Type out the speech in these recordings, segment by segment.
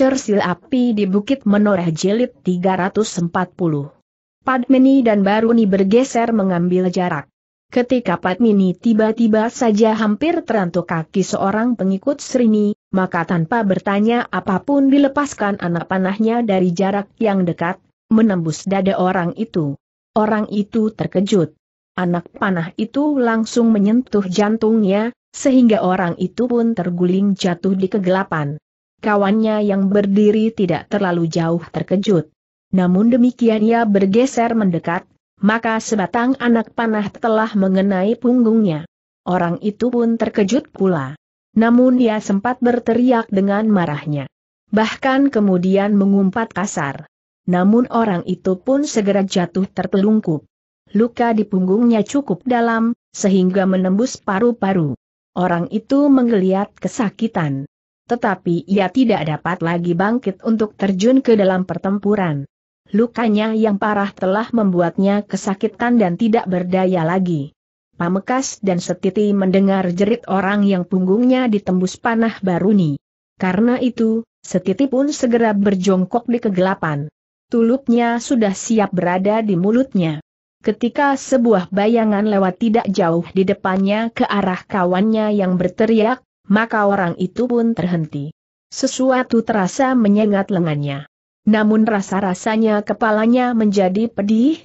Cersil Api di Bukit Menoreh Jelit 340. Padmini dan Baruni bergeser mengambil jarak. Ketika Padmini tiba-tiba saja hampir terantuk kaki seorang pengikut Srini, maka tanpa bertanya apapun dilepaskan anak panahnya dari jarak yang dekat, menembus dada orang itu. Orang itu terkejut. Anak panah itu langsung menyentuh jantungnya, sehingga orang itu pun terguling jatuh di kegelapan kawannya yang berdiri tidak terlalu jauh terkejut. Namun demikian ia bergeser mendekat, maka sebatang anak panah telah mengenai punggungnya. Orang itu pun terkejut pula. Namun dia sempat berteriak dengan marahnya. Bahkan kemudian mengumpat kasar. Namun orang itu pun segera jatuh tertelungkup. Luka di punggungnya cukup dalam, sehingga menembus paru-paru. Orang itu menggeliat kesakitan. Tetapi ia tidak dapat lagi bangkit untuk terjun ke dalam pertempuran. Lukanya yang parah telah membuatnya kesakitan dan tidak berdaya lagi. Pamekas dan Setiti mendengar jerit orang yang punggungnya ditembus panah Baruni. Karena itu, Setiti pun segera berjongkok di kegelapan. Tulupnya sudah siap berada di mulutnya. Ketika sebuah bayangan lewat tidak jauh di depannya ke arah kawannya yang berteriak, maka orang itu pun terhenti. Sesuatu terasa menyengat lengannya. Namun rasa-rasanya kepalanya menjadi pedih,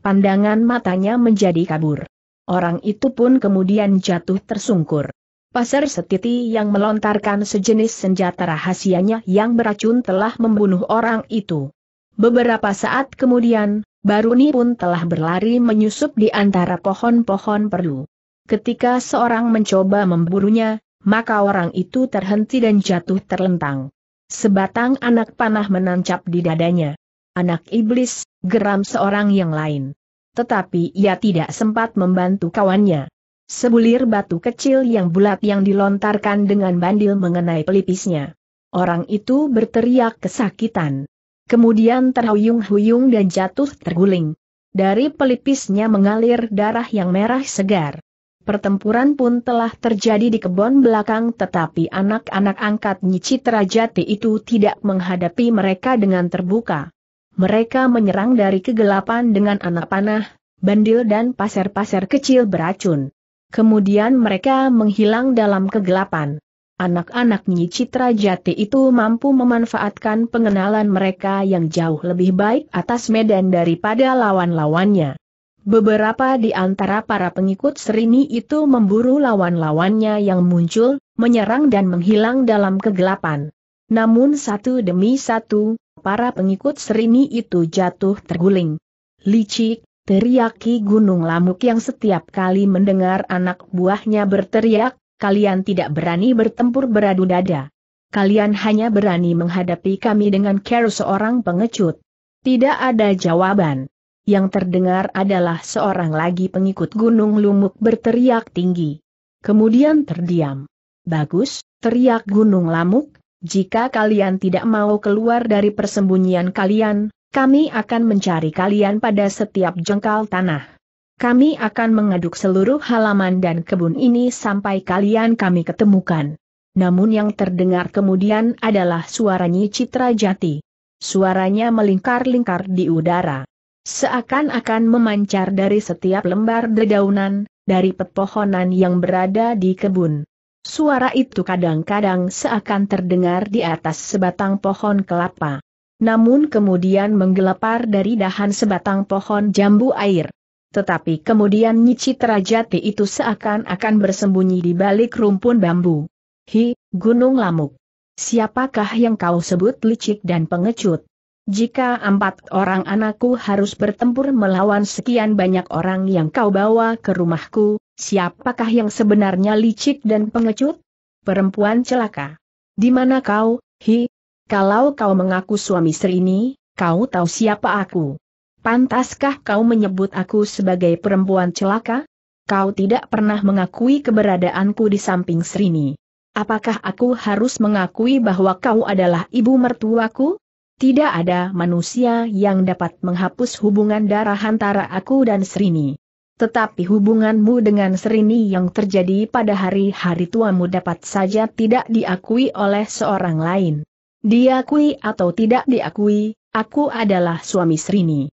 pandangan matanya menjadi kabur. Orang itu pun kemudian jatuh tersungkur. Pasar Setiti yang melontarkan sejenis senjata rahasianya yang beracun telah membunuh orang itu. Beberapa saat kemudian, Baruni pun telah berlari menyusup di antara pohon-pohon perlu. Ketika seorang mencoba memburunya, maka orang itu terhenti dan jatuh terlentang. Sebatang anak panah menancap di dadanya. Anak iblis, geram seorang yang lain. Tetapi ia tidak sempat membantu kawannya. Sebulir batu kecil yang bulat yang dilontarkan dengan bandil mengenai pelipisnya. Orang itu berteriak kesakitan. Kemudian terhuyung-huyung dan jatuh terguling. Dari pelipisnya mengalir darah yang merah segar. Pertempuran pun telah terjadi di kebun belakang tetapi anak-anak angkat Nyicitra Jati itu tidak menghadapi mereka dengan terbuka. Mereka menyerang dari kegelapan dengan anak panah, bandil dan pasir-pasir kecil beracun. Kemudian mereka menghilang dalam kegelapan. Anak-anak Nyicitra Jati itu mampu memanfaatkan pengenalan mereka yang jauh lebih baik atas medan daripada lawan-lawannya. Beberapa di antara para pengikut Serini itu memburu lawan-lawannya yang muncul, menyerang dan menghilang dalam kegelapan. Namun satu demi satu, para pengikut Serini itu jatuh terguling. Licik, teriaki Gunung Lamuk yang setiap kali mendengar anak buahnya berteriak, kalian tidak berani bertempur beradu dada. Kalian hanya berani menghadapi kami dengan care seorang pengecut. Tidak ada jawaban yang terdengar adalah seorang lagi pengikut Gunung Lumuk berteriak tinggi. Kemudian terdiam. Bagus, teriak Gunung Lamuk, jika kalian tidak mau keluar dari persembunyian kalian, kami akan mencari kalian pada setiap jengkal tanah. Kami akan mengaduk seluruh halaman dan kebun ini sampai kalian kami ketemukan. Namun yang terdengar kemudian adalah suaranya Citra Jati. Suaranya melingkar-lingkar di udara. Seakan-akan memancar dari setiap lembar dedaunan, dari pepohonan yang berada di kebun. Suara itu kadang-kadang seakan terdengar di atas sebatang pohon kelapa. Namun kemudian menggelepar dari dahan sebatang pohon jambu air. Tetapi kemudian nyi Jati itu seakan-akan bersembunyi di balik rumpun bambu. Hi, Gunung Lamuk. Siapakah yang kau sebut licik dan pengecut? Jika empat orang anakku harus bertempur melawan sekian banyak orang yang kau bawa ke rumahku, siapakah yang sebenarnya licik dan pengecut? Perempuan celaka. Di mana kau, hi? Kalau kau mengaku suami Sri ini, kau tahu siapa aku. Pantaskah kau menyebut aku sebagai perempuan celaka? Kau tidak pernah mengakui keberadaanku di samping Sri ini. Apakah aku harus mengakui bahwa kau adalah ibu mertuaku? Tidak ada manusia yang dapat menghapus hubungan darah antara aku dan Serini. Tetapi hubunganmu dengan Serini yang terjadi pada hari-hari tuamu dapat saja tidak diakui oleh seorang lain. Diakui atau tidak diakui, aku adalah suami Serini.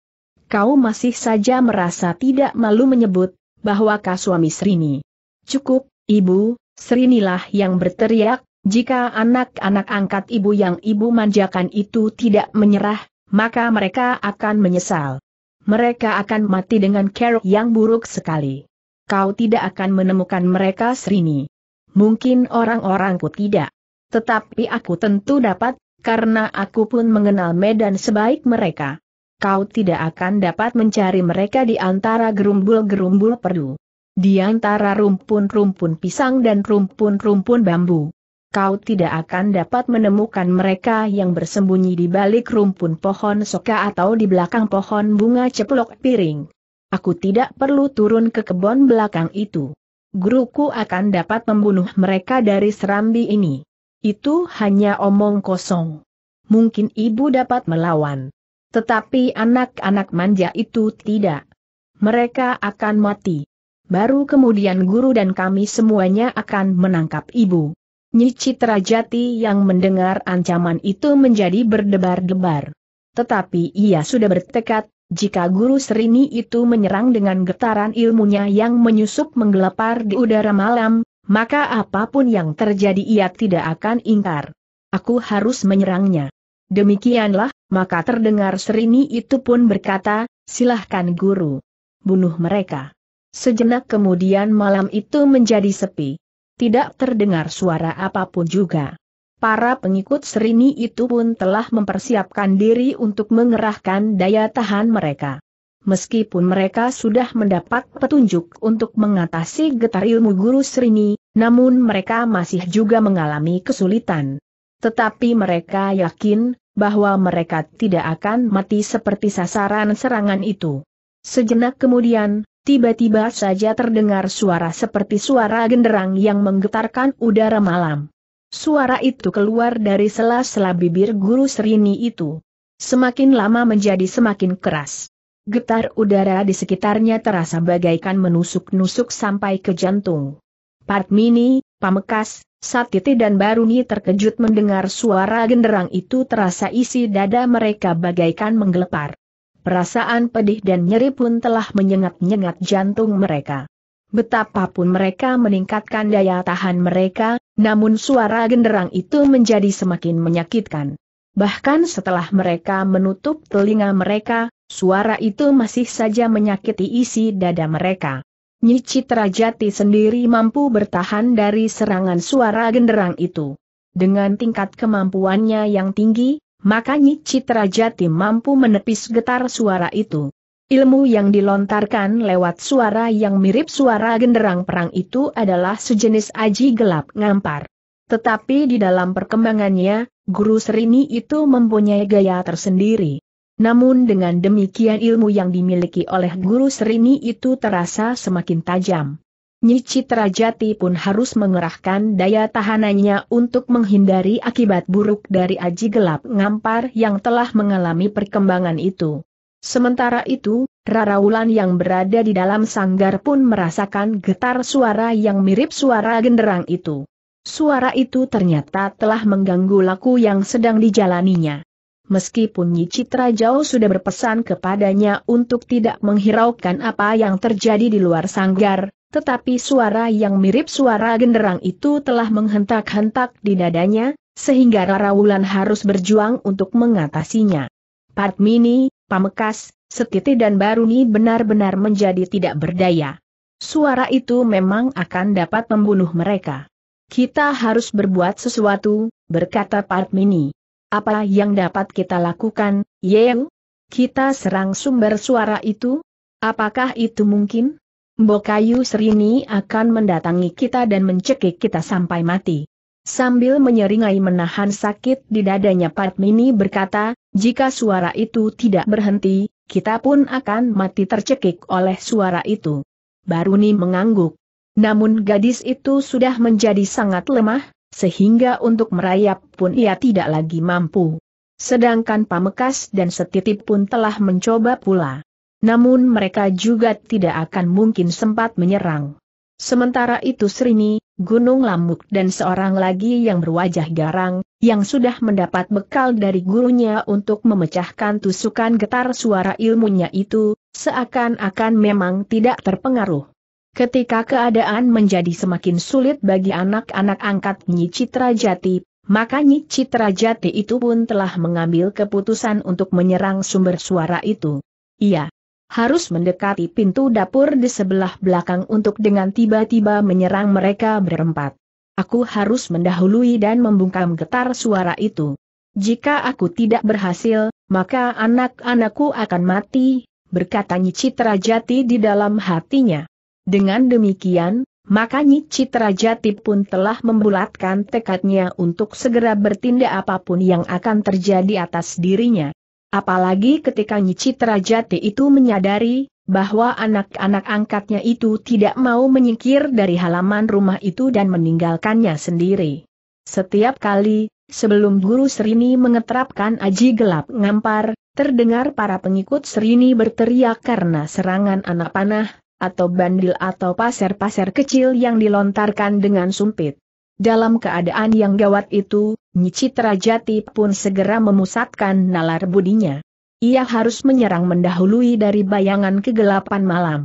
Kau masih saja merasa tidak malu menyebut, bahwa kau suami Serini. Cukup, ibu, Serinilah yang berteriak, jika anak-anak angkat ibu yang ibu manjakan itu tidak menyerah, maka mereka akan menyesal. Mereka akan mati dengan kerok yang buruk sekali. Kau tidak akan menemukan mereka serini. Mungkin orang-orangku tidak. Tetapi aku tentu dapat, karena aku pun mengenal medan sebaik mereka. Kau tidak akan dapat mencari mereka di antara gerumbul-gerumbul perdu. Di antara rumpun-rumpun pisang dan rumpun-rumpun bambu kau tidak akan dapat menemukan mereka yang bersembunyi di balik rumpun pohon soka atau di belakang pohon bunga ceplok piring. Aku tidak perlu turun ke kebun belakang itu. Guruku akan dapat membunuh mereka dari serambi ini. Itu hanya omong kosong. Mungkin ibu dapat melawan. Tetapi anak-anak manja itu tidak. Mereka akan mati. Baru kemudian guru dan kami semuanya akan menangkap ibu. Nyi Citra yang mendengar ancaman itu menjadi berdebar-debar. Tetapi ia sudah bertekad, jika Guru Serini itu menyerang dengan getaran ilmunya yang menyusup menggelepar di udara malam, maka apapun yang terjadi ia tidak akan ingkar. Aku harus menyerangnya. Demikianlah, maka terdengar Serini itu pun berkata, silahkan guru. Bunuh mereka. Sejenak kemudian malam itu menjadi sepi tidak terdengar suara apapun juga. Para pengikut Serini itu pun telah mempersiapkan diri untuk mengerahkan daya tahan mereka. Meskipun mereka sudah mendapat petunjuk untuk mengatasi getar ilmu guru Serini, namun mereka masih juga mengalami kesulitan. Tetapi mereka yakin bahwa mereka tidak akan mati seperti sasaran serangan itu. Sejenak kemudian, tiba-tiba saja terdengar suara seperti suara genderang yang menggetarkan udara malam. Suara itu keluar dari sela-sela bibir guru Serini itu. Semakin lama menjadi semakin keras. Getar udara di sekitarnya terasa bagaikan menusuk-nusuk sampai ke jantung. Partmini, Pamekas, Satiti dan Baruni terkejut mendengar suara genderang itu terasa isi dada mereka bagaikan menggelepar. Perasaan pedih dan nyeri pun telah menyengat-nyengat jantung mereka. Betapapun mereka meningkatkan daya tahan mereka, namun suara genderang itu menjadi semakin menyakitkan. Bahkan setelah mereka menutup telinga mereka, suara itu masih saja menyakiti isi dada mereka. Nyi Citra Jati sendiri mampu bertahan dari serangan suara genderang itu. Dengan tingkat kemampuannya yang tinggi, makanya Citra Jati mampu menepis getar suara itu. Ilmu yang dilontarkan lewat suara yang mirip suara genderang perang itu adalah sejenis aji gelap ngampar. Tetapi di dalam perkembangannya, Guru Serini itu mempunyai gaya tersendiri. Namun dengan demikian ilmu yang dimiliki oleh Guru Serini itu terasa semakin tajam. Nyi Citra Jati pun harus mengerahkan daya tahanannya untuk menghindari akibat buruk dari aji gelap ngampar yang telah mengalami perkembangan itu. Sementara itu, Raraulan yang berada di dalam sanggar pun merasakan getar suara yang mirip suara genderang itu. Suara itu ternyata telah mengganggu laku yang sedang dijalaninya. Meskipun Nyi Citra jauh sudah berpesan kepadanya untuk tidak menghiraukan apa yang terjadi di luar sanggar, tetapi suara yang mirip suara genderang itu telah menghentak-hentak di dadanya, sehingga Rara Wulan harus berjuang untuk mengatasinya. Padmini, Pamekas, Setiti dan Baruni benar-benar menjadi tidak berdaya. Suara itu memang akan dapat membunuh mereka. Kita harus berbuat sesuatu, berkata Padmini. Apa yang dapat kita lakukan, Yeu? Kita serang sumber suara itu? Apakah itu mungkin? Mbokayu Serini akan mendatangi kita dan mencekik kita sampai mati. Sambil menyeringai menahan sakit di dadanya Padmini berkata, jika suara itu tidak berhenti, kita pun akan mati tercekik oleh suara itu. Baruni mengangguk. Namun gadis itu sudah menjadi sangat lemah, sehingga untuk merayap pun ia tidak lagi mampu. Sedangkan Pamekas dan Setitip pun telah mencoba pula. Namun mereka juga tidak akan mungkin sempat menyerang. Sementara itu Srini, Gunung Lamuk dan seorang lagi yang berwajah garang, yang sudah mendapat bekal dari gurunya untuk memecahkan tusukan getar suara ilmunya itu, seakan-akan memang tidak terpengaruh. Ketika keadaan menjadi semakin sulit bagi anak-anak angkat Nyi Citra Jati, maka Nyi Citra Jati itu pun telah mengambil keputusan untuk menyerang sumber suara itu. Iya, harus mendekati pintu dapur di sebelah belakang untuk dengan tiba-tiba menyerang mereka berempat. Aku harus mendahului dan membungkam getar suara itu. Jika aku tidak berhasil, maka anak-anakku akan mati, berkata Nyicitra Jati di dalam hatinya. Dengan demikian, maka Nyicitra Jati pun telah membulatkan tekadnya untuk segera bertindak apapun yang akan terjadi atas dirinya. Apalagi ketika Citra Jati itu menyadari bahwa anak-anak angkatnya itu tidak mau menyingkir dari halaman rumah itu dan meninggalkannya sendiri. Setiap kali, sebelum guru Serini mengeterapkan aji gelap ngampar, terdengar para pengikut Serini berteriak karena serangan anak panah, atau bandil atau pasir-pasir kecil yang dilontarkan dengan sumpit. Dalam keadaan yang gawat itu, Nyici Jati pun segera memusatkan nalar budinya. Ia harus menyerang mendahului dari bayangan kegelapan malam.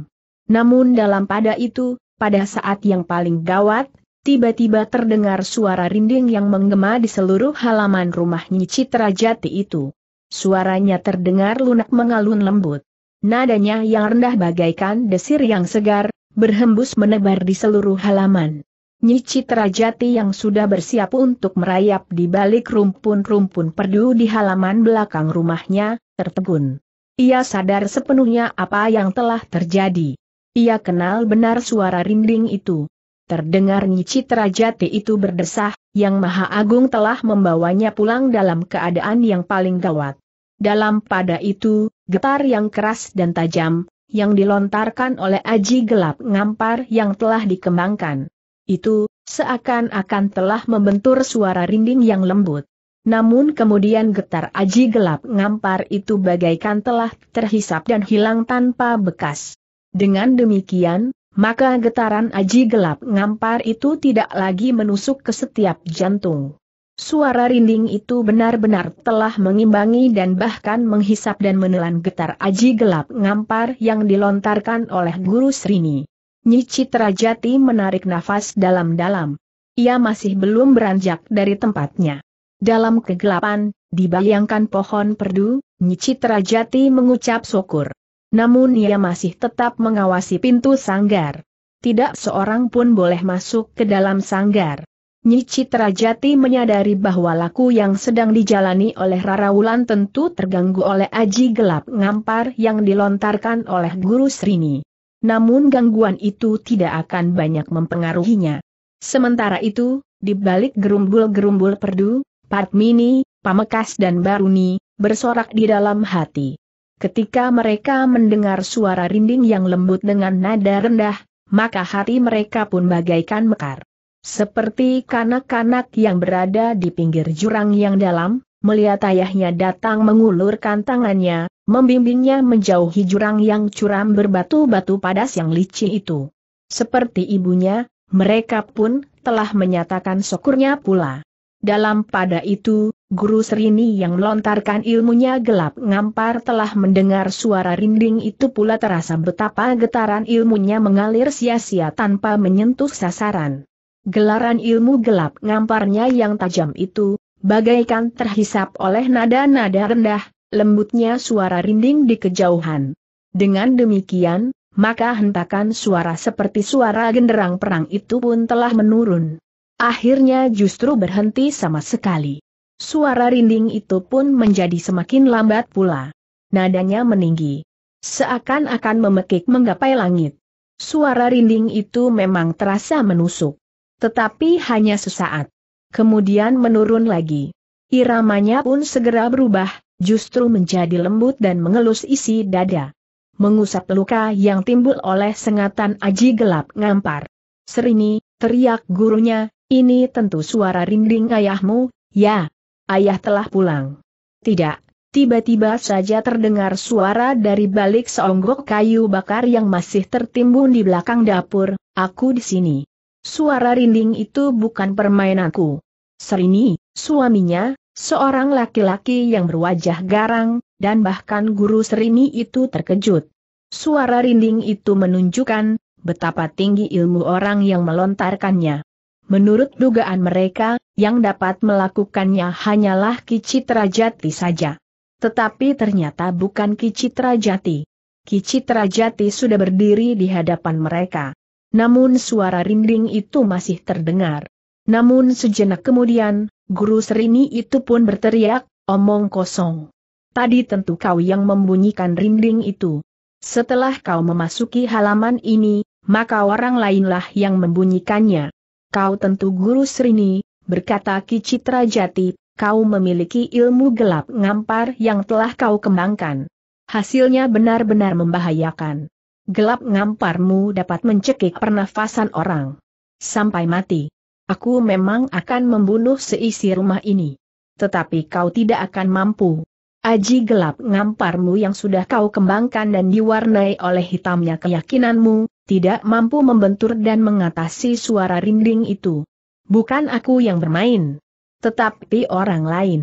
Namun dalam pada itu, pada saat yang paling gawat, tiba-tiba terdengar suara rinding yang menggema di seluruh halaman rumah Nyici Jati itu. Suaranya terdengar lunak mengalun lembut. Nadanya yang rendah bagaikan desir yang segar, berhembus menebar di seluruh halaman. Nyi Citrajati yang sudah bersiap untuk merayap di balik rumpun-rumpun perdu di halaman belakang rumahnya, tertegun. Ia sadar sepenuhnya apa yang telah terjadi. Ia kenal benar suara rinding itu. Terdengar Nyi Citrajati itu berdesah, yang Maha Agung telah membawanya pulang dalam keadaan yang paling gawat. Dalam pada itu, getar yang keras dan tajam, yang dilontarkan oleh aji gelap ngampar yang telah dikembangkan itu, seakan-akan telah membentur suara rinding yang lembut. Namun kemudian getar aji gelap ngampar itu bagaikan telah terhisap dan hilang tanpa bekas. Dengan demikian, maka getaran aji gelap ngampar itu tidak lagi menusuk ke setiap jantung. Suara rinding itu benar-benar telah mengimbangi dan bahkan menghisap dan menelan getar aji gelap ngampar yang dilontarkan oleh Guru Srini. Nyi Citra menarik nafas dalam-dalam. Ia masih belum beranjak dari tempatnya. Dalam kegelapan, dibayangkan pohon perdu, Nyi Citra mengucap syukur. Namun ia masih tetap mengawasi pintu sanggar. Tidak seorang pun boleh masuk ke dalam sanggar. Nyi Citra menyadari bahwa laku yang sedang dijalani oleh Rara Wulan tentu terganggu oleh aji gelap ngampar yang dilontarkan oleh Guru Srini. Namun gangguan itu tidak akan banyak mempengaruhinya. Sementara itu, di balik gerumbul-gerumbul perdu, Padmini, Pamekas dan Baruni, bersorak di dalam hati. Ketika mereka mendengar suara rinding yang lembut dengan nada rendah, maka hati mereka pun bagaikan mekar. Seperti kanak-kanak yang berada di pinggir jurang yang dalam, melihat ayahnya datang mengulurkan tangannya, membimbingnya menjauhi jurang yang curam berbatu-batu padas yang licin itu. Seperti ibunya, mereka pun telah menyatakan syukurnya pula. Dalam pada itu, Guru Serini yang melontarkan ilmunya gelap ngampar telah mendengar suara rinding itu pula terasa betapa getaran ilmunya mengalir sia-sia tanpa menyentuh sasaran. Gelaran ilmu gelap ngamparnya yang tajam itu, bagaikan terhisap oleh nada-nada rendah, lembutnya suara rinding di kejauhan. Dengan demikian, maka hentakan suara seperti suara genderang perang itu pun telah menurun. Akhirnya justru berhenti sama sekali. Suara rinding itu pun menjadi semakin lambat pula. Nadanya meninggi. Seakan-akan memekik menggapai langit. Suara rinding itu memang terasa menusuk. Tetapi hanya sesaat. Kemudian menurun lagi. Iramanya pun segera berubah, justru menjadi lembut dan mengelus isi dada. Mengusap luka yang timbul oleh sengatan aji gelap ngampar. Serini, teriak gurunya, ini tentu suara rinding ayahmu, ya. Ayah telah pulang. Tidak, tiba-tiba saja terdengar suara dari balik seonggok kayu bakar yang masih tertimbun di belakang dapur, aku di sini. Suara rinding itu bukan permainanku. Serini, suaminya, Seorang laki-laki yang berwajah garang, dan bahkan guru serini itu terkejut. Suara rinding itu menunjukkan betapa tinggi ilmu orang yang melontarkannya. Menurut dugaan mereka, yang dapat melakukannya hanyalah Kicitrajati saja. Tetapi ternyata bukan Kicitrajati. Kicitrajati sudah berdiri di hadapan mereka. Namun suara rinding itu masih terdengar. Namun sejenak kemudian, Guru Serini itu pun berteriak, omong kosong. Tadi tentu kau yang membunyikan rinding itu. Setelah kau memasuki halaman ini, maka orang lainlah yang membunyikannya. Kau tentu Guru Serini, berkata Ki Citra Jati, kau memiliki ilmu gelap ngampar yang telah kau kembangkan. Hasilnya benar-benar membahayakan. Gelap ngamparmu dapat mencekik pernafasan orang. Sampai mati aku memang akan membunuh seisi rumah ini. Tetapi kau tidak akan mampu. Aji gelap ngamparmu yang sudah kau kembangkan dan diwarnai oleh hitamnya keyakinanmu, tidak mampu membentur dan mengatasi suara rinding itu. Bukan aku yang bermain. Tetapi orang lain.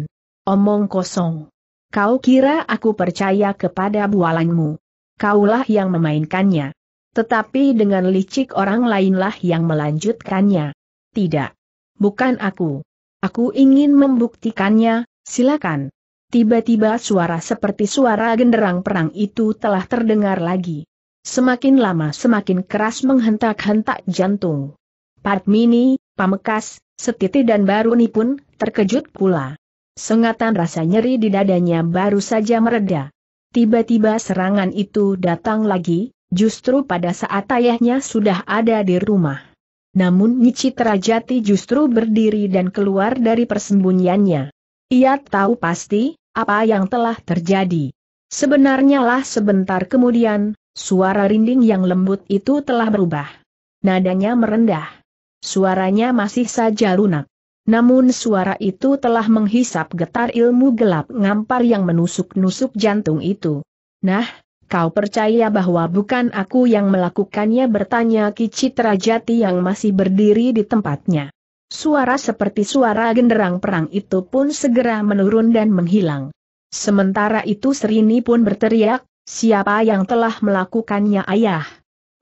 Omong kosong. Kau kira aku percaya kepada bualanmu. Kaulah yang memainkannya. Tetapi dengan licik orang lainlah yang melanjutkannya. Tidak. Bukan aku. Aku ingin membuktikannya, silakan. Tiba-tiba suara seperti suara genderang perang itu telah terdengar lagi. Semakin lama semakin keras menghentak-hentak jantung. Padmini, Pamekas, Setiti dan Baruni pun terkejut pula. Sengatan rasa nyeri di dadanya baru saja mereda. Tiba-tiba serangan itu datang lagi, justru pada saat ayahnya sudah ada di rumah namun Nyici Jati justru berdiri dan keluar dari persembunyiannya. Ia tahu pasti, apa yang telah terjadi. Sebenarnya lah sebentar kemudian, suara rinding yang lembut itu telah berubah. Nadanya merendah. Suaranya masih saja lunak. Namun suara itu telah menghisap getar ilmu gelap ngampar yang menusuk-nusuk jantung itu. Nah, Kau percaya bahwa bukan aku yang melakukannya bertanya Citra Jati yang masih berdiri di tempatnya. Suara seperti suara genderang perang itu pun segera menurun dan menghilang. Sementara itu Serini pun berteriak, siapa yang telah melakukannya ayah?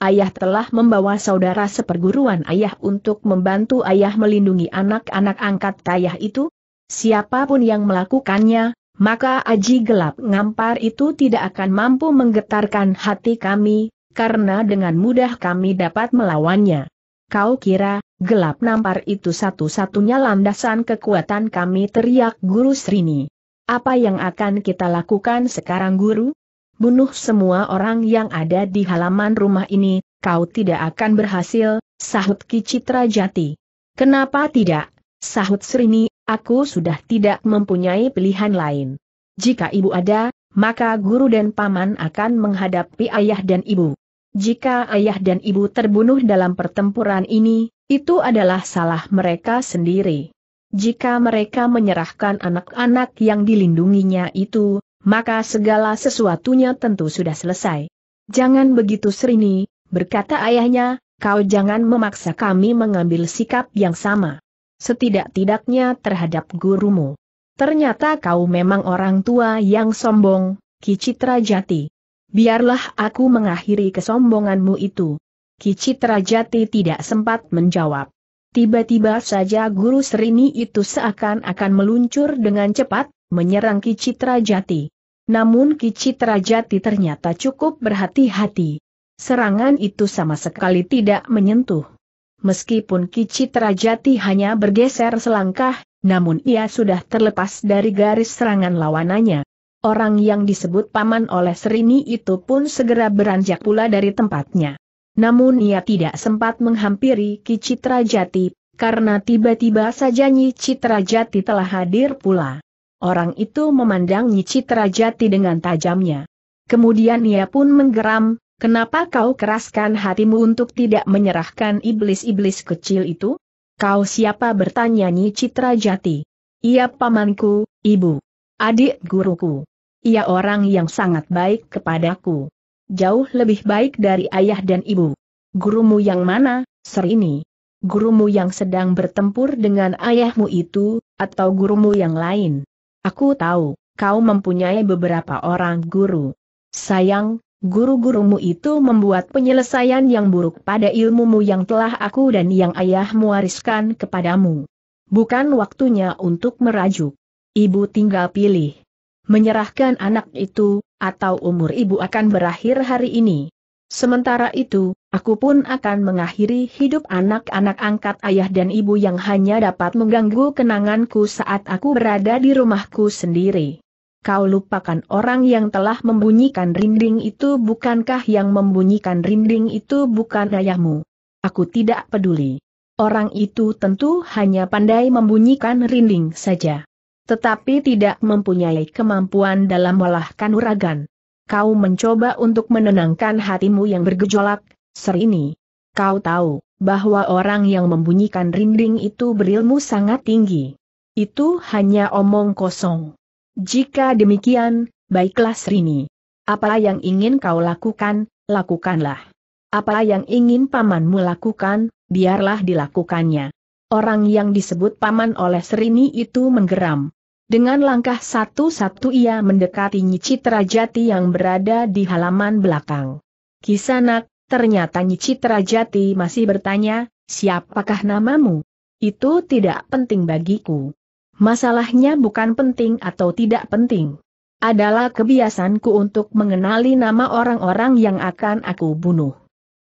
Ayah telah membawa saudara seperguruan ayah untuk membantu ayah melindungi anak-anak angkat ayah itu? Siapapun yang melakukannya, maka aji gelap ngampar itu tidak akan mampu menggetarkan hati kami, karena dengan mudah kami dapat melawannya. Kau kira, gelap nampar itu satu-satunya landasan kekuatan kami teriak Guru Srini. Apa yang akan kita lakukan sekarang Guru? Bunuh semua orang yang ada di halaman rumah ini, kau tidak akan berhasil, sahut Kicitra Jati. Kenapa tidak? Sahut Srini, aku sudah tidak mempunyai pilihan lain. Jika ibu ada, maka guru dan paman akan menghadapi ayah dan ibu. Jika ayah dan ibu terbunuh dalam pertempuran ini, itu adalah salah mereka sendiri. Jika mereka menyerahkan anak-anak yang dilindunginya itu, maka segala sesuatunya tentu sudah selesai. Jangan begitu Srini, berkata ayahnya, kau jangan memaksa kami mengambil sikap yang sama setidak-tidaknya terhadap gurumu. Ternyata kau memang orang tua yang sombong, Kicitra Jati. Biarlah aku mengakhiri kesombonganmu itu. Kicitra Jati tidak sempat menjawab. Tiba-tiba saja guru Serini itu seakan-akan meluncur dengan cepat, menyerang Kicitra Jati. Namun Kicitra Jati ternyata cukup berhati-hati. Serangan itu sama sekali tidak menyentuh meskipun Kicit Rajati hanya bergeser selangkah, namun ia sudah terlepas dari garis serangan lawanannya. Orang yang disebut paman oleh Serini itu pun segera beranjak pula dari tempatnya. Namun ia tidak sempat menghampiri Kicit Rajati, karena tiba-tiba saja Nyi Jati telah hadir pula. Orang itu memandang Nyi Jati dengan tajamnya. Kemudian ia pun menggeram, Kenapa kau keraskan hatimu untuk tidak menyerahkan iblis-iblis kecil itu? Kau siapa bertanya Nyi Citra Jati? Ia pamanku, ibu. Adik guruku. Ia orang yang sangat baik kepadaku. Jauh lebih baik dari ayah dan ibu. Gurumu yang mana, Serini? Gurumu yang sedang bertempur dengan ayahmu itu, atau gurumu yang lain? Aku tahu, kau mempunyai beberapa orang guru. Sayang, Guru-gurumu itu membuat penyelesaian yang buruk pada ilmumu yang telah aku dan yang ayahmu wariskan kepadamu. Bukan waktunya untuk merajuk. Ibu tinggal pilih. Menyerahkan anak itu, atau umur ibu akan berakhir hari ini. Sementara itu, aku pun akan mengakhiri hidup anak-anak angkat ayah dan ibu yang hanya dapat mengganggu kenanganku saat aku berada di rumahku sendiri kau lupakan orang yang telah membunyikan rinding itu bukankah yang membunyikan rinding itu bukan ayahmu? Aku tidak peduli. Orang itu tentu hanya pandai membunyikan rinding saja. Tetapi tidak mempunyai kemampuan dalam melahkan uragan. Kau mencoba untuk menenangkan hatimu yang bergejolak, Serini. Kau tahu bahwa orang yang membunyikan rinding itu berilmu sangat tinggi. Itu hanya omong kosong. Jika demikian, baiklah Srini. Apa yang ingin kau lakukan, lakukanlah. Apa yang ingin pamanmu lakukan, biarlah dilakukannya. Orang yang disebut paman oleh Srini itu menggeram. Dengan langkah satu-satu ia mendekati Nyicitra Jati yang berada di halaman belakang. Kisanak, ternyata Nyicitra Jati masih bertanya, siapakah namamu? Itu tidak penting bagiku. Masalahnya bukan penting atau tidak penting. Adalah kebiasanku untuk mengenali nama orang-orang yang akan aku bunuh.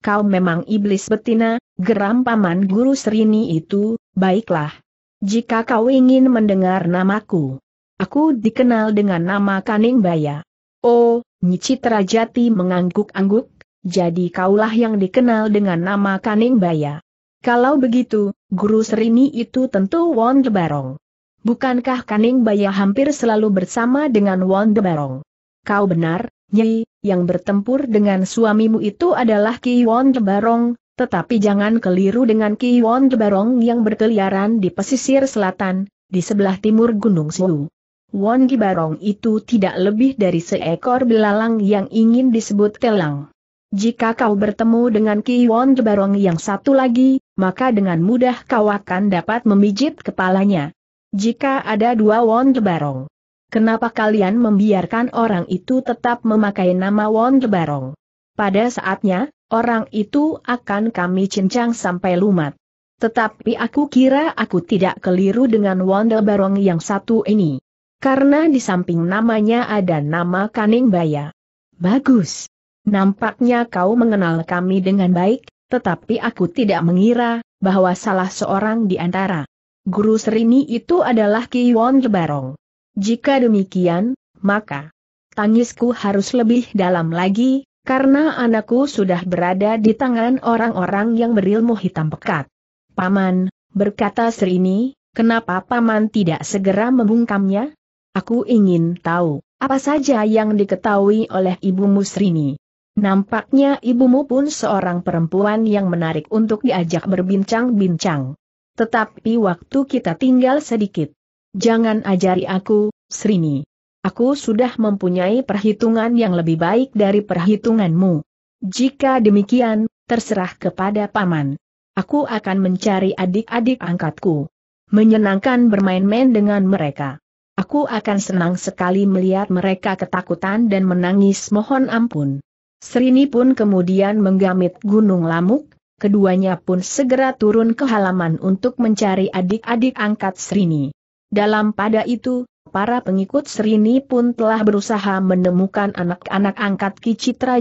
Kau memang iblis betina, geram paman guru Serini itu, baiklah. Jika kau ingin mendengar namaku, aku dikenal dengan nama Kaning Baya. Oh, Nyicitra Jati mengangguk-angguk, jadi kaulah yang dikenal dengan nama Kaning Baya. Kalau begitu, guru Serini itu tentu Wonder Barong. Bukankah Kaning Baya hampir selalu bersama dengan Won de Barong? Kau benar, Nyi, yang bertempur dengan suamimu itu adalah Ki Won de Barong, tetapi jangan keliru dengan Ki Won de Barong yang berkeliaran di pesisir selatan, di sebelah timur Gunung Siu. Won de Barong itu tidak lebih dari seekor belalang yang ingin disebut telang. Jika kau bertemu dengan Ki Won de Barong yang satu lagi, maka dengan mudah kau akan dapat memijit kepalanya. Jika ada dua Gebarong. kenapa kalian membiarkan orang itu tetap memakai nama Gebarong? Pada saatnya, orang itu akan kami cincang sampai lumat. Tetapi aku kira aku tidak keliru dengan Barong yang satu ini. Karena di samping namanya ada nama Kaning Baya. Bagus. Nampaknya kau mengenal kami dengan baik, tetapi aku tidak mengira bahwa salah seorang di antara Guru Serini itu adalah Ki Won Lebarong. Jika demikian, maka tangisku harus lebih dalam lagi, karena anakku sudah berada di tangan orang-orang yang berilmu hitam pekat. Paman, berkata Serini, kenapa Paman tidak segera membungkamnya? Aku ingin tahu, apa saja yang diketahui oleh ibumu Serini. Nampaknya ibumu pun seorang perempuan yang menarik untuk diajak berbincang-bincang. Tetapi waktu kita tinggal sedikit. Jangan ajari aku, Srini. Aku sudah mempunyai perhitungan yang lebih baik dari perhitunganmu. Jika demikian, terserah kepada paman. Aku akan mencari adik-adik angkatku. Menyenangkan bermain-main dengan mereka. Aku akan senang sekali melihat mereka ketakutan dan menangis mohon ampun. Srini pun kemudian menggamit gunung lamuk, keduanya pun segera turun ke halaman untuk mencari adik-adik angkat Srini. Dalam pada itu, para pengikut Srini pun telah berusaha menemukan anak-anak angkat Ki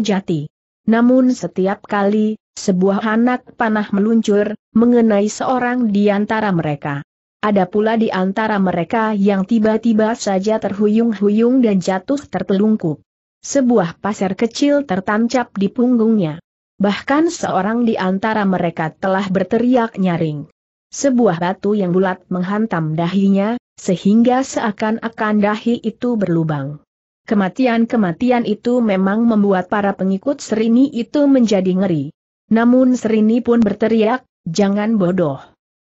Jati. Namun setiap kali, sebuah anak panah meluncur, mengenai seorang di antara mereka. Ada pula di antara mereka yang tiba-tiba saja terhuyung-huyung dan jatuh tertelungkup. Sebuah pasir kecil tertancap di punggungnya. Bahkan seorang di antara mereka telah berteriak nyaring. Sebuah batu yang bulat menghantam dahinya, sehingga seakan-akan dahi itu berlubang. Kematian-kematian itu memang membuat para pengikut Serini itu menjadi ngeri. Namun Serini pun berteriak, jangan bodoh.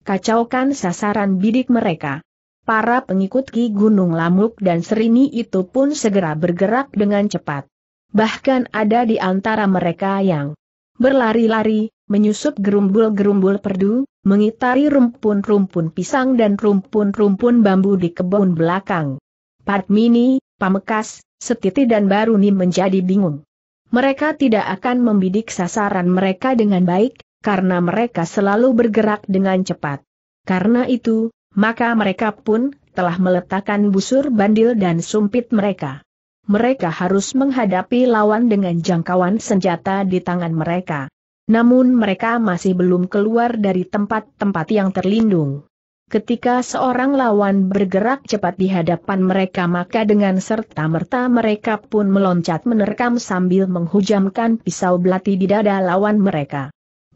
Kacaukan sasaran bidik mereka. Para pengikut Ki Gunung Lamuk dan Serini itu pun segera bergerak dengan cepat. Bahkan ada di antara mereka yang berlari-lari, menyusup gerumbul-gerumbul perdu, mengitari rumpun-rumpun pisang dan rumpun-rumpun bambu di kebun belakang. Padmini, Pamekas, Setiti dan Baruni menjadi bingung. Mereka tidak akan membidik sasaran mereka dengan baik, karena mereka selalu bergerak dengan cepat. Karena itu, maka mereka pun telah meletakkan busur bandil dan sumpit mereka mereka harus menghadapi lawan dengan jangkauan senjata di tangan mereka. Namun mereka masih belum keluar dari tempat-tempat yang terlindung. Ketika seorang lawan bergerak cepat di hadapan mereka maka dengan serta-merta mereka pun meloncat menerkam sambil menghujamkan pisau belati di dada lawan mereka.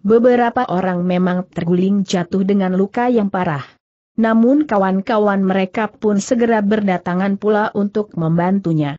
Beberapa orang memang terguling jatuh dengan luka yang parah. Namun kawan-kawan mereka pun segera berdatangan pula untuk membantunya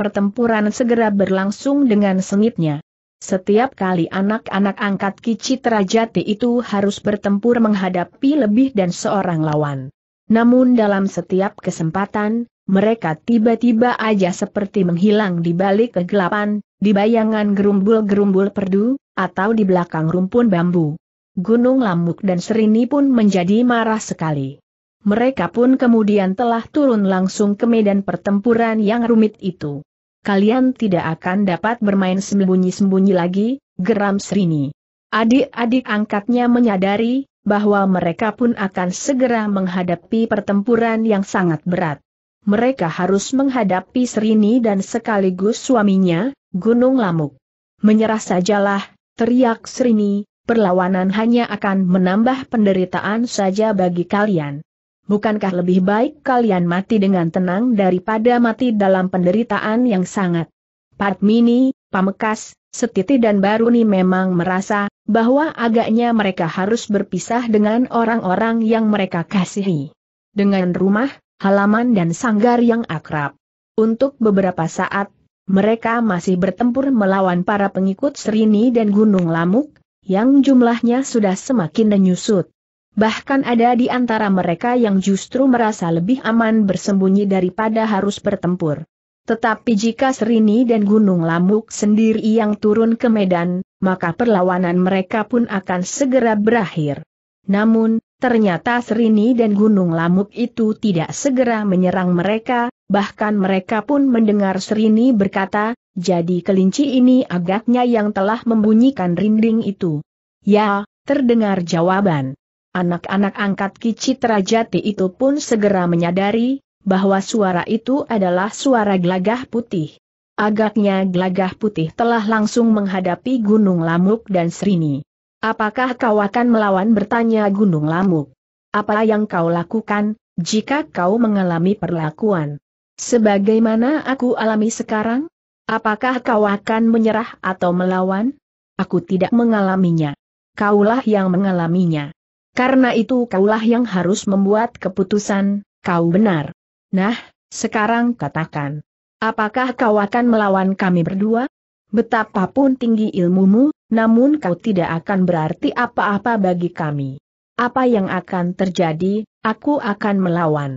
pertempuran segera berlangsung dengan sengitnya. Setiap kali anak-anak angkat Kici Terajati itu harus bertempur menghadapi lebih dan seorang lawan. Namun dalam setiap kesempatan, mereka tiba-tiba aja seperti menghilang di balik kegelapan, di bayangan gerumbul-gerumbul perdu, atau di belakang rumpun bambu. Gunung Lamuk dan Serini pun menjadi marah sekali. Mereka pun kemudian telah turun langsung ke medan pertempuran yang rumit itu kalian tidak akan dapat bermain sembunyi-sembunyi lagi, geram Srini. Adik-adik angkatnya menyadari bahwa mereka pun akan segera menghadapi pertempuran yang sangat berat. Mereka harus menghadapi Srini dan sekaligus suaminya, Gunung Lamuk. Menyerah sajalah, teriak Srini, perlawanan hanya akan menambah penderitaan saja bagi kalian bukankah lebih baik kalian mati dengan tenang daripada mati dalam penderitaan yang sangat? Padmini, Pamekas, Setiti dan Baruni memang merasa bahwa agaknya mereka harus berpisah dengan orang-orang yang mereka kasihi. Dengan rumah, halaman dan sanggar yang akrab. Untuk beberapa saat, mereka masih bertempur melawan para pengikut Serini dan Gunung Lamuk, yang jumlahnya sudah semakin menyusut. Bahkan ada di antara mereka yang justru merasa lebih aman bersembunyi daripada harus bertempur. Tetapi jika Serini dan Gunung Lamuk sendiri yang turun ke medan, maka perlawanan mereka pun akan segera berakhir. Namun, ternyata Serini dan Gunung Lamuk itu tidak segera menyerang mereka, bahkan mereka pun mendengar Serini berkata, jadi kelinci ini agaknya yang telah membunyikan rinding itu. Ya, terdengar jawaban. Anak-anak angkat Kicit Rajati itu pun segera menyadari, bahwa suara itu adalah suara gelagah putih. Agaknya gelagah putih telah langsung menghadapi Gunung Lamuk dan Srini. Apakah kau akan melawan bertanya Gunung Lamuk? Apa yang kau lakukan, jika kau mengalami perlakuan? Sebagaimana aku alami sekarang? Apakah kau akan menyerah atau melawan? Aku tidak mengalaminya. Kaulah yang mengalaminya. Karena itu kaulah yang harus membuat keputusan, kau benar. Nah, sekarang katakan. Apakah kau akan melawan kami berdua? Betapapun tinggi ilmumu, namun kau tidak akan berarti apa-apa bagi kami. Apa yang akan terjadi, aku akan melawan.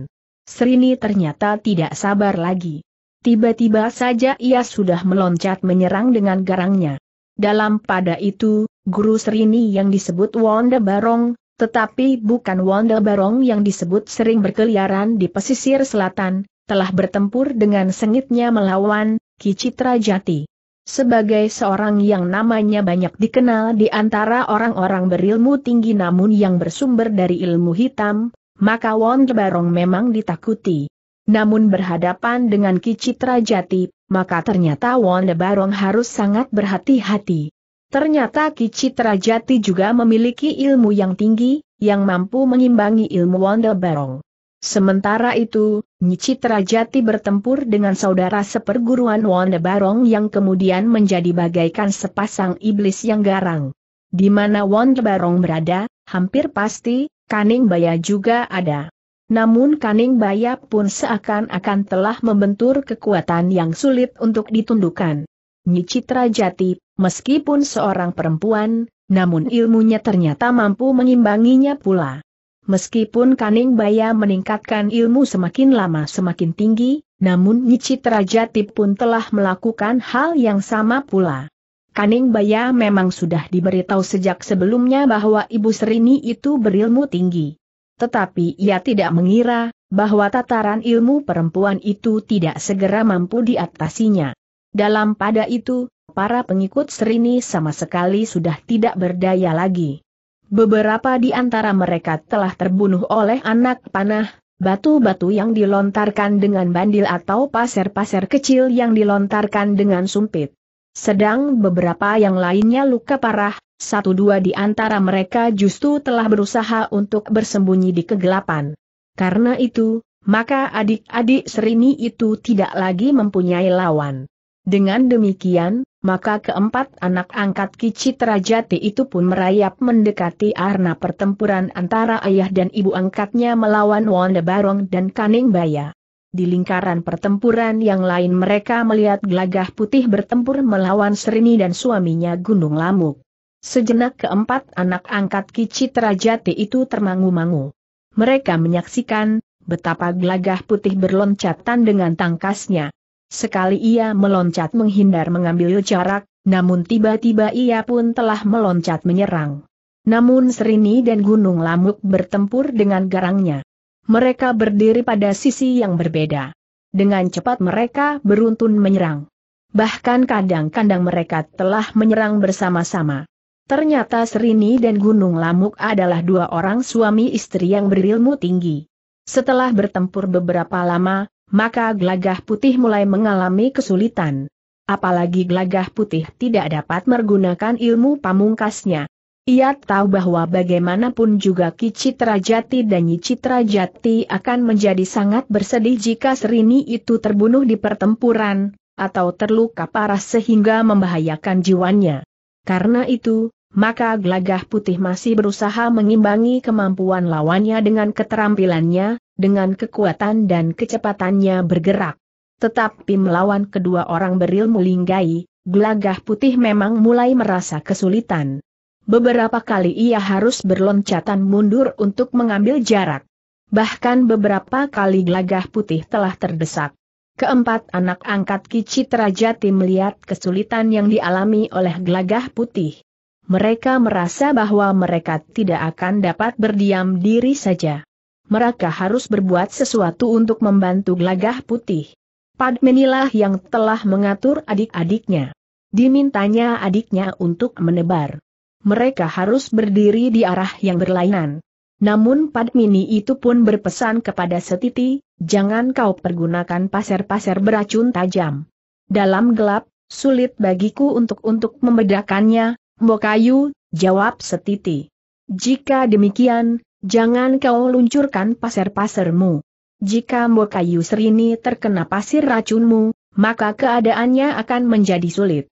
Serini ternyata tidak sabar lagi. Tiba-tiba saja ia sudah meloncat menyerang dengan garangnya. Dalam pada itu, guru Serini yang disebut Wonda Barong, tetapi bukan Wanda Barong yang disebut sering berkeliaran di pesisir selatan, telah bertempur dengan sengitnya melawan Kicitra Jati. Sebagai seorang yang namanya banyak dikenal di antara orang-orang berilmu tinggi namun yang bersumber dari ilmu hitam, maka Wanda Barong memang ditakuti. Namun berhadapan dengan Kicitra Jati, maka ternyata Wanda Barong harus sangat berhati-hati. Ternyata Ki Citra Jati juga memiliki ilmu yang tinggi, yang mampu mengimbangi ilmu Wanda Barong. Sementara itu, Nyi Citra Jati bertempur dengan saudara seperguruan Wanda Barong yang kemudian menjadi bagaikan sepasang iblis yang garang. Di mana Wanda Barong berada, hampir pasti, Kaning Baya juga ada. Namun Kaning Baya pun seakan-akan telah membentur kekuatan yang sulit untuk ditundukkan. Nyi Citra Jati Meskipun seorang perempuan, namun ilmunya ternyata mampu mengimbanginya pula. Meskipun Kaning Baya meningkatkan ilmu semakin lama semakin tinggi, namun Nyi Jati pun telah melakukan hal yang sama pula. Kaning Baya memang sudah diberitahu sejak sebelumnya bahwa Ibu Serini itu berilmu tinggi. Tetapi ia tidak mengira, bahwa tataran ilmu perempuan itu tidak segera mampu diatasinya. Dalam pada itu, para pengikut Serini sama sekali sudah tidak berdaya lagi. Beberapa di antara mereka telah terbunuh oleh anak panah, batu-batu yang dilontarkan dengan bandil atau pasir-pasir kecil yang dilontarkan dengan sumpit. Sedang beberapa yang lainnya luka parah, satu dua di antara mereka justru telah berusaha untuk bersembunyi di kegelapan. Karena itu, maka adik-adik Serini itu tidak lagi mempunyai lawan. Dengan demikian, maka keempat anak angkat Kicitrajati itu pun merayap mendekati arena pertempuran antara ayah dan ibu angkatnya melawan Wanda Barong dan Kaning Baya. Di lingkaran pertempuran yang lain mereka melihat gelagah putih bertempur melawan Serini dan suaminya Gunung Lamuk. Sejenak keempat anak angkat Kicitrajati itu termangu-mangu. Mereka menyaksikan betapa gelagah putih berloncatan dengan tangkasnya. Sekali ia meloncat menghindar mengambil jarak, namun tiba-tiba ia pun telah meloncat menyerang. Namun Serini dan Gunung Lamuk bertempur dengan garangnya. Mereka berdiri pada sisi yang berbeda. Dengan cepat mereka beruntun menyerang. Bahkan kadang-kadang mereka telah menyerang bersama-sama. Ternyata Serini dan Gunung Lamuk adalah dua orang suami istri yang berilmu tinggi. Setelah bertempur beberapa lama, maka Glagah putih mulai mengalami kesulitan. Apalagi Glagah putih tidak dapat menggunakan ilmu pamungkasnya. Ia tahu bahwa bagaimanapun juga Ki Citra Jati dan Nyi Citra Jati akan menjadi sangat bersedih jika Serini itu terbunuh di pertempuran, atau terluka parah sehingga membahayakan jiwanya. Karena itu, maka Glagah putih masih berusaha mengimbangi kemampuan lawannya dengan keterampilannya, dengan kekuatan dan kecepatannya bergerak. Tetapi melawan kedua orang berilmu linggai, gelagah putih memang mulai merasa kesulitan. Beberapa kali ia harus berloncatan mundur untuk mengambil jarak. Bahkan beberapa kali gelagah putih telah terdesak. Keempat anak angkat Kici Trajati melihat kesulitan yang dialami oleh gelagah putih. Mereka merasa bahwa mereka tidak akan dapat berdiam diri saja mereka harus berbuat sesuatu untuk membantu gelagah putih. Padmenilah yang telah mengatur adik-adiknya. Dimintanya adiknya untuk menebar. Mereka harus berdiri di arah yang berlainan. Namun Padmini itu pun berpesan kepada Setiti, jangan kau pergunakan pasir-pasir beracun tajam. Dalam gelap, sulit bagiku untuk untuk membedakannya, Mbokayu, jawab Setiti. Jika demikian, Jangan kau luncurkan pasir-pasirmu. Jika Mokayu Serini terkena pasir racunmu, maka keadaannya akan menjadi sulit.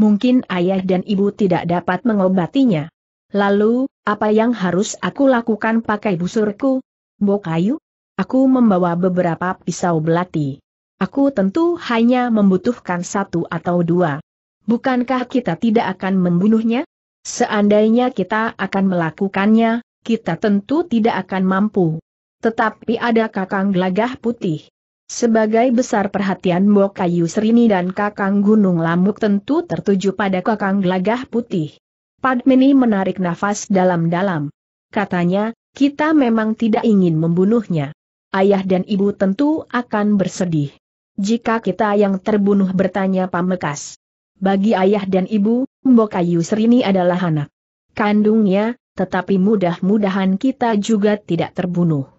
Mungkin ayah dan ibu tidak dapat mengobatinya. Lalu, apa yang harus aku lakukan pakai busurku? Bokayu? Aku membawa beberapa pisau belati. Aku tentu hanya membutuhkan satu atau dua. Bukankah kita tidak akan membunuhnya? Seandainya kita akan melakukannya, kita tentu tidak akan mampu. Tetapi ada kakang gelagah putih. Sebagai besar perhatian Bokayu Serini dan kakang Gunung Lamuk tentu tertuju pada kakang gelagah putih. Padmini menarik nafas dalam-dalam. Katanya, kita memang tidak ingin membunuhnya. Ayah dan ibu tentu akan bersedih. Jika kita yang terbunuh bertanya Pamekas. Bagi ayah dan ibu, Mbokayu Serini adalah anak kandungnya, tetapi mudah-mudahan kita juga tidak terbunuh.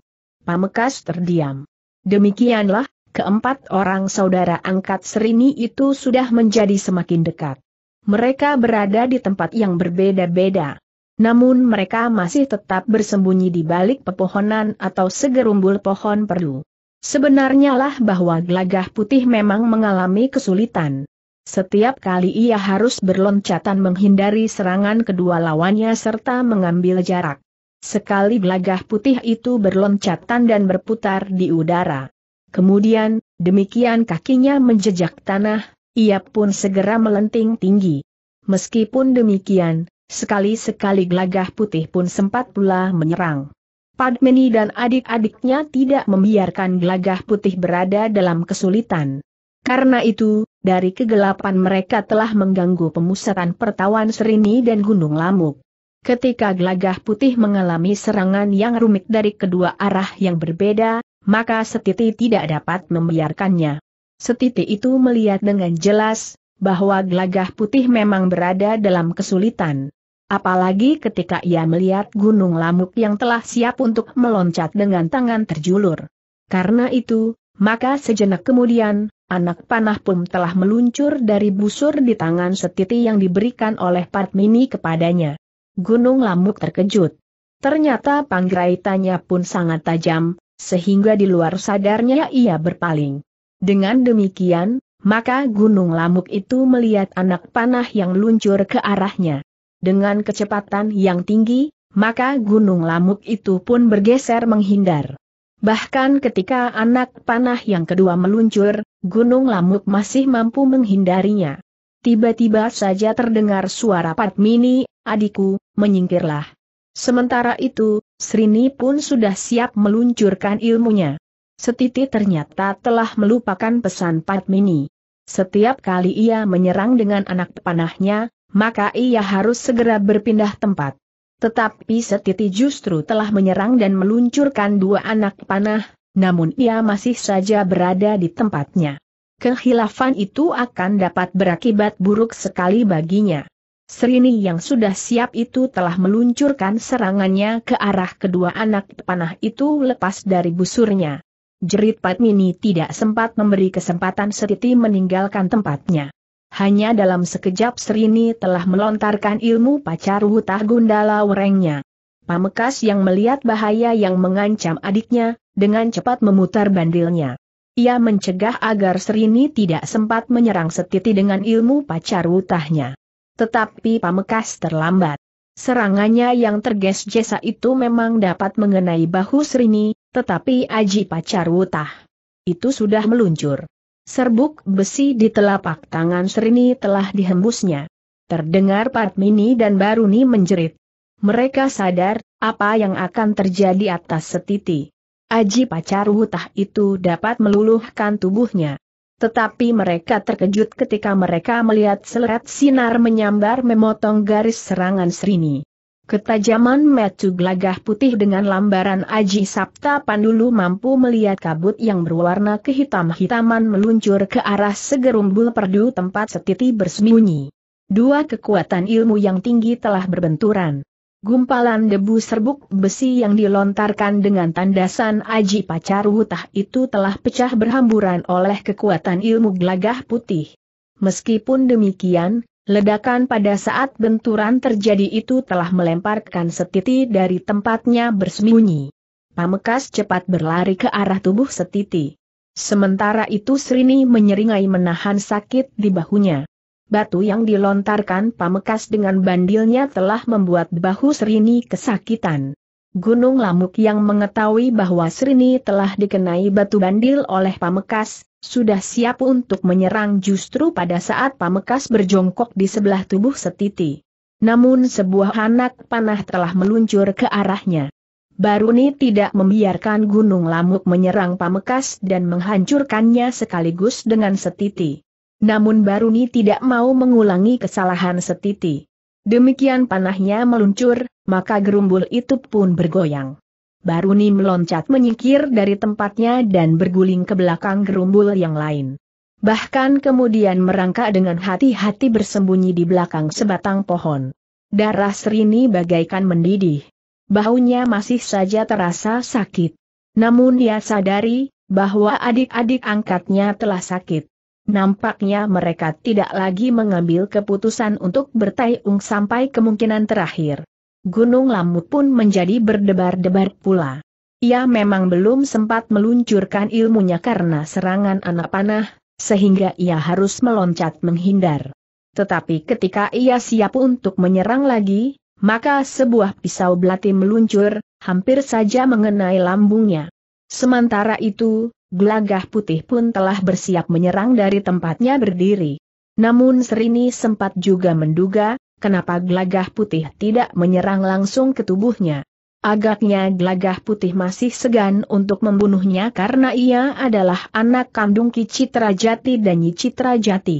Pamekas terdiam. Demikianlah, keempat orang saudara angkat Serini itu sudah menjadi semakin dekat. Mereka berada di tempat yang berbeda-beda. Namun mereka masih tetap bersembunyi di balik pepohonan atau segerumbul pohon perdu. Sebenarnya lah bahwa gelagah putih memang mengalami kesulitan. Setiap kali ia harus berloncatan menghindari serangan kedua lawannya serta mengambil jarak. Sekali gelagah putih itu berloncatan dan berputar di udara. Kemudian, demikian kakinya menjejak tanah, ia pun segera melenting tinggi. Meskipun demikian, sekali-sekali gelagah putih pun sempat pula menyerang. Padmini dan adik-adiknya tidak membiarkan gelagah putih berada dalam kesulitan. Karena itu, dari kegelapan mereka telah mengganggu pemusatan pertawan Serini dan Gunung Lamuk. Ketika gelagah putih mengalami serangan yang rumit dari kedua arah yang berbeda, maka Setiti tidak dapat membiarkannya. Setiti itu melihat dengan jelas, bahwa gelagah putih memang berada dalam kesulitan. Apalagi ketika ia melihat gunung lamuk yang telah siap untuk meloncat dengan tangan terjulur. Karena itu, maka sejenak kemudian, Anak panah pun telah meluncur dari busur di tangan setiti yang diberikan oleh Padmini kepadanya. Gunung Lamuk terkejut. Ternyata panggraitannya pun sangat tajam, sehingga di luar sadarnya ia berpaling. Dengan demikian, maka Gunung Lamuk itu melihat anak panah yang luncur ke arahnya. Dengan kecepatan yang tinggi, maka Gunung Lamuk itu pun bergeser menghindar. Bahkan ketika anak panah yang kedua meluncur, Gunung Lamuk masih mampu menghindarinya. Tiba-tiba saja terdengar suara Patmini, adikku, menyingkirlah. Sementara itu, Srini pun sudah siap meluncurkan ilmunya. Setiti ternyata telah melupakan pesan Patmini. Setiap kali ia menyerang dengan anak panahnya, maka ia harus segera berpindah tempat. Tetapi Setiti justru telah menyerang dan meluncurkan dua anak panah, namun ia masih saja berada di tempatnya. Kehilafan itu akan dapat berakibat buruk sekali baginya. Serini yang sudah siap itu telah meluncurkan serangannya ke arah kedua anak panah itu lepas dari busurnya. Jerit Padmini tidak sempat memberi kesempatan Setiti meninggalkan tempatnya. Hanya dalam sekejap Serini telah melontarkan ilmu pacar hutah gundala werengnya. Pamekas yang melihat bahaya yang mengancam adiknya, dengan cepat memutar bandilnya. Ia mencegah agar Serini tidak sempat menyerang Setiti dengan ilmu pacar hutahnya. Tetapi Pamekas terlambat. Serangannya yang terges jesa itu memang dapat mengenai bahu Serini, tetapi Aji pacar hutah. Itu sudah meluncur. Serbuk besi di telapak tangan Serini telah dihembusnya. Terdengar Padmini dan Baruni menjerit. Mereka sadar, apa yang akan terjadi atas setiti. Aji pacar hutah itu dapat meluluhkan tubuhnya. Tetapi mereka terkejut ketika mereka melihat seleret sinar menyambar memotong garis serangan Srini. Ketajaman metu gelagah putih dengan lambaran Aji Sabta Pandulu mampu melihat kabut yang berwarna kehitam-hitaman meluncur ke arah segerumbul perdu tempat setiti bersembunyi. Dua kekuatan ilmu yang tinggi telah berbenturan. Gumpalan debu serbuk besi yang dilontarkan dengan tandasan Aji Pacar Wutah itu telah pecah berhamburan oleh kekuatan ilmu gelagah putih. Meskipun demikian, Ledakan pada saat benturan terjadi itu telah melemparkan Setiti dari tempatnya bersembunyi. Pamekas cepat berlari ke arah tubuh Setiti. Sementara itu Srini menyeringai menahan sakit di bahunya. Batu yang dilontarkan Pamekas dengan bandilnya telah membuat bahu Srini kesakitan. Gunung Lamuk yang mengetahui bahwa Srini telah dikenai batu bandil oleh Pamekas, sudah siap untuk menyerang justru pada saat Pamekas berjongkok di sebelah tubuh Setiti. Namun sebuah anak panah telah meluncur ke arahnya. Baruni tidak membiarkan Gunung Lamuk menyerang Pamekas dan menghancurkannya sekaligus dengan Setiti. Namun Baruni tidak mau mengulangi kesalahan Setiti. Demikian panahnya meluncur, maka gerumbul itu pun bergoyang. Baru Baruni meloncat menyingkir dari tempatnya dan berguling ke belakang gerumbul yang lain. Bahkan kemudian merangkak dengan hati-hati bersembunyi di belakang sebatang pohon. Darah Serini bagaikan mendidih. Bahunya masih saja terasa sakit. Namun ia sadari, bahwa adik-adik angkatnya telah sakit. Nampaknya mereka tidak lagi mengambil keputusan untuk bertayung sampai kemungkinan terakhir. Gunung lamut pun menjadi berdebar-debar pula. Ia memang belum sempat meluncurkan ilmunya karena serangan anak panah, sehingga ia harus meloncat menghindar. Tetapi ketika ia siap untuk menyerang lagi, maka sebuah pisau belati meluncur, hampir saja mengenai lambungnya. Sementara itu, gelagah putih pun telah bersiap menyerang dari tempatnya berdiri. Namun Serini sempat juga menduga, kenapa gelagah putih tidak menyerang langsung ke tubuhnya. Agaknya gelagah putih masih segan untuk membunuhnya karena ia adalah anak kandung Ki Citrajati dan Nyi Citrajati.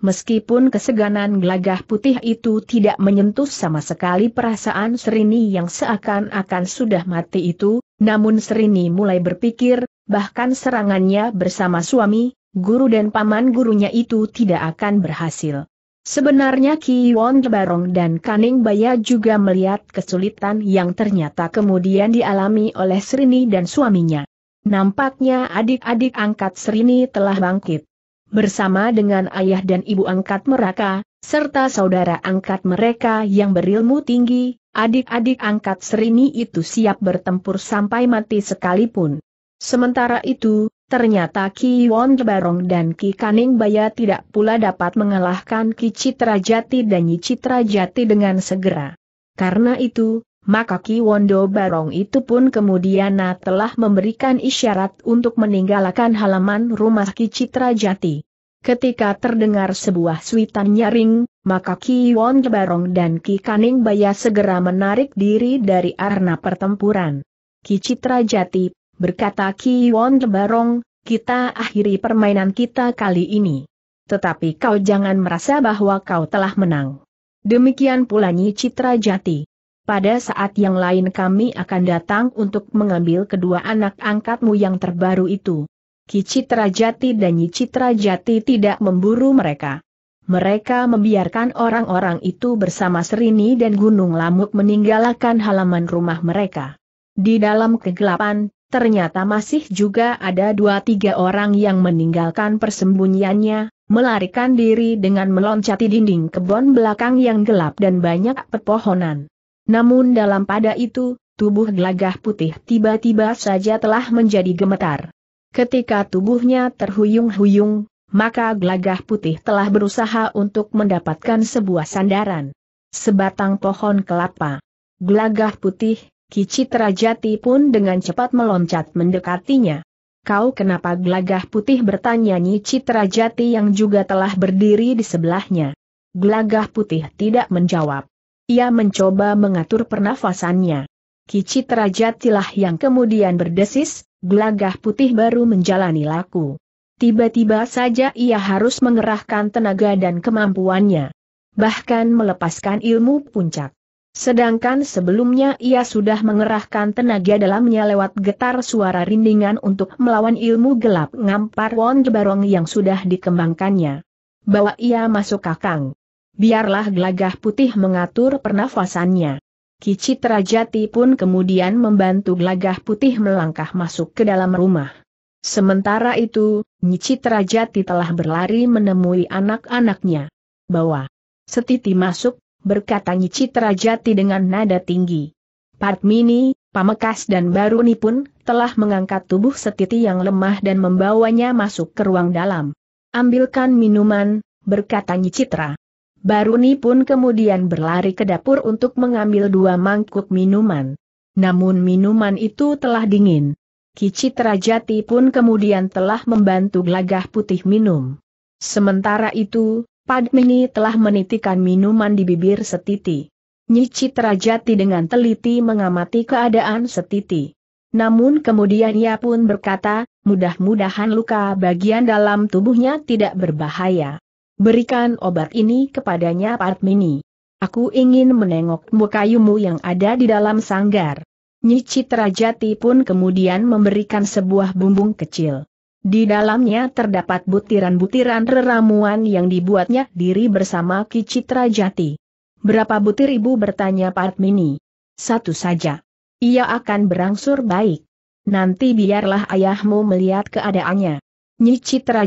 Meskipun keseganan gelagah putih itu tidak menyentuh sama sekali perasaan Serini yang seakan-akan sudah mati itu, namun Serini mulai berpikir, bahkan serangannya bersama suami, guru dan paman gurunya itu tidak akan berhasil. Sebenarnya Ki Won Barong dan Kaning Baya juga melihat kesulitan yang ternyata kemudian dialami oleh Serini dan suaminya. Nampaknya adik-adik angkat Serini telah bangkit bersama dengan ayah dan ibu angkat mereka, serta saudara angkat mereka yang berilmu tinggi, adik-adik angkat Serini itu siap bertempur sampai mati sekalipun. Sementara itu, ternyata Ki Won Barong dan Ki Kaning Baya tidak pula dapat mengalahkan Ki Jati dan Nyi Jati dengan segera. Karena itu, maka Ki Wondo Barong itu pun kemudian telah memberikan isyarat untuk meninggalkan halaman rumah Ki Citra Jati. Ketika terdengar sebuah suitan nyaring, maka Ki Wondo Barong dan Ki Kaning Baya segera menarik diri dari arena pertempuran. Ki Citra Jati, berkata Ki Wondo Barong, kita akhiri permainan kita kali ini. Tetapi kau jangan merasa bahwa kau telah menang. Demikian pula Nyi Citra Jati pada saat yang lain kami akan datang untuk mengambil kedua anak angkatmu yang terbaru itu. Ki Jati dan Nyi Jati tidak memburu mereka. Mereka membiarkan orang-orang itu bersama Serini dan Gunung Lamuk meninggalkan halaman rumah mereka. Di dalam kegelapan, ternyata masih juga ada dua tiga orang yang meninggalkan persembunyiannya, melarikan diri dengan meloncati dinding kebon belakang yang gelap dan banyak pepohonan. Namun dalam pada itu, tubuh gelagah putih tiba-tiba saja telah menjadi gemetar. Ketika tubuhnya terhuyung-huyung, maka gelagah putih telah berusaha untuk mendapatkan sebuah sandaran. Sebatang pohon kelapa. Gelagah putih, Kicit Rajati pun dengan cepat meloncat mendekatinya. Kau kenapa gelagah putih bertanya Citra Jati yang juga telah berdiri di sebelahnya. Gelagah putih tidak menjawab. Ia mencoba mengatur pernafasannya. Kicit Raja Tilah yang kemudian berdesis, gelagah putih baru menjalani laku. Tiba-tiba saja ia harus mengerahkan tenaga dan kemampuannya. Bahkan melepaskan ilmu puncak. Sedangkan sebelumnya ia sudah mengerahkan tenaga dalamnya lewat getar suara rindingan untuk melawan ilmu gelap ngampar Won Barong yang sudah dikembangkannya. Bawa ia masuk kakang biarlah gelagah putih mengatur pernafasannya. Kicit Rajati pun kemudian membantu gelagah putih melangkah masuk ke dalam rumah. Sementara itu, Nyicit Rajati telah berlari menemui anak-anaknya. Bawa. Setiti masuk, berkata Nyicit Rajati dengan nada tinggi. Padmini, Pamekas dan Baruni pun telah mengangkat tubuh Setiti yang lemah dan membawanya masuk ke ruang dalam. Ambilkan minuman, berkata Nyicitra. Baruni pun kemudian berlari ke dapur untuk mengambil dua mangkuk minuman. Namun minuman itu telah dingin. Kicit Rajati pun kemudian telah membantu gelagah putih minum. Sementara itu, Padmini telah menitikan minuman di bibir Setiti. Nyi Citrajati dengan teliti mengamati keadaan Setiti. Namun kemudian ia pun berkata, mudah-mudahan luka bagian dalam tubuhnya tidak berbahaya. Berikan obat ini kepadanya Padmini. Aku ingin menengok mukayumu yang ada di dalam sanggar. Citra Jati pun kemudian memberikan sebuah bumbung kecil. Di dalamnya terdapat butiran-butiran reramuan yang dibuatnya diri bersama Ki Citra Jati. Berapa butir ibu bertanya Padmini? Satu saja. Ia akan berangsur baik. Nanti biarlah ayahmu melihat keadaannya. Nyi Citra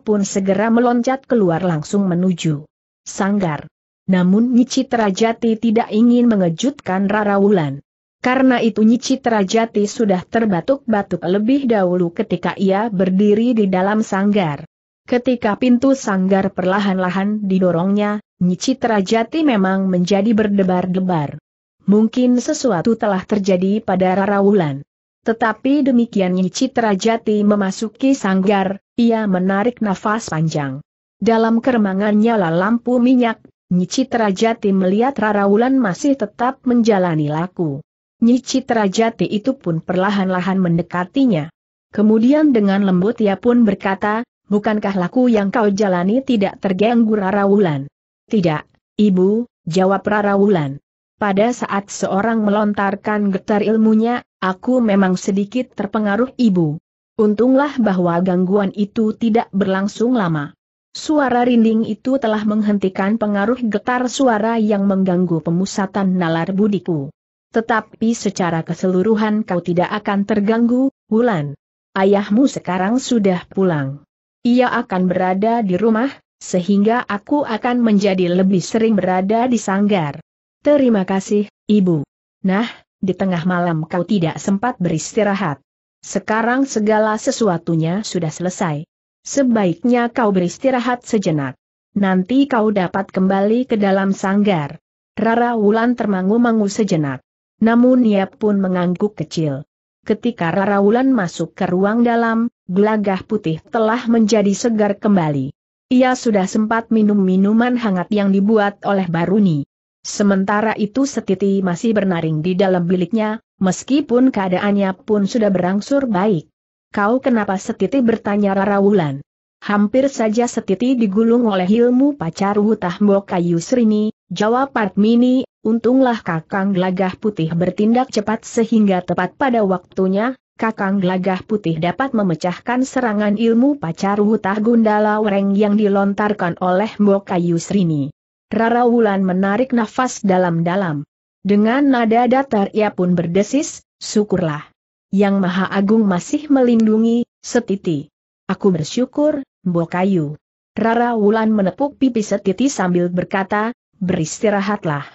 pun segera meloncat keluar langsung menuju sanggar. Namun Nyi Citra tidak ingin mengejutkan Rara Wulan. Karena itu Nyi Citra sudah terbatuk-batuk lebih dahulu ketika ia berdiri di dalam sanggar. Ketika pintu sanggar perlahan-lahan didorongnya, Nyi Citra memang menjadi berdebar-debar. Mungkin sesuatu telah terjadi pada Rara Wulan. Tetapi demikian Citra Jati memasuki sanggar, ia menarik nafas panjang. Dalam keremangan nyala lampu minyak, Nyi Citra Jati melihat Rara Wulan masih tetap menjalani laku. Nyi Citra Jati itu pun perlahan-lahan mendekatinya. Kemudian dengan lembut ia pun berkata, bukankah laku yang kau jalani tidak terganggu Rara Wulan? Tidak, ibu, jawab Rara Wulan. Pada saat seorang melontarkan getar ilmunya, Aku memang sedikit terpengaruh ibu. Untunglah bahwa gangguan itu tidak berlangsung lama. Suara rinding itu telah menghentikan pengaruh getar suara yang mengganggu pemusatan nalar budiku. Tetapi secara keseluruhan kau tidak akan terganggu, Wulan. Ayahmu sekarang sudah pulang. Ia akan berada di rumah, sehingga aku akan menjadi lebih sering berada di sanggar. Terima kasih, Ibu. Nah, di tengah malam kau tidak sempat beristirahat. Sekarang segala sesuatunya sudah selesai. Sebaiknya kau beristirahat sejenak. Nanti kau dapat kembali ke dalam sanggar. Rara Wulan termangu-mangu sejenak. Namun ia pun mengangguk kecil. Ketika Rara Wulan masuk ke ruang dalam, gelagah putih telah menjadi segar kembali. Ia sudah sempat minum minuman hangat yang dibuat oleh Baruni. Sementara itu Setiti masih bernaring di dalam biliknya, meskipun keadaannya pun sudah berangsur baik. Kau kenapa Setiti bertanya Rara Wulan? Hampir saja Setiti digulung oleh ilmu pacar Wutah Mokayu Srini, jawab Padmini, untunglah Kakang Gelagah Putih bertindak cepat sehingga tepat pada waktunya, Kakang Gelagah Putih dapat memecahkan serangan ilmu pacar Wutah Gundala Wereng yang dilontarkan oleh Mokayu Kayu Srini. Rara Wulan menarik nafas dalam-dalam. Dengan nada datar ia pun berdesis, syukurlah. Yang Maha Agung masih melindungi, setiti. Aku bersyukur, Kayu." Rara Wulan menepuk pipi setiti sambil berkata, beristirahatlah.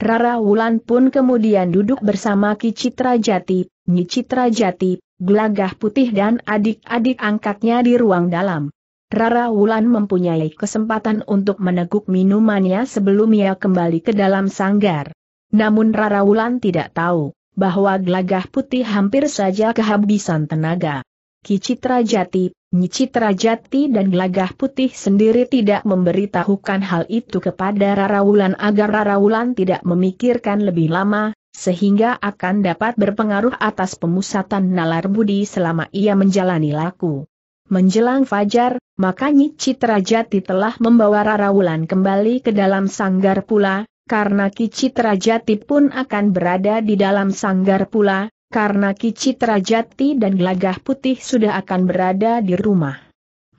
Rara Wulan pun kemudian duduk bersama Ki Citra Jati, Nyi Citra Jati, Gelagah Putih dan adik-adik angkatnya di ruang dalam. Rara Wulan mempunyai kesempatan untuk meneguk minumannya sebelum ia kembali ke dalam sanggar. Namun Rara Wulan tidak tahu bahwa gelagah putih hampir saja kehabisan tenaga. Citra Jati, Citra Jati dan gelagah putih sendiri tidak memberitahukan hal itu kepada Rara Wulan agar Rara Wulan tidak memikirkan lebih lama, sehingga akan dapat berpengaruh atas pemusatan nalar budi selama ia menjalani laku. Menjelang fajar, maka Nyi Citrajati telah membawa Raraulan kembali ke dalam sanggar pula, karena Ki Citrajati pun akan berada di dalam sanggar pula, karena Ki Citrajati dan Gelagah Putih sudah akan berada di rumah.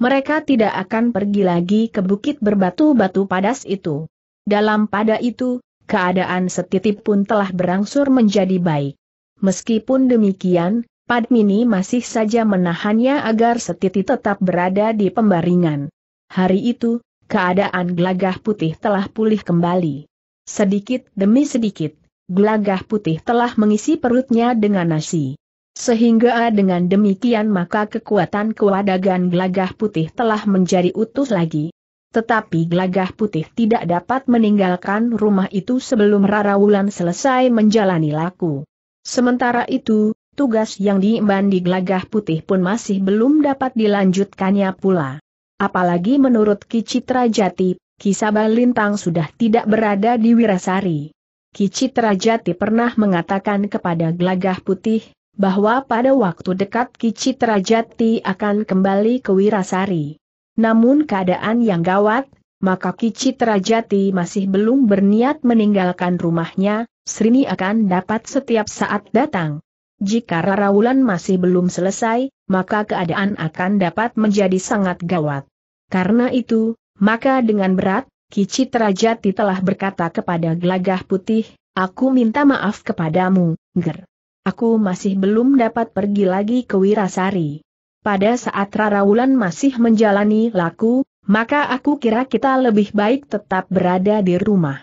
Mereka tidak akan pergi lagi ke bukit berbatu-batu padas itu. Dalam pada itu, keadaan setitip pun telah berangsur menjadi baik. Meskipun demikian, Padmini masih saja menahannya agar Setiti tetap berada di pembaringan. Hari itu, keadaan gelagah putih telah pulih kembali. Sedikit demi sedikit, gelagah putih telah mengisi perutnya dengan nasi. Sehingga dengan demikian maka kekuatan kewadagan gelagah putih telah menjadi utuh lagi. Tetapi gelagah putih tidak dapat meninggalkan rumah itu sebelum Rara Wulan selesai menjalani laku. Sementara itu, tugas yang diimban di gelagah putih pun masih belum dapat dilanjutkannya pula. Apalagi menurut Ki Citra Jati, Kisaba Lintang sudah tidak berada di Wirasari. Ki Jati pernah mengatakan kepada gelagah putih, bahwa pada waktu dekat Ki Jati akan kembali ke Wirasari. Namun keadaan yang gawat, maka Ki Jati masih belum berniat meninggalkan rumahnya, Srini akan dapat setiap saat datang. Jika Rawulan masih belum selesai, maka keadaan akan dapat menjadi sangat gawat. Karena itu, maka dengan berat, Kici Terajati telah berkata kepada Glagah Putih, Aku minta maaf kepadamu, Ger. Aku masih belum dapat pergi lagi ke Wirasari. Pada saat Rarawulan masih menjalani laku, maka aku kira kita lebih baik tetap berada di rumah.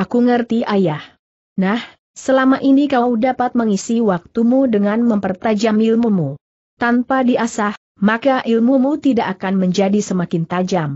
Aku ngerti ayah. Nah, Selama ini kau dapat mengisi waktumu dengan mempertajam ilmumu. Tanpa diasah, maka ilmumu tidak akan menjadi semakin tajam.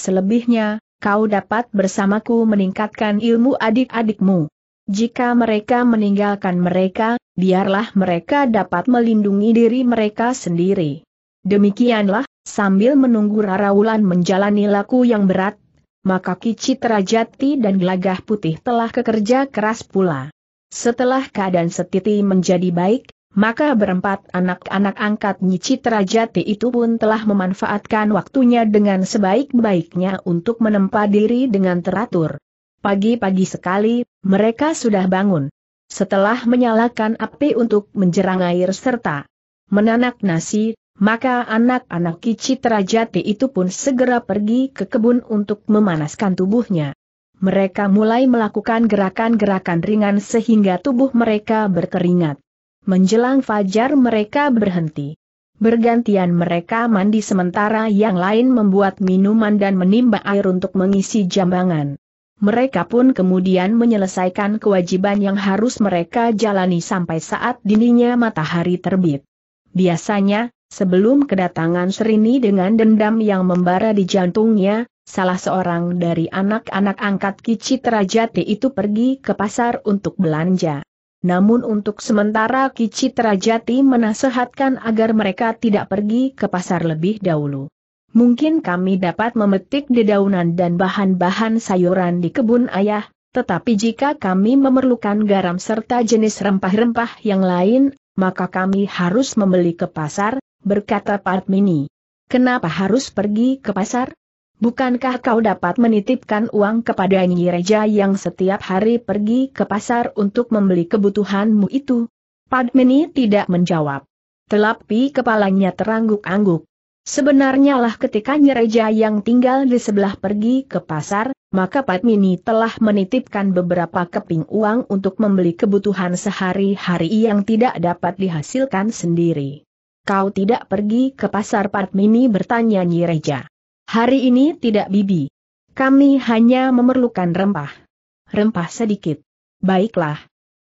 Selebihnya, kau dapat bersamaku meningkatkan ilmu adik-adikmu. Jika mereka meninggalkan mereka, biarlah mereka dapat melindungi diri mereka sendiri. Demikianlah, sambil menunggu Raraulan menjalani laku yang berat, maka Kicit Rajati dan Gelagah Putih telah kekerja keras pula. Setelah keadaan setiti menjadi baik, maka berempat anak-anak angkat Nyici Jati itu pun telah memanfaatkan waktunya dengan sebaik-baiknya untuk menempa diri dengan teratur. Pagi-pagi sekali, mereka sudah bangun. Setelah menyalakan api untuk menjerang air serta menanak nasi, maka anak-anak Kici Jati itu pun segera pergi ke kebun untuk memanaskan tubuhnya mereka mulai melakukan gerakan-gerakan ringan sehingga tubuh mereka berkeringat. Menjelang fajar mereka berhenti. Bergantian mereka mandi sementara yang lain membuat minuman dan menimba air untuk mengisi jambangan. Mereka pun kemudian menyelesaikan kewajiban yang harus mereka jalani sampai saat dininya matahari terbit. Biasanya, sebelum kedatangan Serini dengan dendam yang membara di jantungnya, Salah seorang dari anak-anak angkat Kicitra Jati itu pergi ke pasar untuk belanja. Namun untuk sementara Kicitra Jati menasehatkan agar mereka tidak pergi ke pasar lebih dahulu. Mungkin kami dapat memetik dedaunan dan bahan-bahan sayuran di kebun ayah, tetapi jika kami memerlukan garam serta jenis rempah-rempah yang lain, maka kami harus membeli ke pasar, berkata Padmini. Kenapa harus pergi ke pasar? Bukankah kau dapat menitipkan uang kepada Nyi Reja yang setiap hari pergi ke pasar untuk membeli kebutuhanmu itu? Padmini tidak menjawab. Telapi kepalanya terangguk-angguk. Sebenarnya lah ketika Nyi Reja yang tinggal di sebelah pergi ke pasar, maka Padmini telah menitipkan beberapa keping uang untuk membeli kebutuhan sehari-hari yang tidak dapat dihasilkan sendiri. Kau tidak pergi ke pasar Padmini bertanya Nyi Reja. Hari ini tidak bibi. Kami hanya memerlukan rempah. Rempah sedikit. Baiklah.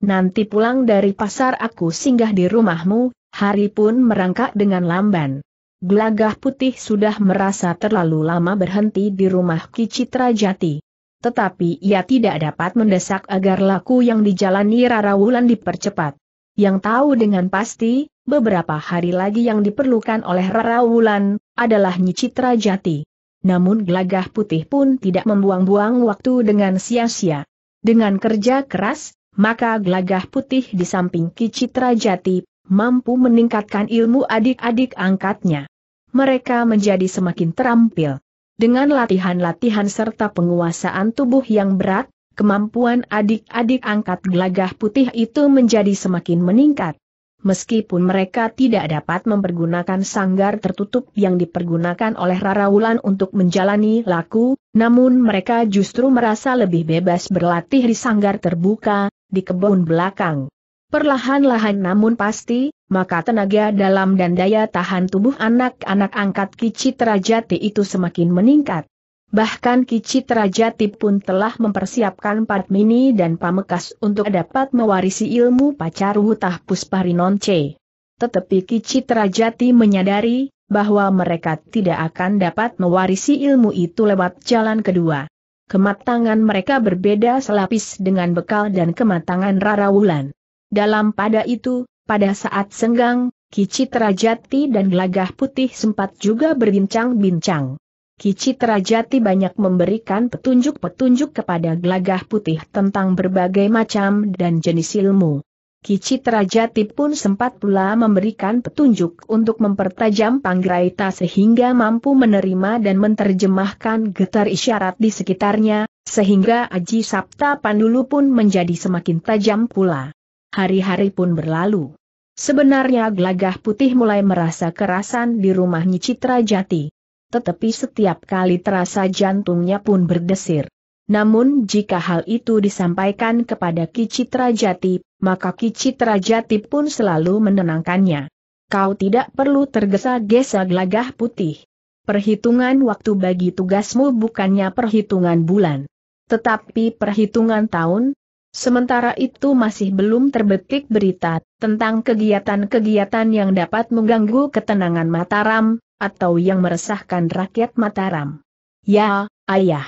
Nanti pulang dari pasar aku singgah di rumahmu, hari pun merangkak dengan lamban. Gelagah putih sudah merasa terlalu lama berhenti di rumah Kicitra Jati. Tetapi ia tidak dapat mendesak agar laku yang dijalani Rara Wulan dipercepat. Yang tahu dengan pasti, beberapa hari lagi yang diperlukan oleh Rara Wulan, adalah Nyicitra Jati namun gelagah putih pun tidak membuang-buang waktu dengan sia-sia. Dengan kerja keras, maka gelagah putih di samping Kicitra Jati, mampu meningkatkan ilmu adik-adik angkatnya. Mereka menjadi semakin terampil. Dengan latihan-latihan serta penguasaan tubuh yang berat, kemampuan adik-adik angkat gelagah putih itu menjadi semakin meningkat. Meskipun mereka tidak dapat mempergunakan sanggar tertutup yang dipergunakan oleh Raraulan untuk menjalani laku, namun mereka justru merasa lebih bebas berlatih di sanggar terbuka, di kebun belakang. Perlahan-lahan namun pasti, maka tenaga dalam dan daya tahan tubuh anak-anak angkat Kicitra Jati itu semakin meningkat. Bahkan Kici Jati pun telah mempersiapkan Padmini dan Pamekas untuk dapat mewarisi ilmu pacar Pusparinon Pusparinonce. Tetapi Kici Jati menyadari bahwa mereka tidak akan dapat mewarisi ilmu itu lewat jalan kedua. Kematangan mereka berbeda selapis dengan bekal dan kematangan Rara Wulan. Dalam pada itu, pada saat senggang, Kici Jati dan Gelagah Putih sempat juga berbincang-bincang. Citra Jati banyak memberikan petunjuk-petunjuk kepada gelagah putih tentang berbagai macam dan jenis ilmu. Citra Jati pun sempat pula memberikan petunjuk untuk mempertajam panggraita sehingga mampu menerima dan menerjemahkan getar isyarat di sekitarnya, sehingga Aji Sabta Pandulu pun menjadi semakin tajam pula. Hari-hari pun berlalu. Sebenarnya gelagah putih mulai merasa kerasan di rumah Nyi Citra Jati tetapi setiap kali terasa jantungnya pun berdesir. Namun jika hal itu disampaikan kepada Kicitra Jati, maka Kicitra Jati pun selalu menenangkannya. Kau tidak perlu tergesa-gesa gelagah putih. Perhitungan waktu bagi tugasmu bukannya perhitungan bulan. Tetapi perhitungan tahun, Sementara itu masih belum terbetik berita tentang kegiatan-kegiatan yang dapat mengganggu ketenangan Mataram, atau yang meresahkan rakyat Mataram. Ya, ayah.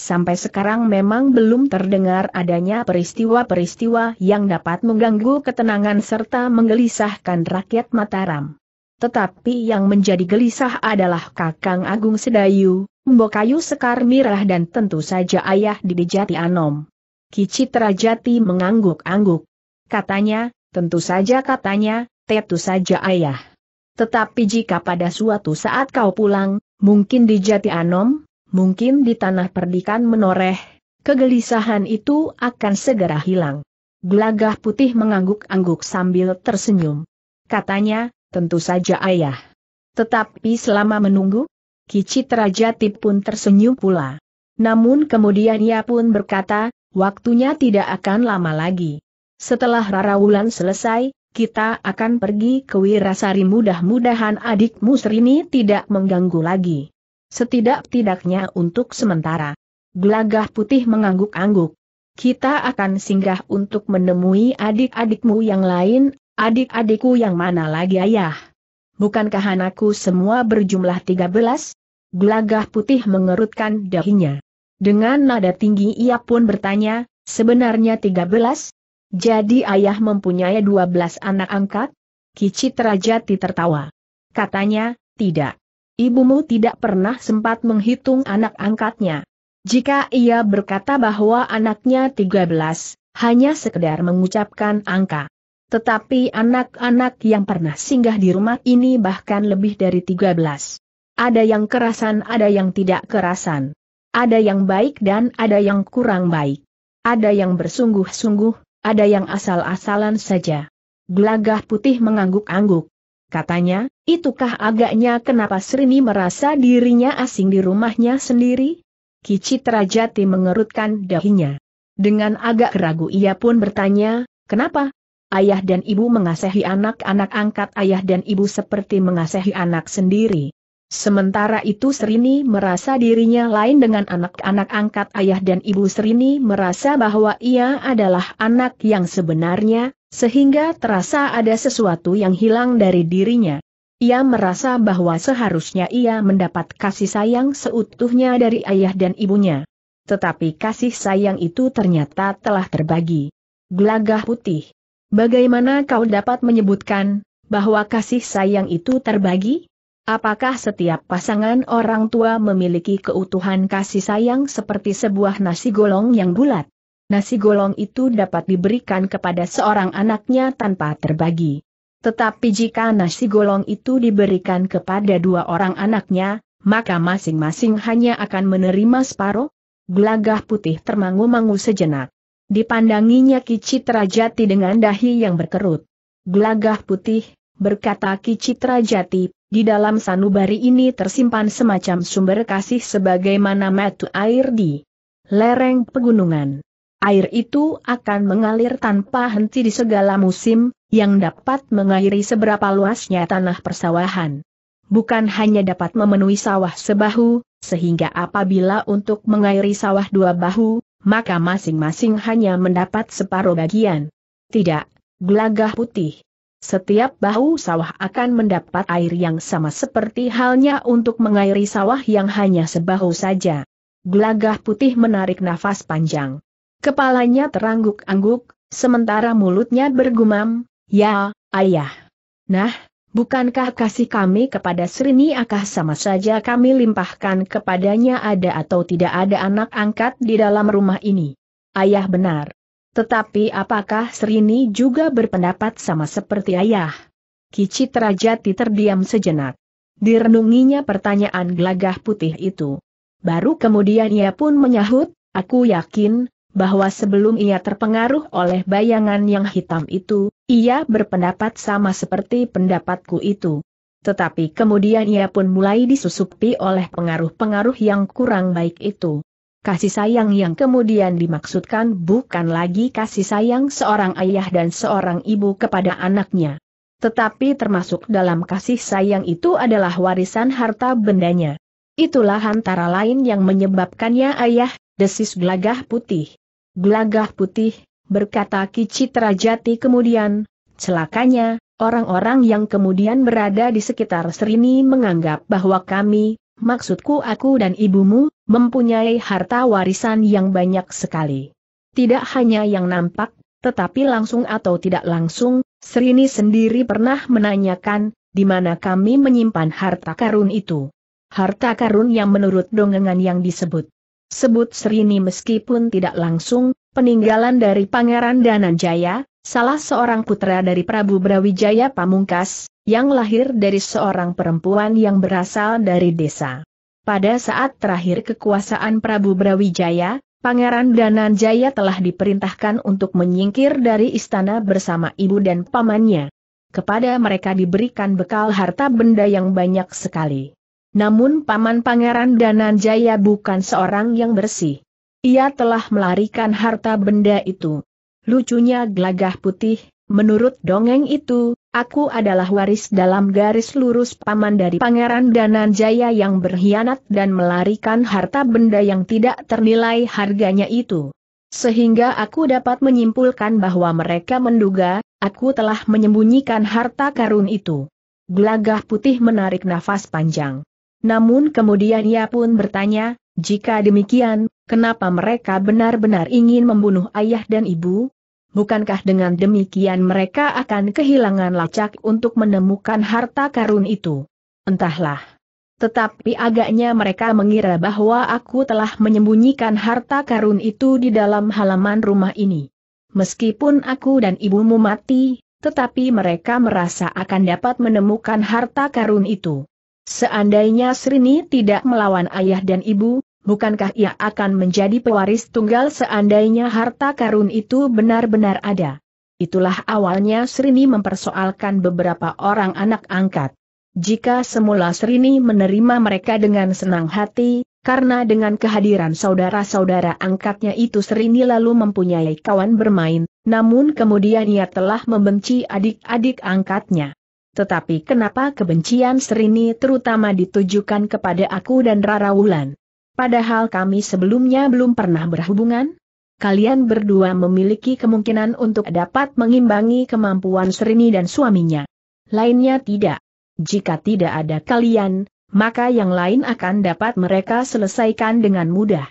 Sampai sekarang memang belum terdengar adanya peristiwa-peristiwa yang dapat mengganggu ketenangan serta menggelisahkan rakyat Mataram. Tetapi yang menjadi gelisah adalah Kakang Agung Sedayu, Mbokayu Sekar Mirah dan tentu saja ayah Didi Jati Anom. Kicitra Jati mengangguk-angguk. Katanya, tentu saja katanya, tentu saja ayah. Tetapi jika pada suatu saat kau pulang, mungkin di Jati Anom, mungkin di tanah perdikan menoreh, kegelisahan itu akan segera hilang. Gelagah putih mengangguk-angguk sambil tersenyum. Katanya, tentu saja ayah. Tetapi selama menunggu, Raja Tip pun tersenyum pula. Namun kemudian ia pun berkata, waktunya tidak akan lama lagi. Setelah Rara Wulan selesai, kita akan pergi ke Wirasari mudah-mudahan adikmu Srini tidak mengganggu lagi. Setidak-tidaknya untuk sementara. Gelagah putih mengangguk-angguk. Kita akan singgah untuk menemui adik-adikmu yang lain, adik-adikku yang mana lagi ayah. Bukankah anakku semua berjumlah 13? Gelagah putih mengerutkan dahinya. Dengan nada tinggi ia pun bertanya, sebenarnya 13? Jadi ayah mempunyai dua belas anak angkat? Kici Terajati tertawa. Katanya, tidak. Ibumu tidak pernah sempat menghitung anak angkatnya. Jika ia berkata bahwa anaknya tiga belas, hanya sekedar mengucapkan angka. Tetapi anak-anak yang pernah singgah di rumah ini bahkan lebih dari tiga belas. Ada yang kerasan, ada yang tidak kerasan. Ada yang baik dan ada yang kurang baik. Ada yang bersungguh-sungguh, ada yang asal-asalan saja. Gelagah putih mengangguk-angguk. Katanya, itukah agaknya kenapa Srini merasa dirinya asing di rumahnya sendiri? Kici Terajati mengerutkan dahinya. Dengan agak ragu ia pun bertanya, kenapa? Ayah dan ibu mengasihi anak-anak angkat ayah dan ibu seperti mengasihi anak sendiri. Sementara itu Serini merasa dirinya lain dengan anak-anak angkat ayah dan ibu Serini merasa bahwa ia adalah anak yang sebenarnya, sehingga terasa ada sesuatu yang hilang dari dirinya. Ia merasa bahwa seharusnya ia mendapat kasih sayang seutuhnya dari ayah dan ibunya. Tetapi kasih sayang itu ternyata telah terbagi. Gelagah putih. Bagaimana kau dapat menyebutkan, bahwa kasih sayang itu terbagi? Apakah setiap pasangan orang tua memiliki keutuhan kasih sayang seperti sebuah nasi golong yang bulat? Nasi golong itu dapat diberikan kepada seorang anaknya tanpa terbagi. Tetapi jika nasi golong itu diberikan kepada dua orang anaknya, maka masing-masing hanya akan menerima separuh? Gelagah putih termangu-mangu sejenak. Dipandanginya Kici Terajati dengan dahi yang berkerut. Gelagah putih, berkata Kicitra Jati, di dalam sanubari ini tersimpan semacam sumber kasih sebagaimana metu air di lereng pegunungan. Air itu akan mengalir tanpa henti di segala musim, yang dapat mengairi seberapa luasnya tanah persawahan. Bukan hanya dapat memenuhi sawah sebahu, sehingga apabila untuk mengairi sawah dua bahu, maka masing-masing hanya mendapat separuh bagian. Tidak, gelagah putih setiap bahu sawah akan mendapat air yang sama seperti halnya untuk mengairi sawah yang hanya sebahu saja. Gelagah putih menarik nafas panjang. Kepalanya terangguk-angguk, sementara mulutnya bergumam, Ya, ayah. Nah, bukankah kasih kami kepada Srini Akah sama saja kami limpahkan kepadanya ada atau tidak ada anak angkat di dalam rumah ini? Ayah benar. Tetapi apakah Serini juga berpendapat sama seperti ayah? Kici Terajati terdiam sejenak. Direnunginya pertanyaan gelagah putih itu. Baru kemudian ia pun menyahut, aku yakin, bahwa sebelum ia terpengaruh oleh bayangan yang hitam itu, ia berpendapat sama seperti pendapatku itu. Tetapi kemudian ia pun mulai disusupi oleh pengaruh-pengaruh yang kurang baik itu. Kasih sayang yang kemudian dimaksudkan bukan lagi kasih sayang seorang ayah dan seorang ibu kepada anaknya. Tetapi termasuk dalam kasih sayang itu adalah warisan harta bendanya. Itulah antara lain yang menyebabkannya ayah, desis gelagah putih. Gelagah putih, berkata Kici Terajati kemudian, celakanya, orang-orang yang kemudian berada di sekitar Serini menganggap bahwa kami, maksudku aku dan ibumu, mempunyai harta warisan yang banyak sekali. Tidak hanya yang nampak, tetapi langsung atau tidak langsung, Serini sendiri pernah menanyakan, di mana kami menyimpan harta karun itu. Harta karun yang menurut dongengan yang disebut. Sebut Serini meskipun tidak langsung, peninggalan dari Pangeran Dananjaya, salah seorang putra dari Prabu Brawijaya Pamungkas, yang lahir dari seorang perempuan yang berasal dari desa pada saat terakhir kekuasaan Prabu Brawijaya, Pangeran Dananjaya telah diperintahkan untuk menyingkir dari istana bersama ibu dan pamannya. Kepada mereka diberikan bekal harta benda yang banyak sekali. Namun paman Pangeran Dananjaya bukan seorang yang bersih. Ia telah melarikan harta benda itu. Lucunya gelagah putih, menurut dongeng itu, Aku adalah waris dalam garis lurus paman dari Pangeran Dananjaya yang berkhianat dan melarikan harta benda yang tidak ternilai harganya itu. Sehingga aku dapat menyimpulkan bahwa mereka menduga, aku telah menyembunyikan harta karun itu. Gelagah putih menarik nafas panjang. Namun kemudian ia pun bertanya, jika demikian, kenapa mereka benar-benar ingin membunuh ayah dan ibu? bukankah dengan demikian mereka akan kehilangan lacak untuk menemukan harta karun itu? Entahlah. Tetapi agaknya mereka mengira bahwa aku telah menyembunyikan harta karun itu di dalam halaman rumah ini. Meskipun aku dan ibumu mati, tetapi mereka merasa akan dapat menemukan harta karun itu. Seandainya Srini tidak melawan ayah dan ibu, bukankah ia akan menjadi pewaris tunggal seandainya harta karun itu benar-benar ada? Itulah awalnya Srini mempersoalkan beberapa orang anak angkat. Jika semula Srini menerima mereka dengan senang hati, karena dengan kehadiran saudara-saudara angkatnya itu Srini lalu mempunyai kawan bermain, namun kemudian ia telah membenci adik-adik angkatnya. Tetapi kenapa kebencian Srini terutama ditujukan kepada aku dan Rara Wulan? Padahal kami sebelumnya belum pernah berhubungan? Kalian berdua memiliki kemungkinan untuk dapat mengimbangi kemampuan Serini dan suaminya. Lainnya tidak. Jika tidak ada kalian, maka yang lain akan dapat mereka selesaikan dengan mudah.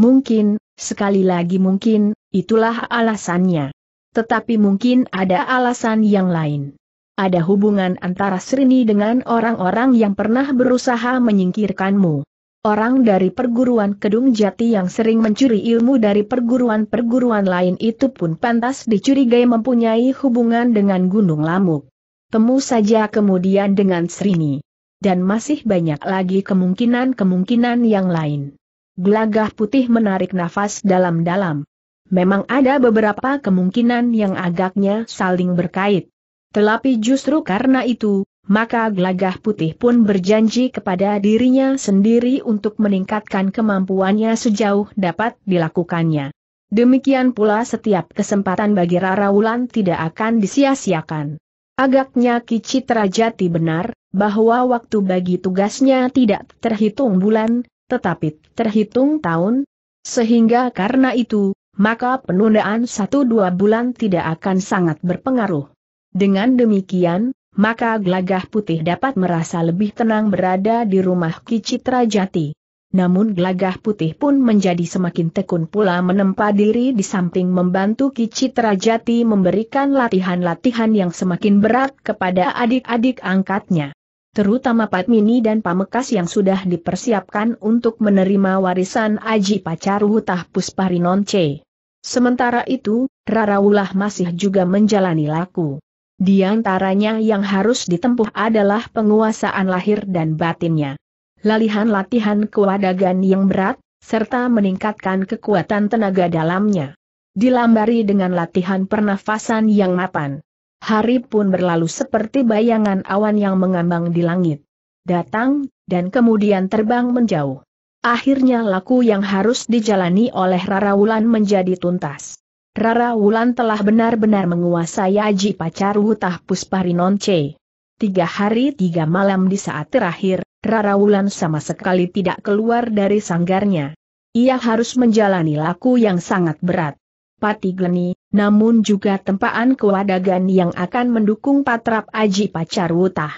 Mungkin, sekali lagi mungkin, itulah alasannya. Tetapi mungkin ada alasan yang lain. Ada hubungan antara Srini dengan orang-orang yang pernah berusaha menyingkirkanmu. Orang dari perguruan Kedung Jati yang sering mencuri ilmu dari perguruan-perguruan lain itu pun pantas dicurigai mempunyai hubungan dengan Gunung Lamuk. Temu saja kemudian dengan Srini. Dan masih banyak lagi kemungkinan-kemungkinan yang lain. Gelagah putih menarik nafas dalam-dalam. Memang ada beberapa kemungkinan yang agaknya saling berkait. Tetapi justru karena itu, maka gelagah putih pun berjanji kepada dirinya sendiri untuk meningkatkan kemampuannya sejauh dapat dilakukannya. Demikian pula setiap kesempatan bagi Rara Wulan tidak akan disia-siakan. Agaknya Kici Terajati benar, bahwa waktu bagi tugasnya tidak terhitung bulan, tetapi terhitung tahun. Sehingga karena itu, maka penundaan satu dua bulan tidak akan sangat berpengaruh. Dengan demikian, maka Glagah Putih dapat merasa lebih tenang berada di rumah Kicitra Jati. Namun Glagah Putih pun menjadi semakin tekun pula menempa diri di samping membantu Kicitra Jati memberikan latihan-latihan yang semakin berat kepada adik-adik angkatnya terutama Patmini dan Pamekas yang sudah dipersiapkan untuk menerima warisan Aji Pacaruhutah Pusparinonce. Sementara itu, Rara Wulah masih juga menjalani laku. Di antaranya yang harus ditempuh adalah penguasaan lahir dan batinnya. Lalihan latihan kewadagan yang berat, serta meningkatkan kekuatan tenaga dalamnya. Dilambari dengan latihan pernafasan yang mapan. Hari pun berlalu seperti bayangan awan yang mengambang di langit. Datang, dan kemudian terbang menjauh. Akhirnya laku yang harus dijalani oleh Rara Wulan menjadi tuntas. Rara Wulan telah benar-benar menguasai Aji Pacar Wutah Pusparinon C. Tiga hari tiga malam di saat terakhir, Rara Wulan sama sekali tidak keluar dari sanggarnya. Ia harus menjalani laku yang sangat berat. Pati Gleni, namun juga tempaan kewadagan yang akan mendukung patrap Aji Pacar Wutah.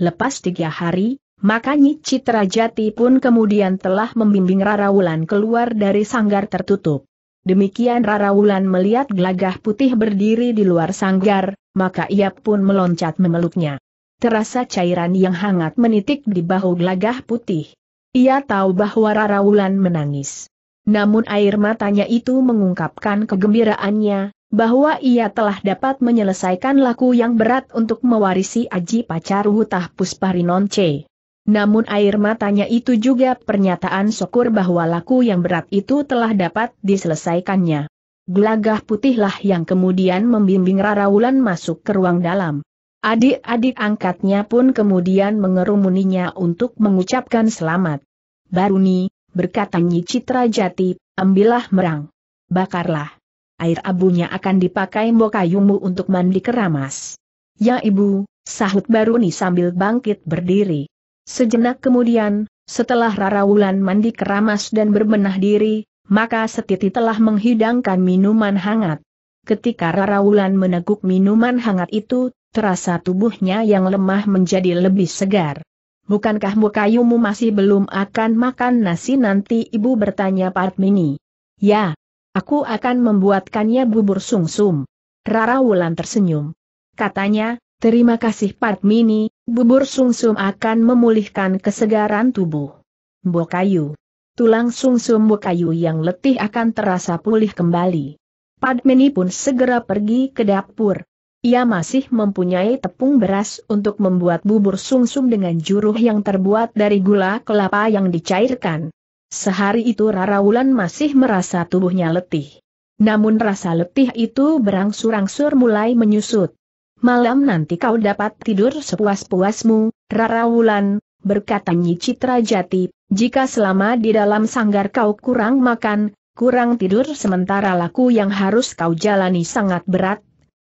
Lepas tiga hari, makanya Citra Jati pun kemudian telah membimbing Rara Wulan keluar dari sanggar tertutup. Demikian Rara Wulan melihat gelagah putih berdiri di luar sanggar, maka ia pun meloncat memeluknya. Terasa cairan yang hangat menitik di bahu gelagah putih. Ia tahu bahwa Rara Wulan menangis. Namun air matanya itu mengungkapkan kegembiraannya, bahwa ia telah dapat menyelesaikan laku yang berat untuk mewarisi Aji Pacar Wutah Puspari Nonce. Namun air matanya itu juga pernyataan syukur bahwa laku yang berat itu telah dapat diselesaikannya. Gelagah putihlah yang kemudian membimbing Raraulan masuk ke ruang dalam. Adik-adik angkatnya pun kemudian mengerumuninya untuk mengucapkan selamat. Baruni, berkata Nyi Citra Jati, ambillah merang. Bakarlah. Air abunya akan dipakai mbokayumu untuk mandi keramas. Ya ibu, sahut Baruni sambil bangkit berdiri. Sejenak kemudian, setelah Rara Wulan mandi keramas dan berbenah diri, maka Setiti telah menghidangkan minuman hangat. Ketika Rara Wulan meneguk minuman hangat itu, terasa tubuhnya yang lemah menjadi lebih segar. Bukankah Mukayumu masih belum akan makan nasi nanti ibu bertanya Mini. Ya, aku akan membuatkannya bubur sungsum. -sum. Rara Wulan tersenyum. Katanya, terima kasih Mini. Bubur sumsum -sum akan memulihkan kesegaran tubuh. Bokayu. Tulang sumsum bokayu yang letih akan terasa pulih kembali. Padmini pun segera pergi ke dapur. Ia masih mempunyai tepung beras untuk membuat bubur sumsum -sum dengan juruh yang terbuat dari gula kelapa yang dicairkan. Sehari itu Raraulan masih merasa tubuhnya letih. Namun rasa letih itu berangsur-angsur mulai menyusut malam nanti kau dapat tidur sepuas-puasmu, Rara Wulan, berkata Nyi Citra Jati, jika selama di dalam sanggar kau kurang makan, kurang tidur sementara laku yang harus kau jalani sangat berat,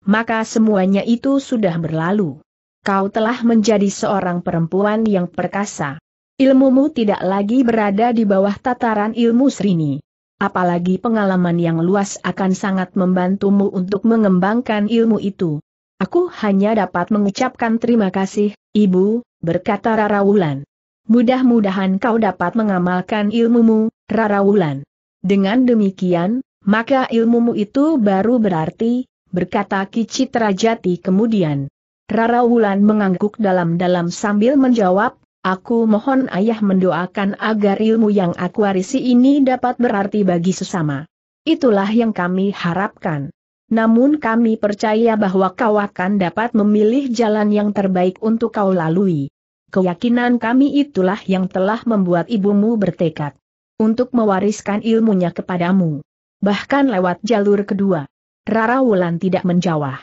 maka semuanya itu sudah berlalu. Kau telah menjadi seorang perempuan yang perkasa. Ilmumu tidak lagi berada di bawah tataran ilmu Srini. Apalagi pengalaman yang luas akan sangat membantumu untuk mengembangkan ilmu itu. Aku hanya dapat mengucapkan terima kasih, Ibu, berkata Rara Wulan. Mudah-mudahan kau dapat mengamalkan ilmumu, Rara Wulan. Dengan demikian, maka ilmumu itu baru berarti, berkata Kicit Rajati kemudian. Rara Wulan mengangguk dalam-dalam sambil menjawab, Aku mohon ayah mendoakan agar ilmu yang aku warisi ini dapat berarti bagi sesama. Itulah yang kami harapkan namun kami percaya bahwa kau akan dapat memilih jalan yang terbaik untuk kau lalui. Keyakinan kami itulah yang telah membuat ibumu bertekad untuk mewariskan ilmunya kepadamu. Bahkan lewat jalur kedua. Rara Wulan tidak menjawab.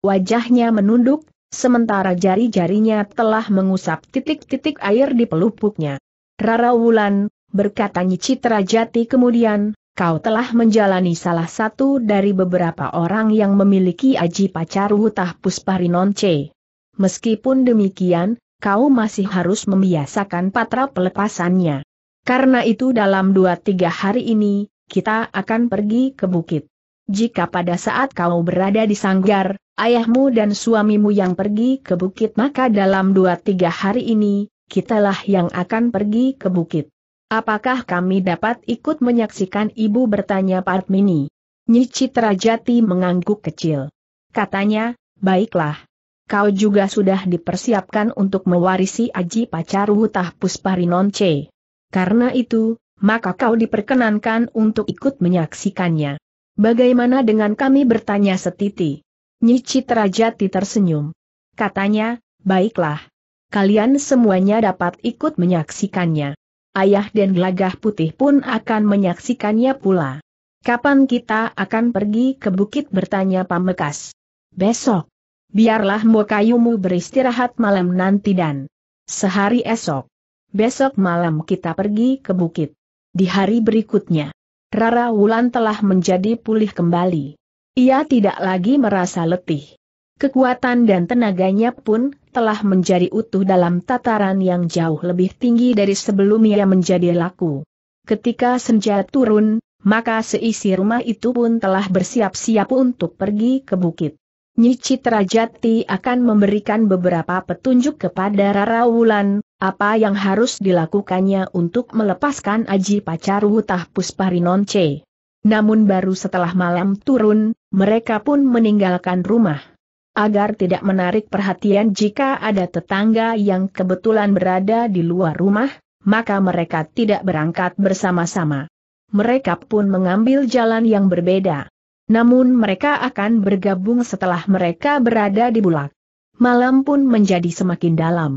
Wajahnya menunduk, sementara jari-jarinya telah mengusap titik-titik air di pelupuknya. Rara Wulan, berkata Nyi Citra Jati kemudian, Kau telah menjalani salah satu dari beberapa orang yang memiliki aji pacar Wutah pusparinon C. Meskipun demikian, kau masih harus membiasakan patra pelepasannya. Karena itu dalam 2-3 hari ini, kita akan pergi ke bukit. Jika pada saat kau berada di sanggar, ayahmu dan suamimu yang pergi ke bukit maka dalam 2-3 hari ini, kitalah yang akan pergi ke bukit. Apakah kami dapat ikut menyaksikan ibu bertanya Padmini? Nyi Jati mengangguk kecil. Katanya, baiklah. Kau juga sudah dipersiapkan untuk mewarisi Aji Pacaru Tahpusparinon C. Karena itu, maka kau diperkenankan untuk ikut menyaksikannya. Bagaimana dengan kami bertanya setiti? Nyi Jati tersenyum. Katanya, baiklah. Kalian semuanya dapat ikut menyaksikannya ayah dan gelagah putih pun akan menyaksikannya pula. Kapan kita akan pergi ke bukit bertanya Pamekas? Besok. Biarlah Mokayumu beristirahat malam nanti dan sehari esok. Besok malam kita pergi ke bukit. Di hari berikutnya, Rara Wulan telah menjadi pulih kembali. Ia tidak lagi merasa letih kekuatan dan tenaganya pun telah menjadi utuh dalam tataran yang jauh lebih tinggi dari sebelum ia menjadi laku. Ketika senja turun, maka seisi rumah itu pun telah bersiap-siap untuk pergi ke bukit. Nyi Citra akan memberikan beberapa petunjuk kepada Rara Wulan, apa yang harus dilakukannya untuk melepaskan Aji Puspari Pusparinonce. Namun baru setelah malam turun, mereka pun meninggalkan rumah agar tidak menarik perhatian jika ada tetangga yang kebetulan berada di luar rumah, maka mereka tidak berangkat bersama-sama. Mereka pun mengambil jalan yang berbeda. Namun mereka akan bergabung setelah mereka berada di bulak. Malam pun menjadi semakin dalam.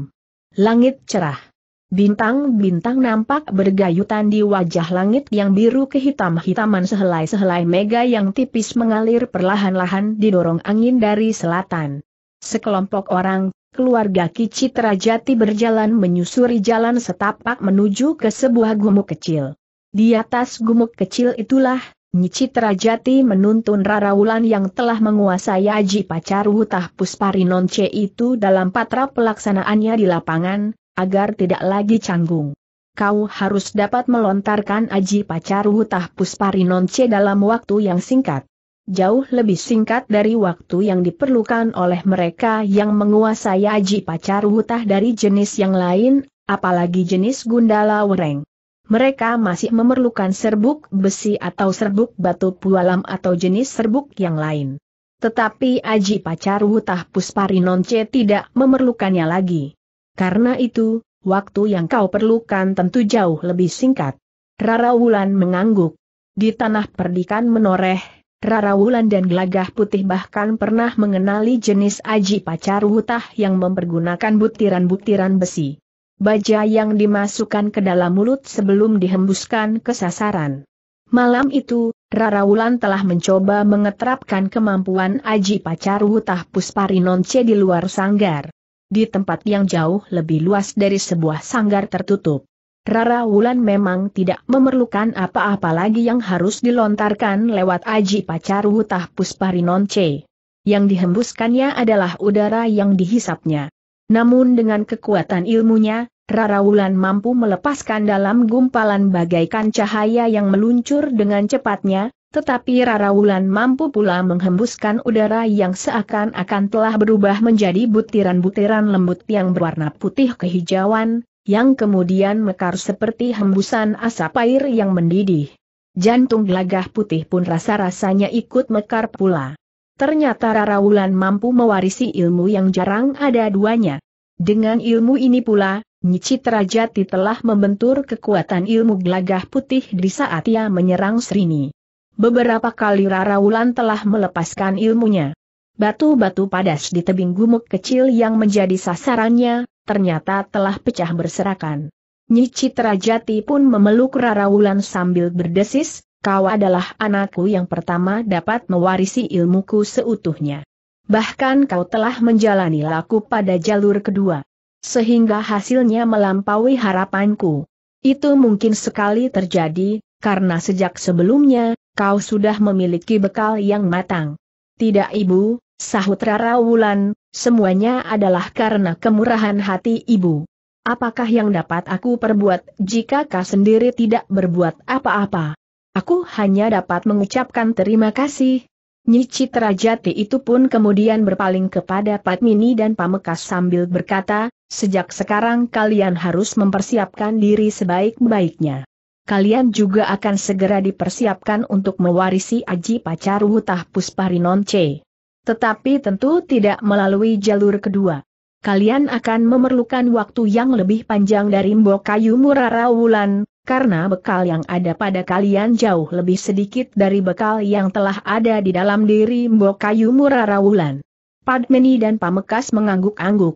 Langit cerah. Bintang-bintang nampak bergayutan di wajah langit yang biru kehitam-hitaman sehelai-sehelai mega yang tipis mengalir perlahan-lahan didorong angin dari selatan. Sekelompok orang, keluarga Kicitra Jati berjalan menyusuri jalan setapak menuju ke sebuah gumuk kecil. Di atas gumuk kecil itulah, Nyici Jati menuntun Rara Wulan yang telah menguasai Aji Pacar Wutah Pusparinonce itu dalam patra pelaksanaannya di lapangan, agar tidak lagi canggung. Kau harus dapat melontarkan aji pacaruhutah pusparinonce dalam waktu yang singkat. Jauh lebih singkat dari waktu yang diperlukan oleh mereka yang menguasai aji pacaruhutah dari jenis yang lain, apalagi jenis gundala wereng. Mereka masih memerlukan serbuk besi atau serbuk batu pualam atau jenis serbuk yang lain. Tetapi Aji Pacaruhutah Pusparinonce tidak memerlukannya lagi. Karena itu, waktu yang kau perlukan tentu jauh lebih singkat. Rara Wulan mengangguk. Di tanah perdikan menoreh, Rara Wulan dan Gelagah Putih bahkan pernah mengenali jenis aji pacar hutah yang mempergunakan butiran-butiran besi. Baja yang dimasukkan ke dalam mulut sebelum dihembuskan ke sasaran. Malam itu, Rara Wulan telah mencoba mengetrapkan kemampuan aji pacar hutah Pusparinon C di luar sanggar di tempat yang jauh lebih luas dari sebuah sanggar tertutup. Rara Wulan memang tidak memerlukan apa-apa lagi yang harus dilontarkan lewat Aji Pacar Wutah Pusparinon C. Yang dihembuskannya adalah udara yang dihisapnya. Namun dengan kekuatan ilmunya, Rara Wulan mampu melepaskan dalam gumpalan bagaikan cahaya yang meluncur dengan cepatnya, tetapi Rara Wulan mampu pula menghembuskan udara yang seakan-akan telah berubah menjadi butiran-butiran lembut yang berwarna putih kehijauan, yang kemudian mekar seperti hembusan asap air yang mendidih. Jantung gelagah putih pun rasa-rasanya ikut mekar pula. Ternyata Rara Wulan mampu mewarisi ilmu yang jarang ada duanya. Dengan ilmu ini pula, Nyicitra Jati telah membentur kekuatan ilmu gelagah putih di saat ia menyerang Srini. Beberapa kali Rara Wulan telah melepaskan ilmunya. Batu-batu padas di tebing gumuk kecil yang menjadi sasarannya, ternyata telah pecah berserakan. Nyi Citra Jati pun memeluk Rara Wulan sambil berdesis, kau adalah anakku yang pertama dapat mewarisi ilmuku seutuhnya. Bahkan kau telah menjalani laku pada jalur kedua. Sehingga hasilnya melampaui harapanku. Itu mungkin sekali terjadi, karena sejak sebelumnya, kau sudah memiliki bekal yang matang. Tidak ibu, sahut Rara Wulan, semuanya adalah karena kemurahan hati ibu. Apakah yang dapat aku perbuat jika kau sendiri tidak berbuat apa-apa? Aku hanya dapat mengucapkan terima kasih. Nyi Citra itu pun kemudian berpaling kepada Padmini dan Pamekas sambil berkata, sejak sekarang kalian harus mempersiapkan diri sebaik-baiknya kalian juga akan segera dipersiapkan untuk mewarisi Aji Pacar Wutah Pusparinon C. Tetapi tentu tidak melalui jalur kedua. Kalian akan memerlukan waktu yang lebih panjang dari Kayu Murara Wulan, karena bekal yang ada pada kalian jauh lebih sedikit dari bekal yang telah ada di dalam diri Kayu Murara Wulan. Padmeni dan Pamekas mengangguk-angguk.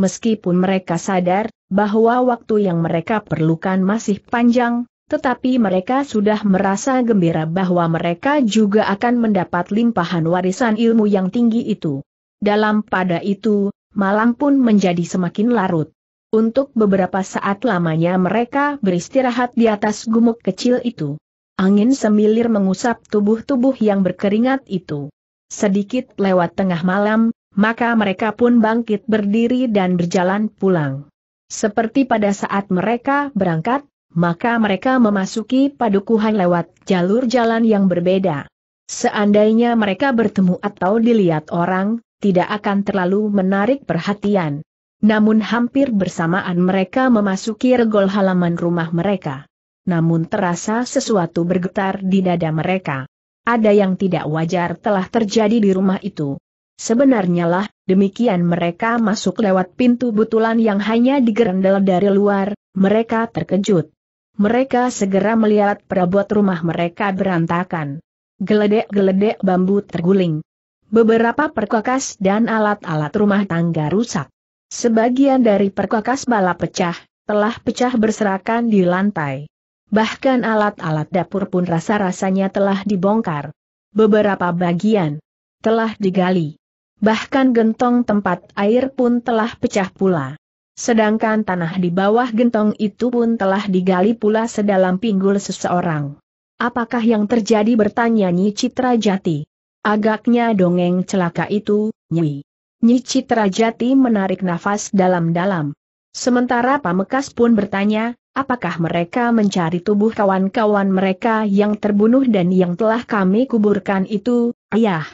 Meskipun mereka sadar bahwa waktu yang mereka perlukan masih panjang, tetapi mereka sudah merasa gembira bahwa mereka juga akan mendapat limpahan warisan ilmu yang tinggi itu. Dalam pada itu, malam pun menjadi semakin larut. Untuk beberapa saat lamanya mereka beristirahat di atas gumuk kecil itu. Angin semilir mengusap tubuh-tubuh yang berkeringat itu. Sedikit lewat tengah malam, maka mereka pun bangkit berdiri dan berjalan pulang. Seperti pada saat mereka berangkat, maka mereka memasuki padukuhan lewat jalur jalan yang berbeda. Seandainya mereka bertemu atau dilihat orang, tidak akan terlalu menarik perhatian. Namun hampir bersamaan mereka memasuki regol halaman rumah mereka. Namun terasa sesuatu bergetar di dada mereka. Ada yang tidak wajar telah terjadi di rumah itu. Sebenarnya lah, demikian mereka masuk lewat pintu butulan yang hanya digerendel dari luar, mereka terkejut mereka segera melihat perabot rumah mereka berantakan. Geledek-geledek bambu terguling. Beberapa perkakas dan alat-alat rumah tangga rusak. Sebagian dari perkakas bala pecah, telah pecah berserakan di lantai. Bahkan alat-alat dapur pun rasa-rasanya telah dibongkar. Beberapa bagian telah digali. Bahkan gentong tempat air pun telah pecah pula. Sedangkan tanah di bawah gentong itu pun telah digali pula sedalam pinggul seseorang. Apakah yang terjadi bertanya Nyi Citra Jati? Agaknya dongeng celaka itu, Nyi. Nyi Citra Jati menarik nafas dalam-dalam. Sementara Pamekas pun bertanya, apakah mereka mencari tubuh kawan-kawan mereka yang terbunuh dan yang telah kami kuburkan itu, ayah?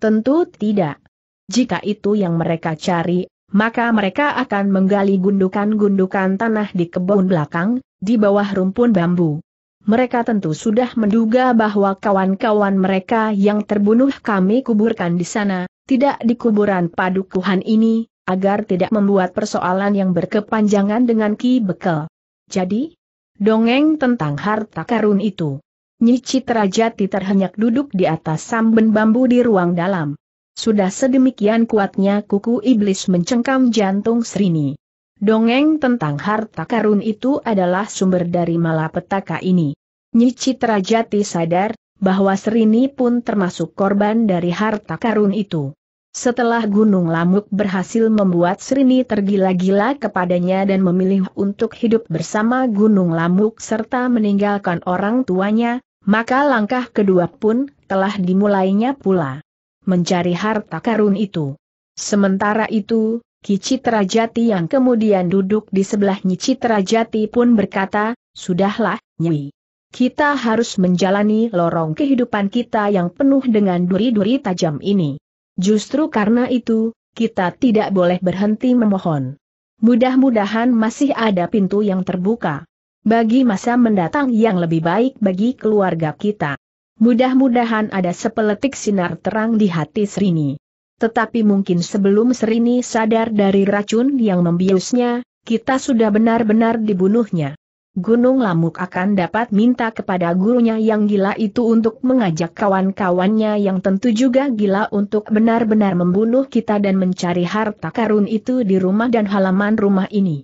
Tentu tidak. Jika itu yang mereka cari, maka mereka akan menggali gundukan-gundukan tanah di kebun belakang, di bawah rumpun bambu. Mereka tentu sudah menduga bahwa kawan-kawan mereka yang terbunuh kami kuburkan di sana, tidak di kuburan padukuhan ini, agar tidak membuat persoalan yang berkepanjangan dengan Ki Bekel. Jadi, dongeng tentang harta karun itu. Nyi Citra Jati terhenyak duduk di atas samben bambu di ruang dalam. Sudah sedemikian kuatnya kuku iblis mencengkam jantung Srini. Dongeng tentang harta karun itu adalah sumber dari malapetaka ini. Nyi Citra Jati sadar, bahwa Srini pun termasuk korban dari harta karun itu. Setelah Gunung Lamuk berhasil membuat Srini tergila-gila kepadanya dan memilih untuk hidup bersama Gunung Lamuk serta meninggalkan orang tuanya, maka langkah kedua pun telah dimulainya pula mencari harta karun itu. Sementara itu, Ki Jati yang kemudian duduk di sebelah Nyi Citrajati pun berkata, Sudahlah, Nyi. Kita harus menjalani lorong kehidupan kita yang penuh dengan duri-duri tajam ini. Justru karena itu, kita tidak boleh berhenti memohon. Mudah-mudahan masih ada pintu yang terbuka. Bagi masa mendatang yang lebih baik bagi keluarga kita. Mudah-mudahan ada sepeletik sinar terang di hati Serini. Tetapi mungkin sebelum Serini sadar dari racun yang membiusnya, kita sudah benar-benar dibunuhnya. Gunung Lamuk akan dapat minta kepada gurunya yang gila itu untuk mengajak kawan-kawannya yang tentu juga gila untuk benar-benar membunuh kita dan mencari harta karun itu di rumah dan halaman rumah ini.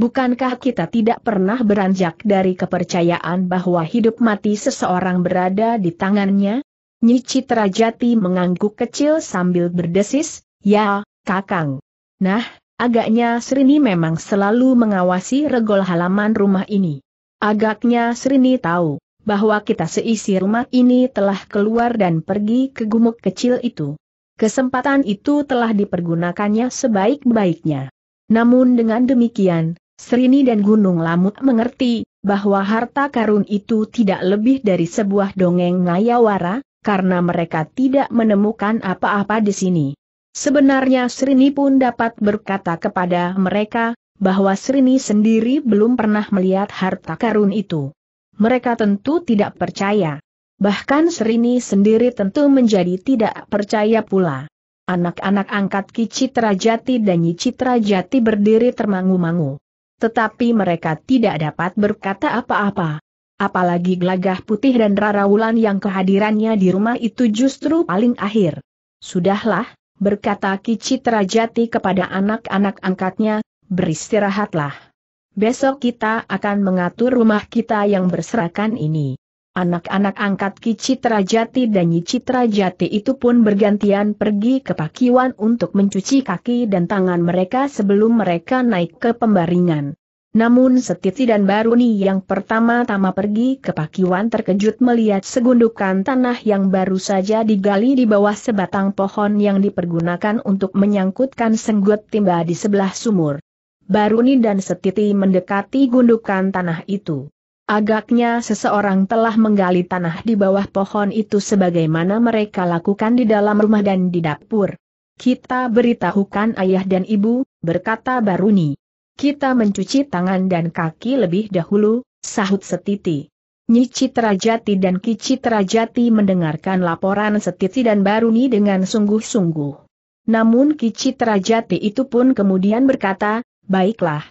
Bukankah kita tidak pernah beranjak dari kepercayaan bahwa hidup mati seseorang berada di tangannya? Nyi Citra Jati mengangguk kecil sambil berdesis, ya, kakang. Nah, agaknya Srini memang selalu mengawasi regol halaman rumah ini. Agaknya Srini tahu, bahwa kita seisi rumah ini telah keluar dan pergi ke gumuk kecil itu. Kesempatan itu telah dipergunakannya sebaik-baiknya. Namun dengan demikian, Serini dan Gunung Lamut mengerti bahwa harta karun itu tidak lebih dari sebuah dongeng ngayawara, karena mereka tidak menemukan apa-apa di sini. Sebenarnya Serini pun dapat berkata kepada mereka, bahwa Serini sendiri belum pernah melihat harta karun itu. Mereka tentu tidak percaya. Bahkan Serini sendiri tentu menjadi tidak percaya pula. Anak-anak angkat Ki Citra Jati dan Nyi Citra Jati berdiri termangu-mangu. Tetapi mereka tidak dapat berkata apa-apa. Apalagi gelagah putih dan Rara Wulan yang kehadirannya di rumah itu justru paling akhir. Sudahlah, berkata Kicitra Jati kepada anak-anak angkatnya, beristirahatlah. Besok kita akan mengatur rumah kita yang berserakan ini. Anak-anak angkat Ki Jati dan Nyi Jati itu pun bergantian pergi ke pakiwan untuk mencuci kaki dan tangan mereka sebelum mereka naik ke pembaringan. Namun Setiti dan Baruni yang pertama-tama pergi ke pakiwan terkejut melihat segundukan tanah yang baru saja digali di bawah sebatang pohon yang dipergunakan untuk menyangkutkan senggut timba di sebelah sumur. Baruni dan Setiti mendekati gundukan tanah itu. Agaknya seseorang telah menggali tanah di bawah pohon itu sebagaimana mereka lakukan di dalam rumah dan di dapur. Kita beritahukan ayah dan ibu, berkata Baruni. Kita mencuci tangan dan kaki lebih dahulu, sahut setiti. Nyi Citrajati dan Ki Citrajati mendengarkan laporan setiti dan Baruni dengan sungguh-sungguh. Namun Ki Citrajati itu pun kemudian berkata, baiklah,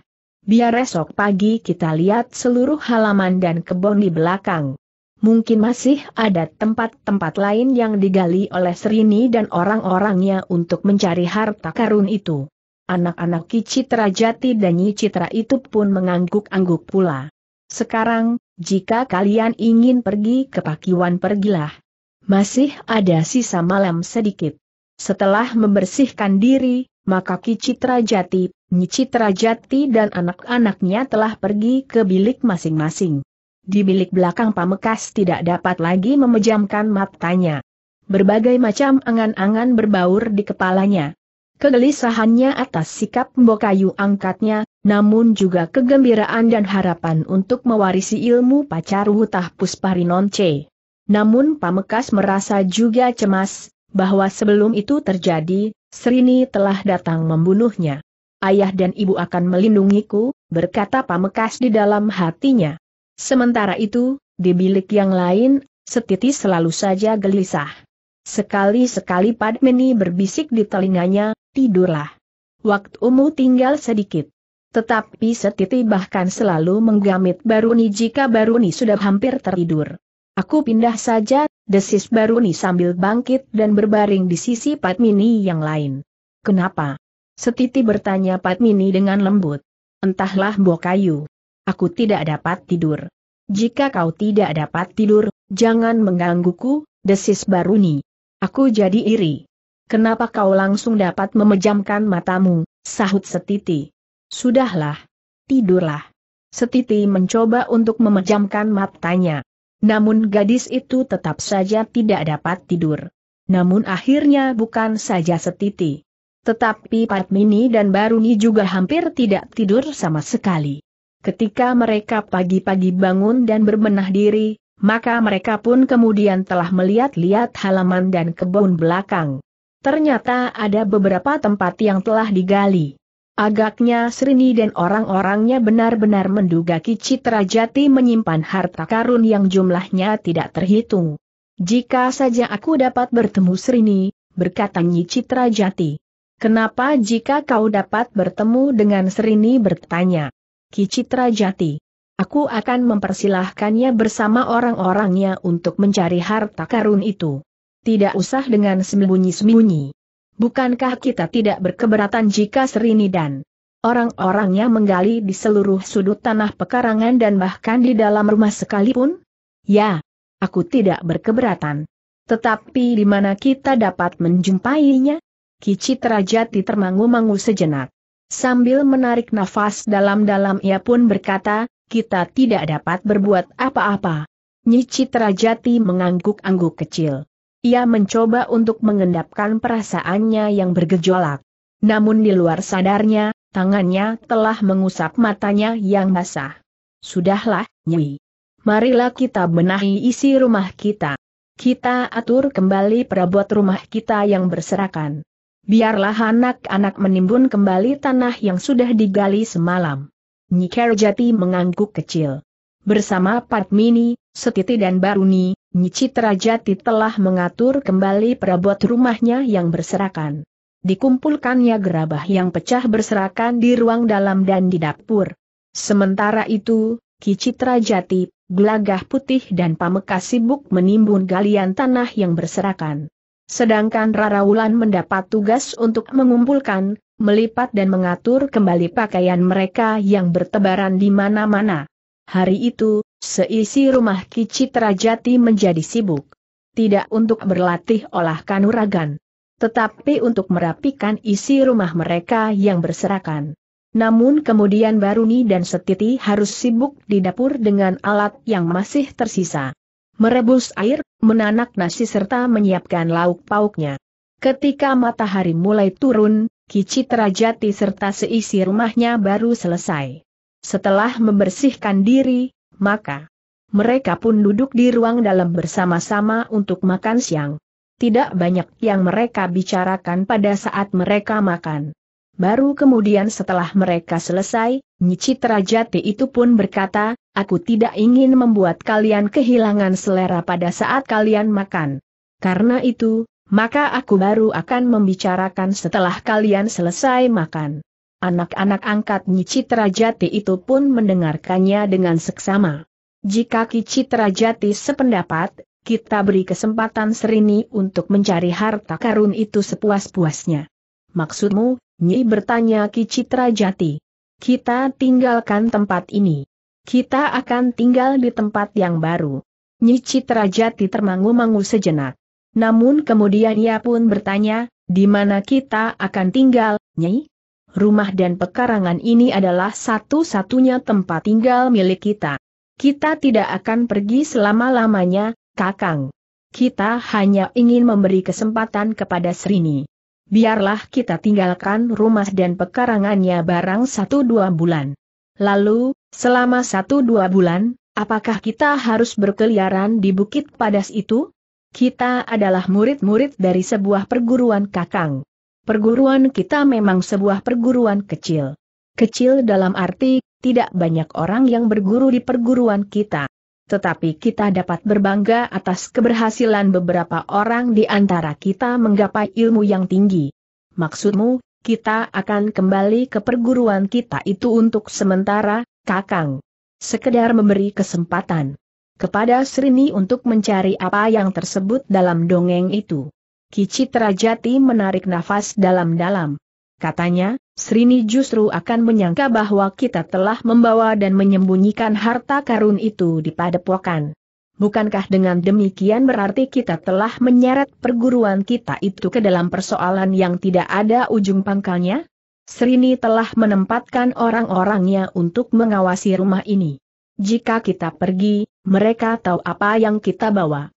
Biar esok pagi kita lihat seluruh halaman dan kebun di belakang. Mungkin masih ada tempat-tempat lain yang digali oleh Serini dan orang-orangnya untuk mencari harta karun itu. Anak-anak Citra Jati dan Nyi Citra itu pun mengangguk-angguk pula. Sekarang, jika kalian ingin pergi ke Pakiwan pergilah. Masih ada sisa malam sedikit. Setelah membersihkan diri, maka Ki Citra Jati, Nyi Citra Jati dan anak-anaknya telah pergi ke bilik masing-masing. Di bilik belakang Pamekas tidak dapat lagi memejamkan matanya. Berbagai macam angan-angan berbaur di kepalanya. Kegelisahannya atas sikap Mbokayu angkatnya, namun juga kegembiraan dan harapan untuk mewarisi ilmu pacar hutah Pusparinonce. Namun Pamekas merasa juga cemas, bahwa sebelum itu terjadi, Serini telah datang membunuhnya. Ayah dan ibu akan melindungiku, berkata Pamekas di dalam hatinya. Sementara itu, di bilik yang lain, Setiti selalu saja gelisah. Sekali-sekali Padmini berbisik di telinganya, tidurlah. Waktumu tinggal sedikit. Tetapi Setiti bahkan selalu menggamit Baruni jika Baruni sudah hampir tertidur. Aku pindah saja desis Baruni sambil bangkit dan berbaring di sisi Padmini yang lain. Kenapa? Setiti bertanya Padmini dengan lembut. Entahlah Bokayu. Aku tidak dapat tidur. Jika kau tidak dapat tidur, jangan menggangguku, desis Baruni. Aku jadi iri. Kenapa kau langsung dapat memejamkan matamu, sahut Setiti. Sudahlah. Tidurlah. Setiti mencoba untuk memejamkan matanya. Namun gadis itu tetap saja tidak dapat tidur. Namun akhirnya bukan saja setiti. Tetapi Padmini dan Baruni juga hampir tidak tidur sama sekali. Ketika mereka pagi-pagi bangun dan berbenah diri, maka mereka pun kemudian telah melihat-lihat halaman dan kebun belakang. Ternyata ada beberapa tempat yang telah digali. Agaknya Srini dan orang-orangnya benar-benar menduga Ki Citra Jati menyimpan harta karun yang jumlahnya tidak terhitung. Jika saja aku dapat bertemu Srini, berkata Nyi Citra Jati. Kenapa jika kau dapat bertemu dengan Srini bertanya? Ki Citra Jati. Aku akan mempersilahkannya bersama orang-orangnya untuk mencari harta karun itu. Tidak usah dengan sembunyi-sembunyi. Bukankah kita tidak berkeberatan jika Serini dan orang-orangnya menggali di seluruh sudut tanah pekarangan dan bahkan di dalam rumah sekalipun? Ya, aku tidak berkeberatan. Tetapi di mana kita dapat menjumpainya? Kici terajati termangu-mangu sejenak. Sambil menarik nafas dalam-dalam ia pun berkata, kita tidak dapat berbuat apa-apa. Nyicit Rajati mengangguk-angguk kecil. Ia mencoba untuk mengendapkan perasaannya yang bergejolak. Namun di luar sadarnya, tangannya telah mengusap matanya yang basah. Sudahlah, Nyi. Marilah kita benahi isi rumah kita. Kita atur kembali perabot rumah kita yang berserakan. Biarlah anak-anak menimbun kembali tanah yang sudah digali semalam. Nyi Kerjati mengangguk kecil. Bersama Padmini, Setiti dan Baruni, Nicitra Jati telah mengatur kembali perabot rumahnya yang berserakan. Dikumpulkannya gerabah yang pecah berserakan di ruang dalam dan di dapur. Sementara itu, Kicitra Jati, Glagah Putih dan Pamekas sibuk menimbun galian tanah yang berserakan. Sedangkan Raraulan mendapat tugas untuk mengumpulkan, melipat dan mengatur kembali pakaian mereka yang bertebaran di mana-mana. Hari itu, Seisi rumah Kicitra Jati menjadi sibuk. Tidak untuk berlatih olah kanuragan. Tetapi untuk merapikan isi rumah mereka yang berserakan. Namun kemudian Baruni dan Setiti harus sibuk di dapur dengan alat yang masih tersisa. Merebus air, menanak nasi serta menyiapkan lauk pauknya. Ketika matahari mulai turun, Kicitra Jati serta seisi rumahnya baru selesai. Setelah membersihkan diri, maka mereka pun duduk di ruang dalam bersama-sama untuk makan siang. Tidak banyak yang mereka bicarakan pada saat mereka makan. Baru kemudian setelah mereka selesai, Nyicitra Jati itu pun berkata, aku tidak ingin membuat kalian kehilangan selera pada saat kalian makan. Karena itu, maka aku baru akan membicarakan setelah kalian selesai makan. Anak-anak angkat Nyi Citrajati itu pun mendengarkannya dengan seksama. Jika Ki Citrajati sependapat, kita beri kesempatan Serini untuk mencari harta karun itu sepuas-puasnya. Maksudmu, Nyi bertanya Ki Citrajati. Kita tinggalkan tempat ini. Kita akan tinggal di tempat yang baru. Nyi Citrajati termangu-mangu sejenak. Namun kemudian ia pun bertanya, di mana kita akan tinggal, Nyi? rumah dan pekarangan ini adalah satu-satunya tempat tinggal milik kita. Kita tidak akan pergi selama-lamanya, Kakang. Kita hanya ingin memberi kesempatan kepada Srini. Biarlah kita tinggalkan rumah dan pekarangannya barang satu dua bulan. Lalu, selama satu dua bulan, apakah kita harus berkeliaran di Bukit Padas itu? Kita adalah murid-murid dari sebuah perguruan kakang perguruan kita memang sebuah perguruan kecil. Kecil dalam arti, tidak banyak orang yang berguru di perguruan kita. Tetapi kita dapat berbangga atas keberhasilan beberapa orang di antara kita menggapai ilmu yang tinggi. Maksudmu, kita akan kembali ke perguruan kita itu untuk sementara, Kakang. Sekedar memberi kesempatan kepada Srini untuk mencari apa yang tersebut dalam dongeng itu. Kicitra Jati menarik nafas dalam-dalam. Katanya, Srini justru akan menyangka bahwa kita telah membawa dan menyembunyikan harta karun itu di padepokan. Bukankah dengan demikian berarti kita telah menyeret perguruan kita itu ke dalam persoalan yang tidak ada ujung pangkalnya? Srini telah menempatkan orang-orangnya untuk mengawasi rumah ini. Jika kita pergi, mereka tahu apa yang kita bawa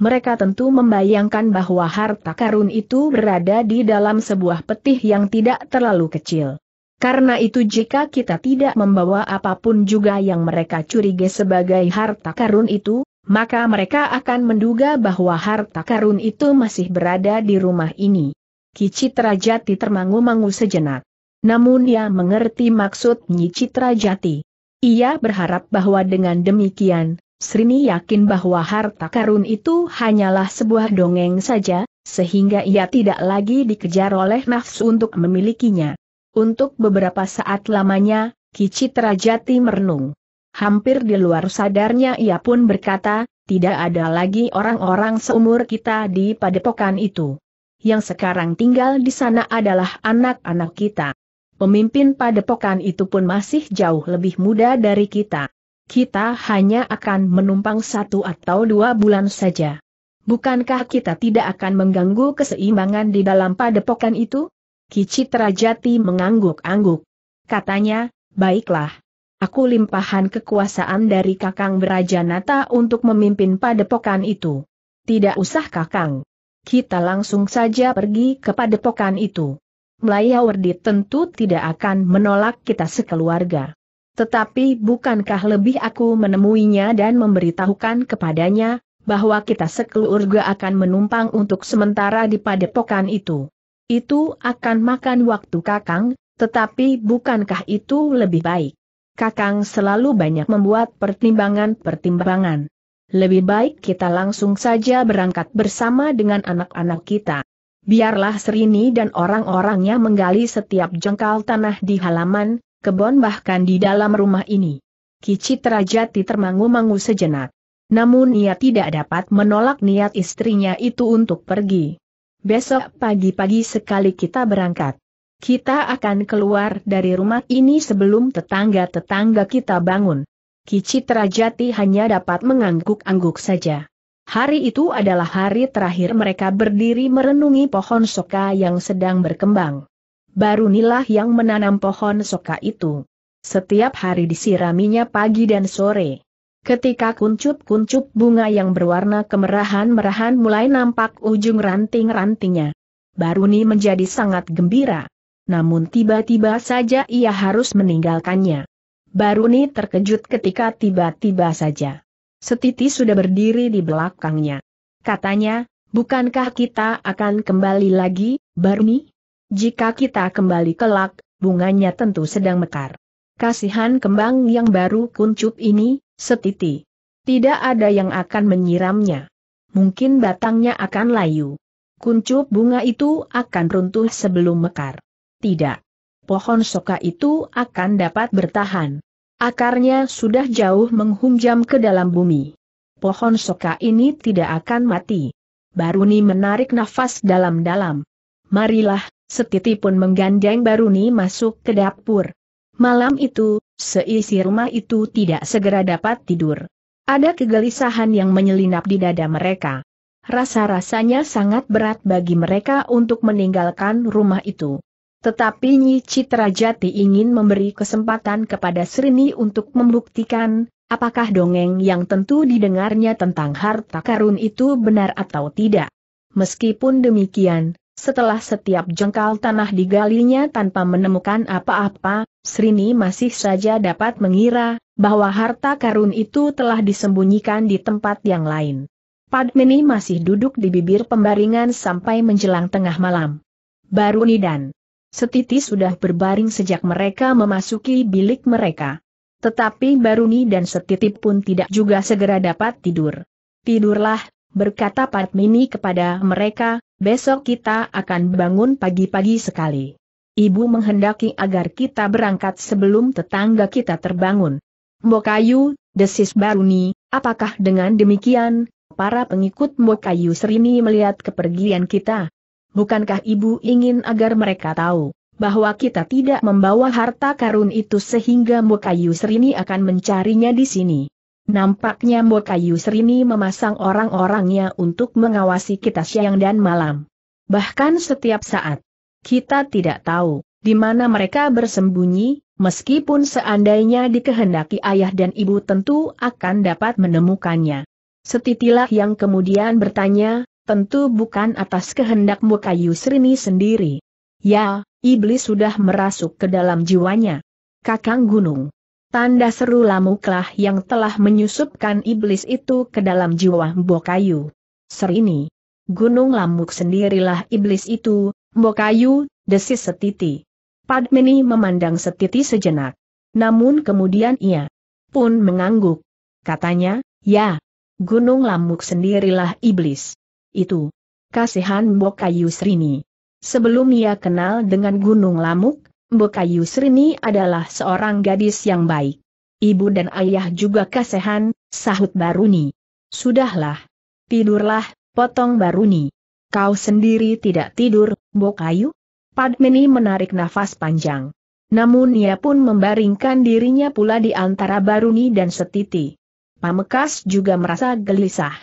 mereka tentu membayangkan bahwa harta karun itu berada di dalam sebuah petih yang tidak terlalu kecil. Karena itu jika kita tidak membawa apapun juga yang mereka curiga sebagai harta karun itu, maka mereka akan menduga bahwa harta karun itu masih berada di rumah ini. Kicitra Jati termangu-mangu sejenak. Namun ia mengerti maksud Nyi Citra Jati. Ia berharap bahwa dengan demikian, Srini yakin bahwa harta karun itu hanyalah sebuah dongeng saja, sehingga ia tidak lagi dikejar oleh nafsu untuk memilikinya. Untuk beberapa saat lamanya, Kicitra Jati merenung. Hampir di luar sadarnya ia pun berkata, tidak ada lagi orang-orang seumur kita di padepokan itu. Yang sekarang tinggal di sana adalah anak-anak kita. Pemimpin padepokan itu pun masih jauh lebih muda dari kita kita hanya akan menumpang satu atau dua bulan saja. Bukankah kita tidak akan mengganggu keseimbangan di dalam padepokan itu? Kicit Rajati mengangguk-angguk. Katanya, baiklah. Aku limpahan kekuasaan dari Kakang Nata untuk memimpin padepokan itu. Tidak usah Kakang. Kita langsung saja pergi ke padepokan itu. Melayawardi tentu tidak akan menolak kita sekeluarga. Tetapi bukankah lebih aku menemuinya dan memberitahukan kepadanya, bahwa kita sekeluarga akan menumpang untuk sementara di padepokan itu. Itu akan makan waktu Kakang, tetapi bukankah itu lebih baik? Kakang selalu banyak membuat pertimbangan-pertimbangan. Lebih baik kita langsung saja berangkat bersama dengan anak-anak kita. Biarlah Serini dan orang-orangnya menggali setiap jengkal tanah di halaman, kebon bahkan di dalam rumah ini. Kici Trajati termangu-mangu sejenak. Namun ia tidak dapat menolak niat istrinya itu untuk pergi. Besok pagi-pagi sekali kita berangkat. Kita akan keluar dari rumah ini sebelum tetangga-tetangga kita bangun. Kici Trajati hanya dapat mengangguk-angguk saja. Hari itu adalah hari terakhir mereka berdiri merenungi pohon soka yang sedang berkembang. Baru Nilah yang menanam pohon soka itu. Setiap hari disiraminya pagi dan sore. Ketika kuncup-kuncup bunga yang berwarna kemerahan-merahan mulai nampak ujung ranting-rantingnya. Baruni menjadi sangat gembira. Namun tiba-tiba saja ia harus meninggalkannya. Baruni terkejut ketika tiba-tiba saja. Setiti sudah berdiri di belakangnya. Katanya, bukankah kita akan kembali lagi, Baruni? Jika kita kembali kelak, bunganya tentu sedang mekar. Kasihan kembang yang baru kuncup ini, setiti. Tidak ada yang akan menyiramnya. Mungkin batangnya akan layu. Kuncup bunga itu akan runtuh sebelum mekar. Tidak. Pohon soka itu akan dapat bertahan. Akarnya sudah jauh menghunjam ke dalam bumi. Pohon soka ini tidak akan mati. Baruni menarik nafas dalam-dalam. Marilah, Setiti pun menggandeng Baruni masuk ke dapur. Malam itu, seisi rumah itu tidak segera dapat tidur. Ada kegelisahan yang menyelinap di dada mereka. Rasa-rasanya sangat berat bagi mereka untuk meninggalkan rumah itu. Tetapi Nyi Citrajati ingin memberi kesempatan kepada Srini untuk membuktikan, apakah dongeng yang tentu didengarnya tentang harta karun itu benar atau tidak. Meskipun demikian, setelah setiap jengkal tanah digalinya tanpa menemukan apa-apa, Srini masih saja dapat mengira bahwa harta karun itu telah disembunyikan di tempat yang lain. Padmini masih duduk di bibir pembaringan sampai menjelang tengah malam. Baru Nidan. Setiti sudah berbaring sejak mereka memasuki bilik mereka. Tetapi Baruni dan Setiti pun tidak juga segera dapat tidur. Tidurlah, berkata Padmini kepada mereka, besok kita akan bangun pagi-pagi sekali. Ibu menghendaki agar kita berangkat sebelum tetangga kita terbangun. Mbokayu, desis Baruni, apakah dengan demikian, para pengikut Mbokayu Serini melihat kepergian kita? Bukankah ibu ingin agar mereka tahu? bahwa kita tidak membawa harta karun itu sehingga Mbokayu Serini akan mencarinya di sini. Nampaknya Mbokayu Serini memasang orang-orangnya untuk mengawasi kita siang dan malam. Bahkan setiap saat. Kita tidak tahu di mana mereka bersembunyi, meskipun seandainya dikehendaki ayah dan ibu tentu akan dapat menemukannya. Setitilah yang kemudian bertanya, tentu bukan atas kehendak Mbokayu Serini sendiri. Ya, iblis sudah merasuk ke dalam jiwanya. Kakang Gunung. Tanda seru lamuklah yang telah menyusupkan iblis itu ke dalam jiwa Mbokayu. Serini. Gunung lamuk sendirilah iblis itu, Mbokayu, desis setiti. Padmini memandang setiti sejenak. Namun kemudian ia pun mengangguk. Katanya, ya, gunung lamuk sendirilah iblis. Itu. Kasihan Mbokayu Serini, Sebelum ia kenal dengan gunung lamuk, Mbokayu Srini adalah seorang gadis yang baik. Ibu dan ayah juga kasihan, sahut Baruni. Sudahlah. Tidurlah, potong Baruni. Kau sendiri tidak tidur, Bokayu? Padmini menarik nafas panjang. Namun ia pun membaringkan dirinya pula di antara Baruni dan Setiti. Pamekas juga merasa gelisah.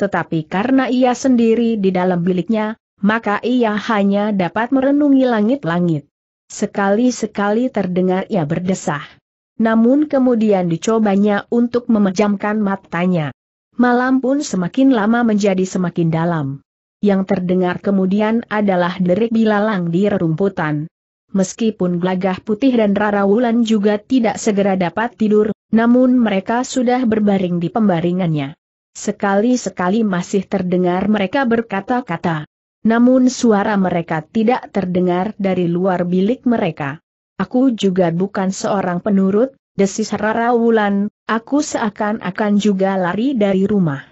Tetapi karena ia sendiri di dalam biliknya, maka ia hanya dapat merenungi langit-langit. Sekali-sekali terdengar ia berdesah. Namun kemudian dicobanya untuk memejamkan matanya. Malam pun semakin lama menjadi semakin dalam. Yang terdengar kemudian adalah derik bilalang di rerumputan. Meskipun Glagah Putih dan Rara Wulan juga tidak segera dapat tidur, namun mereka sudah berbaring di pembaringannya. Sekali-sekali masih terdengar mereka berkata-kata. Namun suara mereka tidak terdengar dari luar bilik mereka. Aku juga bukan seorang penurut, desis Rara Wulan, aku seakan-akan juga lari dari rumah.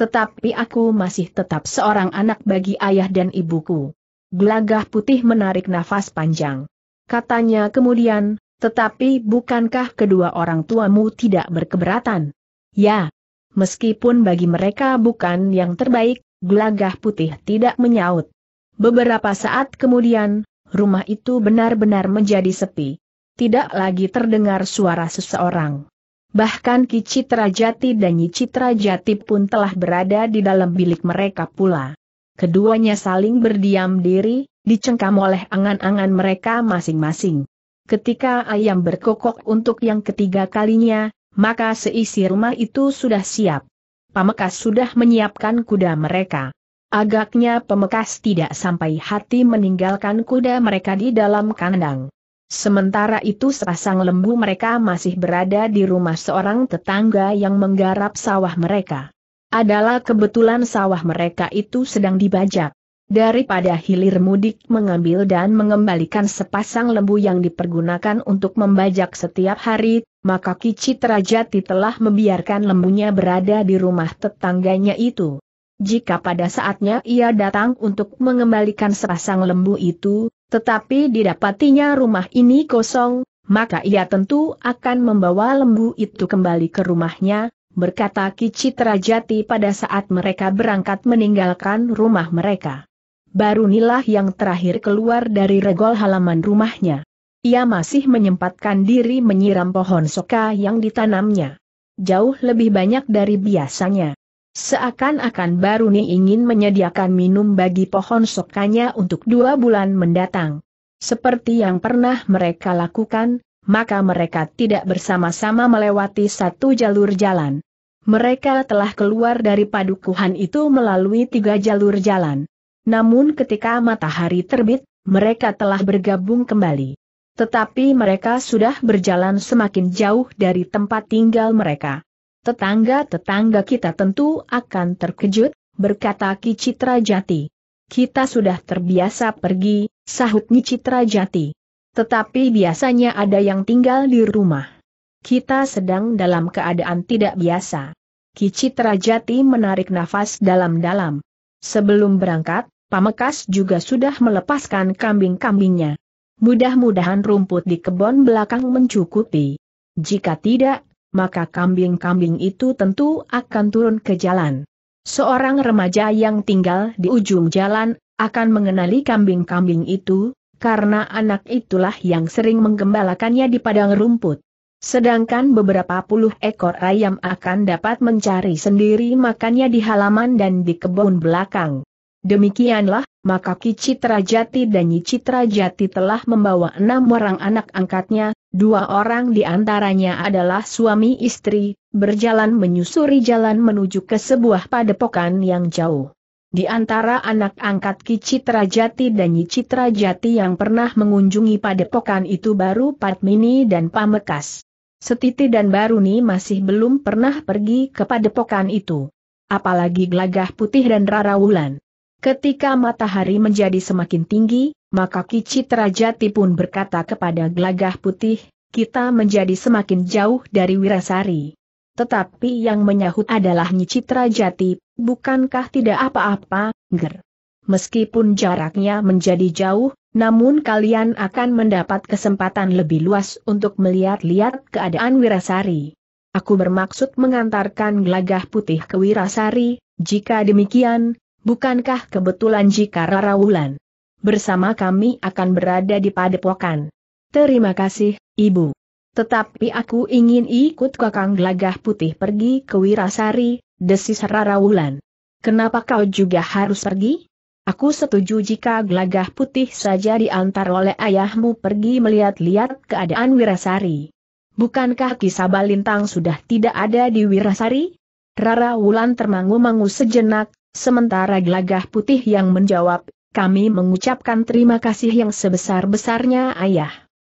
Tetapi aku masih tetap seorang anak bagi ayah dan ibuku. Gelagah putih menarik nafas panjang. Katanya kemudian, tetapi bukankah kedua orang tuamu tidak berkeberatan? Ya, meskipun bagi mereka bukan yang terbaik, gelagah putih tidak menyaut. Beberapa saat kemudian, rumah itu benar-benar menjadi sepi. Tidak lagi terdengar suara seseorang. Bahkan Ki Citra Jati dan Nyi Citra Jati pun telah berada di dalam bilik mereka pula. Keduanya saling berdiam diri, dicengkam oleh angan-angan mereka masing-masing. Ketika ayam berkokok untuk yang ketiga kalinya, maka seisi rumah itu sudah siap pemekas sudah menyiapkan kuda mereka. Agaknya pemekas tidak sampai hati meninggalkan kuda mereka di dalam kandang. Sementara itu sepasang lembu mereka masih berada di rumah seorang tetangga yang menggarap sawah mereka. Adalah kebetulan sawah mereka itu sedang dibajak. Daripada hilir mudik mengambil dan mengembalikan sepasang lembu yang dipergunakan untuk membajak setiap hari, maka Kicit Rajati telah membiarkan lembunya berada di rumah tetangganya itu. Jika pada saatnya ia datang untuk mengembalikan sepasang lembu itu, tetapi didapatinya rumah ini kosong, maka ia tentu akan membawa lembu itu kembali ke rumahnya, berkata Kicit Rajati pada saat mereka berangkat meninggalkan rumah mereka. Baru Nilah yang terakhir keluar dari regol halaman rumahnya. Ia masih menyempatkan diri menyiram pohon soka yang ditanamnya. Jauh lebih banyak dari biasanya. Seakan-akan baru nih ingin menyediakan minum bagi pohon sokanya untuk dua bulan mendatang. Seperti yang pernah mereka lakukan, maka mereka tidak bersama-sama melewati satu jalur jalan. Mereka telah keluar dari padukuhan itu melalui tiga jalur jalan. Namun ketika matahari terbit, mereka telah bergabung kembali. Tetapi mereka sudah berjalan semakin jauh dari tempat tinggal mereka. Tetangga-tetangga kita tentu akan terkejut, berkata Ki Citra Jati. Kita sudah terbiasa pergi, sahut Ki Citra Jati. Tetapi biasanya ada yang tinggal di rumah. Kita sedang dalam keadaan tidak biasa. Ki Citra Jati menarik nafas dalam-dalam. Sebelum berangkat, Pamekas juga sudah melepaskan kambing-kambingnya. Mudah-mudahan rumput di kebun belakang mencukupi. Jika tidak, maka kambing-kambing itu tentu akan turun ke jalan. Seorang remaja yang tinggal di ujung jalan, akan mengenali kambing-kambing itu, karena anak itulah yang sering menggembalakannya di padang rumput. Sedangkan beberapa puluh ekor ayam akan dapat mencari sendiri makannya di halaman dan di kebun belakang. Demikianlah, maka Ki Jati dan Nyi Jati telah membawa enam orang anak angkatnya, dua orang di antaranya adalah suami istri, berjalan menyusuri jalan menuju ke sebuah padepokan yang jauh. Di antara anak angkat Ki Jati dan Nyi Jati yang pernah mengunjungi padepokan itu baru Padmini dan Pamekas. Setiti dan Baruni masih belum pernah pergi ke padepokan itu. Apalagi Gelagah Putih dan Rara Wulan. Ketika matahari menjadi semakin tinggi, maka Kicit Rajati pun berkata kepada Gelagah Putih, kita menjadi semakin jauh dari Wirasari. Tetapi yang menyahut adalah Nyicit Rajati, bukankah tidak apa-apa, ger. Meskipun jaraknya menjadi jauh, namun kalian akan mendapat kesempatan lebih luas untuk melihat-lihat keadaan Wirasari. Aku bermaksud mengantarkan gelagah putih ke Wirasari, jika demikian, Bukankah kebetulan jika Rara Wulan bersama kami akan berada di padepokan? Terima kasih, Ibu. Tetapi aku ingin ikut kakang gelagah putih pergi ke Wirasari, desis Rara Wulan. Kenapa kau juga harus pergi? Aku setuju jika gelagah putih saja diantar oleh ayahmu pergi melihat-lihat keadaan Wirasari. Bukankah kisah Balintang sudah tidak ada di Wirasari? Rara Wulan termangu-mangu sejenak, Sementara gelagah putih yang menjawab, kami mengucapkan terima kasih yang sebesar-besarnya ayah.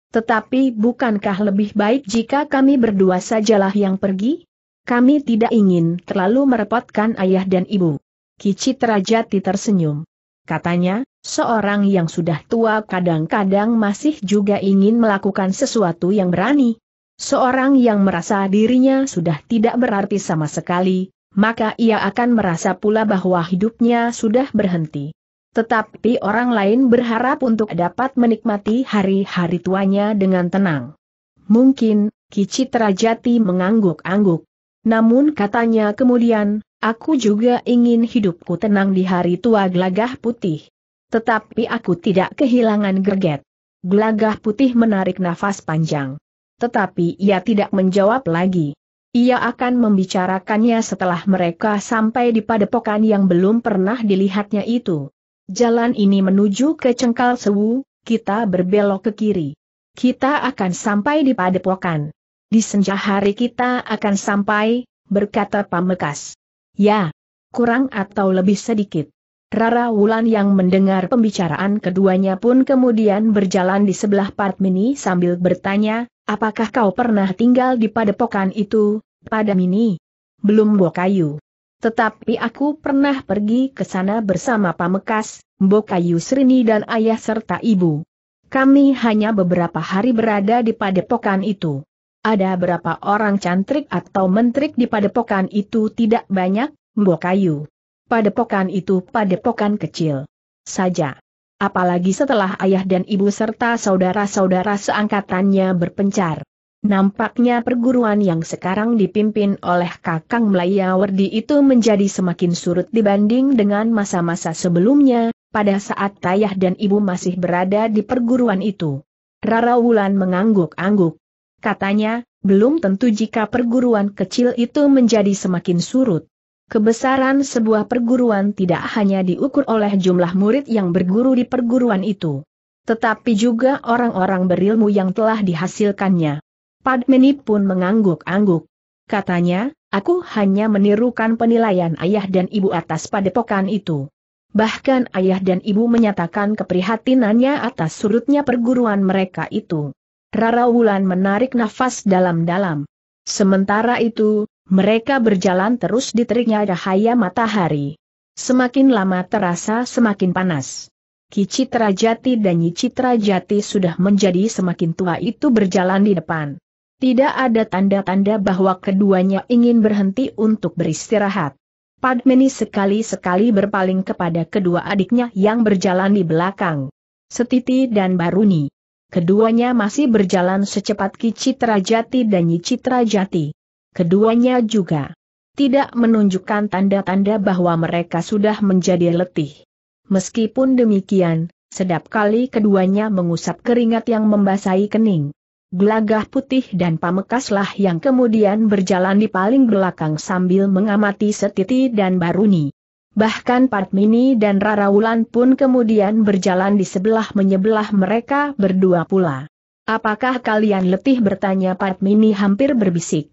Tetapi bukankah lebih baik jika kami berdua sajalah yang pergi? Kami tidak ingin terlalu merepotkan ayah dan ibu. Kici Terajati tersenyum. Katanya, seorang yang sudah tua kadang-kadang masih juga ingin melakukan sesuatu yang berani. Seorang yang merasa dirinya sudah tidak berarti sama sekali, maka ia akan merasa pula bahwa hidupnya sudah berhenti. Tetapi orang lain berharap untuk dapat menikmati hari-hari tuanya dengan tenang. Mungkin, Kicitra Jati mengangguk-angguk. Namun katanya kemudian, aku juga ingin hidupku tenang di hari tua gelagah putih. Tetapi aku tidak kehilangan gerget. Gelagah putih menarik nafas panjang. Tetapi ia tidak menjawab lagi. Ia akan membicarakannya setelah mereka sampai di padepokan yang belum pernah dilihatnya itu. Jalan ini menuju ke Cengkal Sewu, kita berbelok ke kiri. Kita akan sampai di padepokan. Di senja hari kita akan sampai, berkata Pamekas. Ya, kurang atau lebih sedikit. Rara Wulan yang mendengar pembicaraan keduanya pun kemudian berjalan di sebelah Padmini sambil bertanya, apakah kau pernah tinggal di padepokan itu, pada mini, Belum Bokayu. Tetapi aku pernah pergi ke sana bersama Pamekas, Bokayu Srini dan ayah serta ibu. Kami hanya beberapa hari berada di padepokan itu. Ada berapa orang cantrik atau mentrik di padepokan itu tidak banyak, Bokayu. Padepokan itu padepokan kecil. Saja. Apalagi setelah ayah dan ibu serta saudara-saudara seangkatannya berpencar. Nampaknya perguruan yang sekarang dipimpin oleh Kakang Melayawardi itu menjadi semakin surut dibanding dengan masa-masa sebelumnya, pada saat ayah dan ibu masih berada di perguruan itu. Rara Wulan mengangguk-angguk. Katanya, belum tentu jika perguruan kecil itu menjadi semakin surut. Kebesaran sebuah perguruan tidak hanya diukur oleh jumlah murid yang berguru di perguruan itu. Tetapi juga orang-orang berilmu yang telah dihasilkannya. Padmini pun mengangguk-angguk. Katanya, aku hanya menirukan penilaian ayah dan ibu atas padepokan itu. Bahkan ayah dan ibu menyatakan keprihatinannya atas surutnya perguruan mereka itu. Rara Wulan menarik nafas dalam-dalam. Sementara itu, mereka berjalan terus di teriknya cahaya matahari. Semakin lama terasa semakin panas. Ki Citra Jati dan Nyi Citra Jati sudah menjadi semakin tua itu berjalan di depan. Tidak ada tanda-tanda bahwa keduanya ingin berhenti untuk beristirahat. Padmini sekali-sekali berpaling kepada kedua adiknya yang berjalan di belakang. Setiti dan Baruni. Keduanya masih berjalan secepat Ki Jati dan Nyi Jati. Keduanya juga tidak menunjukkan tanda-tanda bahwa mereka sudah menjadi letih. Meskipun demikian, sedap kali keduanya mengusap keringat yang membasahi kening. Gelagah putih dan pamekaslah yang kemudian berjalan di paling belakang sambil mengamati Setiti dan Baruni. Bahkan Padmini dan Raraulan pun kemudian berjalan di sebelah menyebelah mereka berdua pula. Apakah kalian letih bertanya Padmini hampir berbisik.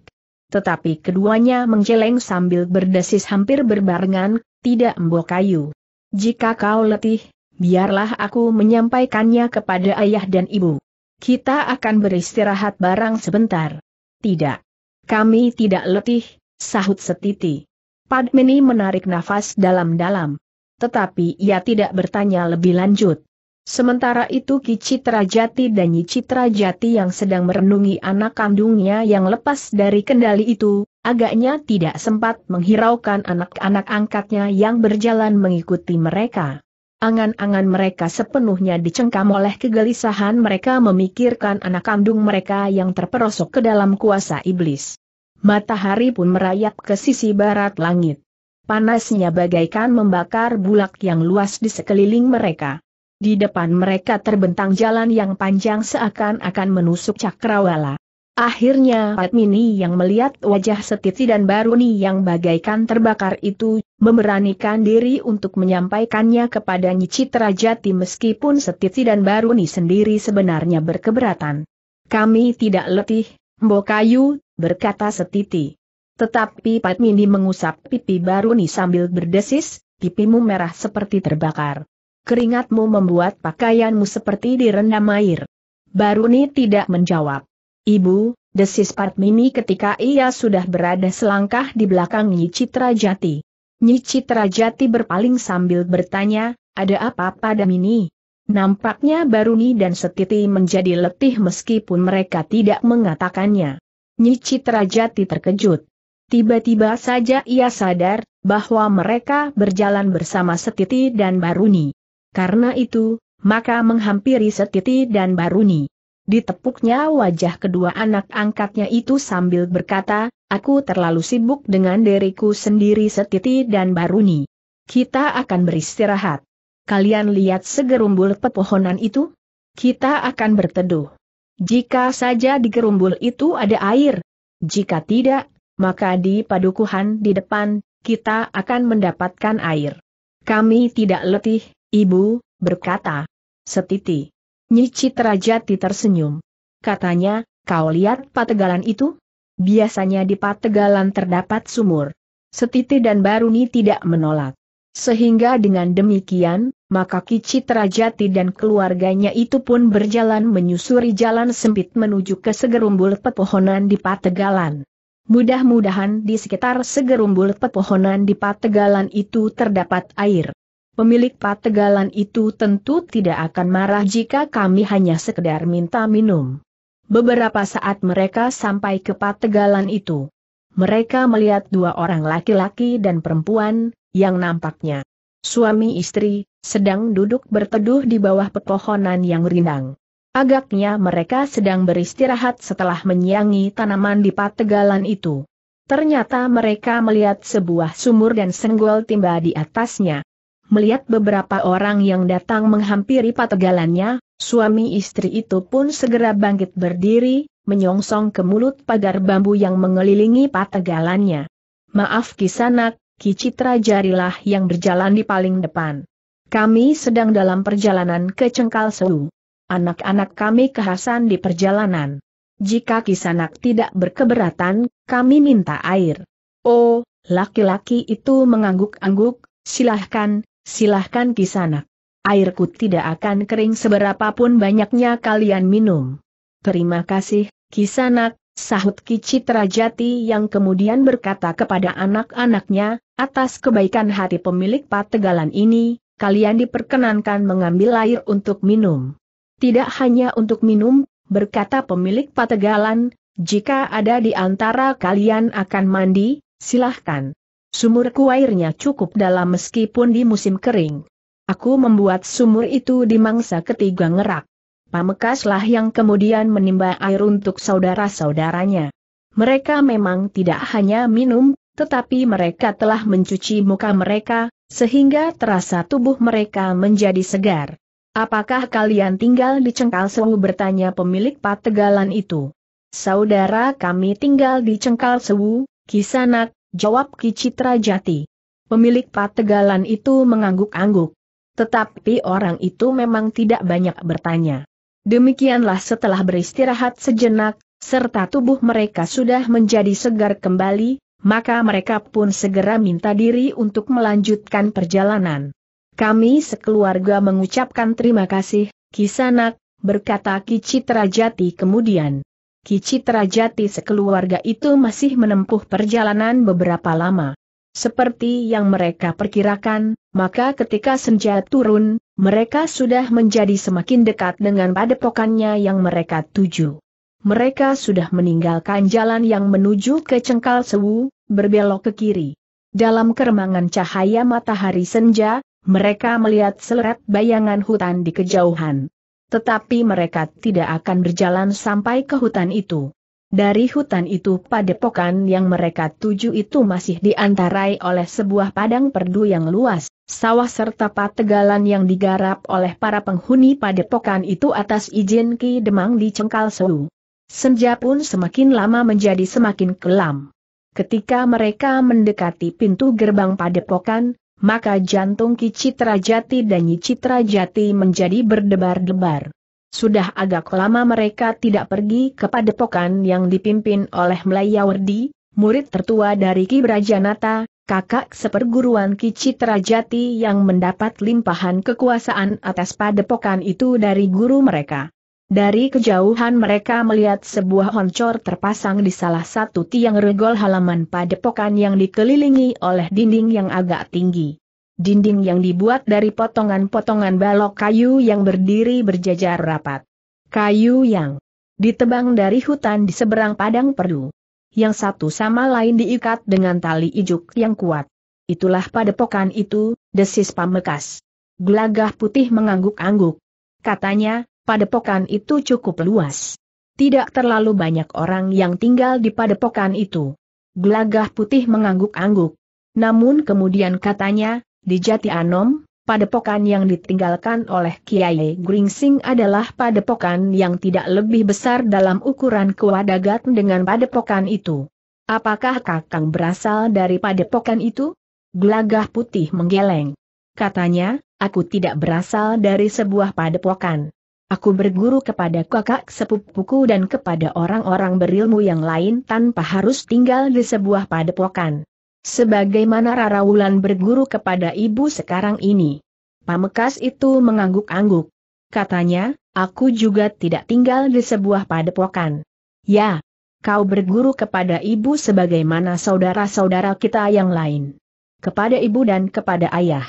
Tetapi keduanya menjeleng sambil berdesis hampir berbarengan, tidak embok kayu. Jika kau letih, biarlah aku menyampaikannya kepada ayah dan ibu. Kita akan beristirahat barang sebentar. Tidak. Kami tidak letih, sahut setiti. Padmini menarik nafas dalam-dalam. Tetapi ia tidak bertanya lebih lanjut. Sementara itu Ki Citra Jati dan Nyi Citra Jati yang sedang merenungi anak kandungnya yang lepas dari kendali itu, agaknya tidak sempat menghiraukan anak-anak angkatnya yang berjalan mengikuti mereka. Angan-angan mereka sepenuhnya dicengkam oleh kegelisahan mereka memikirkan anak kandung mereka yang terperosok ke dalam kuasa iblis. Matahari pun merayap ke sisi barat langit. Panasnya bagaikan membakar bulak yang luas di sekeliling mereka. Di depan mereka terbentang jalan yang panjang seakan-akan menusuk cakrawala. Akhirnya Padmini yang melihat wajah Setiti dan Baruni yang bagaikan terbakar itu, memberanikan diri untuk menyampaikannya kepada Nicitra Jati meskipun Setiti dan Baruni sendiri sebenarnya berkeberatan. Kami tidak letih, Mbokayu, berkata Setiti. Tetapi Padmini mengusap pipi Baruni sambil berdesis, pipimu merah seperti terbakar. Keringatmu membuat pakaianmu seperti direndam air. Baruni tidak menjawab. Ibu, desis Mini ketika ia sudah berada selangkah di belakang Nyi Citra Jati. Nyi Citra Jati berpaling sambil bertanya, ada apa pada Mini? Nampaknya Baruni dan Setiti menjadi letih meskipun mereka tidak mengatakannya. Nyi Citra Jati terkejut. Tiba-tiba saja ia sadar, bahwa mereka berjalan bersama Setiti dan Baruni. Karena itu, maka menghampiri Setiti dan Baruni. Ditepuknya wajah kedua anak angkatnya itu sambil berkata, aku terlalu sibuk dengan diriku sendiri setiti dan baruni. Kita akan beristirahat. Kalian lihat segerumbul pepohonan itu? Kita akan berteduh. Jika saja di gerumbul itu ada air. Jika tidak, maka di padukuhan di depan, kita akan mendapatkan air. Kami tidak letih, ibu, berkata. Setiti. Nyi Citra tersenyum. Katanya, kau lihat pategalan itu? Biasanya di pategalan terdapat sumur. Setiti dan Baruni tidak menolak. Sehingga dengan demikian, maka Ki Citra dan keluarganya itu pun berjalan menyusuri jalan sempit menuju ke segerumbul pepohonan di Pategalan. Mudah-mudahan di sekitar segerumbul pepohonan di Pategalan itu terdapat air. Pemilik pategalan itu tentu tidak akan marah jika kami hanya sekedar minta minum. Beberapa saat mereka sampai ke pategalan itu. Mereka melihat dua orang laki-laki dan perempuan, yang nampaknya suami istri, sedang duduk berteduh di bawah pepohonan yang rindang. Agaknya mereka sedang beristirahat setelah menyiangi tanaman di pategalan itu. Ternyata mereka melihat sebuah sumur dan senggol timba di atasnya melihat beberapa orang yang datang menghampiri pategalannya, suami istri itu pun segera bangkit berdiri, menyongsong ke mulut pagar bambu yang mengelilingi pategalannya. Maaf Kisanak, kicitra Jarilah yang berjalan di paling depan. Kami sedang dalam perjalanan ke Cengkal Sewu. Anak-anak kami kehasan di perjalanan. Jika Kisanak tidak berkeberatan, kami minta air. Oh, laki-laki itu mengangguk-angguk, silahkan, Silahkan kisanak. Airku tidak akan kering seberapa pun banyaknya kalian minum. Terima kasih, kisanak, sahut Kici yang kemudian berkata kepada anak-anaknya, atas kebaikan hati pemilik pategalan ini, kalian diperkenankan mengambil air untuk minum. Tidak hanya untuk minum, berkata pemilik pategalan, jika ada di antara kalian akan mandi, silahkan. Sumurku airnya cukup dalam meskipun di musim kering. Aku membuat sumur itu di mangsa ketiga ngerak. Pamekaslah yang kemudian menimba air untuk saudara-saudaranya. Mereka memang tidak hanya minum, tetapi mereka telah mencuci muka mereka, sehingga terasa tubuh mereka menjadi segar. Apakah kalian tinggal di Cengkal Sewu bertanya pemilik pategalan itu? Saudara kami tinggal di Cengkal Sewu, Kisanak, jawab Kicitra Jati. Pemilik pategalan itu mengangguk-angguk. Tetapi orang itu memang tidak banyak bertanya. Demikianlah setelah beristirahat sejenak, serta tubuh mereka sudah menjadi segar kembali, maka mereka pun segera minta diri untuk melanjutkan perjalanan. Kami sekeluarga mengucapkan terima kasih, Kisanak, berkata Kicitra Jati kemudian. Kici Terajati sekeluarga itu masih menempuh perjalanan beberapa lama. Seperti yang mereka perkirakan, maka ketika senja turun, mereka sudah menjadi semakin dekat dengan padepokannya yang mereka tuju. Mereka sudah meninggalkan jalan yang menuju ke Cengkal Sewu, berbelok ke kiri. Dalam keremangan cahaya matahari senja, mereka melihat seleret bayangan hutan di kejauhan. Tetapi mereka tidak akan berjalan sampai ke hutan itu. Dari hutan itu padepokan yang mereka tuju itu masih diantarai oleh sebuah padang perdu yang luas, sawah serta pategalan yang digarap oleh para penghuni padepokan itu atas izin Ki Demang di Cengkal Sewu. Senja pun semakin lama menjadi semakin kelam. Ketika mereka mendekati pintu gerbang padepokan, maka jantung Ki Citra Jati dan Nyi Citra Jati menjadi berdebar-debar. Sudah agak lama mereka tidak pergi ke padepokan yang dipimpin oleh Melayawardi, murid tertua dari Ki Brajanata, kakak seperguruan Ki Citra Jati yang mendapat limpahan kekuasaan atas padepokan itu dari guru mereka. Dari kejauhan mereka melihat sebuah honcor terpasang di salah satu tiang regol halaman padepokan yang dikelilingi oleh dinding yang agak tinggi. Dinding yang dibuat dari potongan-potongan balok kayu yang berdiri berjajar rapat. Kayu yang ditebang dari hutan di seberang padang perdu. Yang satu sama lain diikat dengan tali ijuk yang kuat. Itulah padepokan itu, desis pamekas. Gelagah putih mengangguk-angguk. Katanya, padepokan itu cukup luas. Tidak terlalu banyak orang yang tinggal di padepokan itu. Gelagah putih mengangguk-angguk. Namun kemudian katanya, di Jati Anom, padepokan yang ditinggalkan oleh Kiai Gringsing adalah padepokan yang tidak lebih besar dalam ukuran kewadagat dengan padepokan itu. Apakah Kakang berasal dari padepokan itu? Gelagah putih menggeleng. Katanya, aku tidak berasal dari sebuah padepokan. Aku berguru kepada kakak sepupuku dan kepada orang-orang berilmu yang lain tanpa harus tinggal di sebuah padepokan. Sebagaimana Rara Wulan berguru kepada ibu sekarang ini. Pamekas itu mengangguk-angguk. Katanya, aku juga tidak tinggal di sebuah padepokan. Ya, kau berguru kepada ibu sebagaimana saudara-saudara kita yang lain. Kepada ibu dan kepada ayah.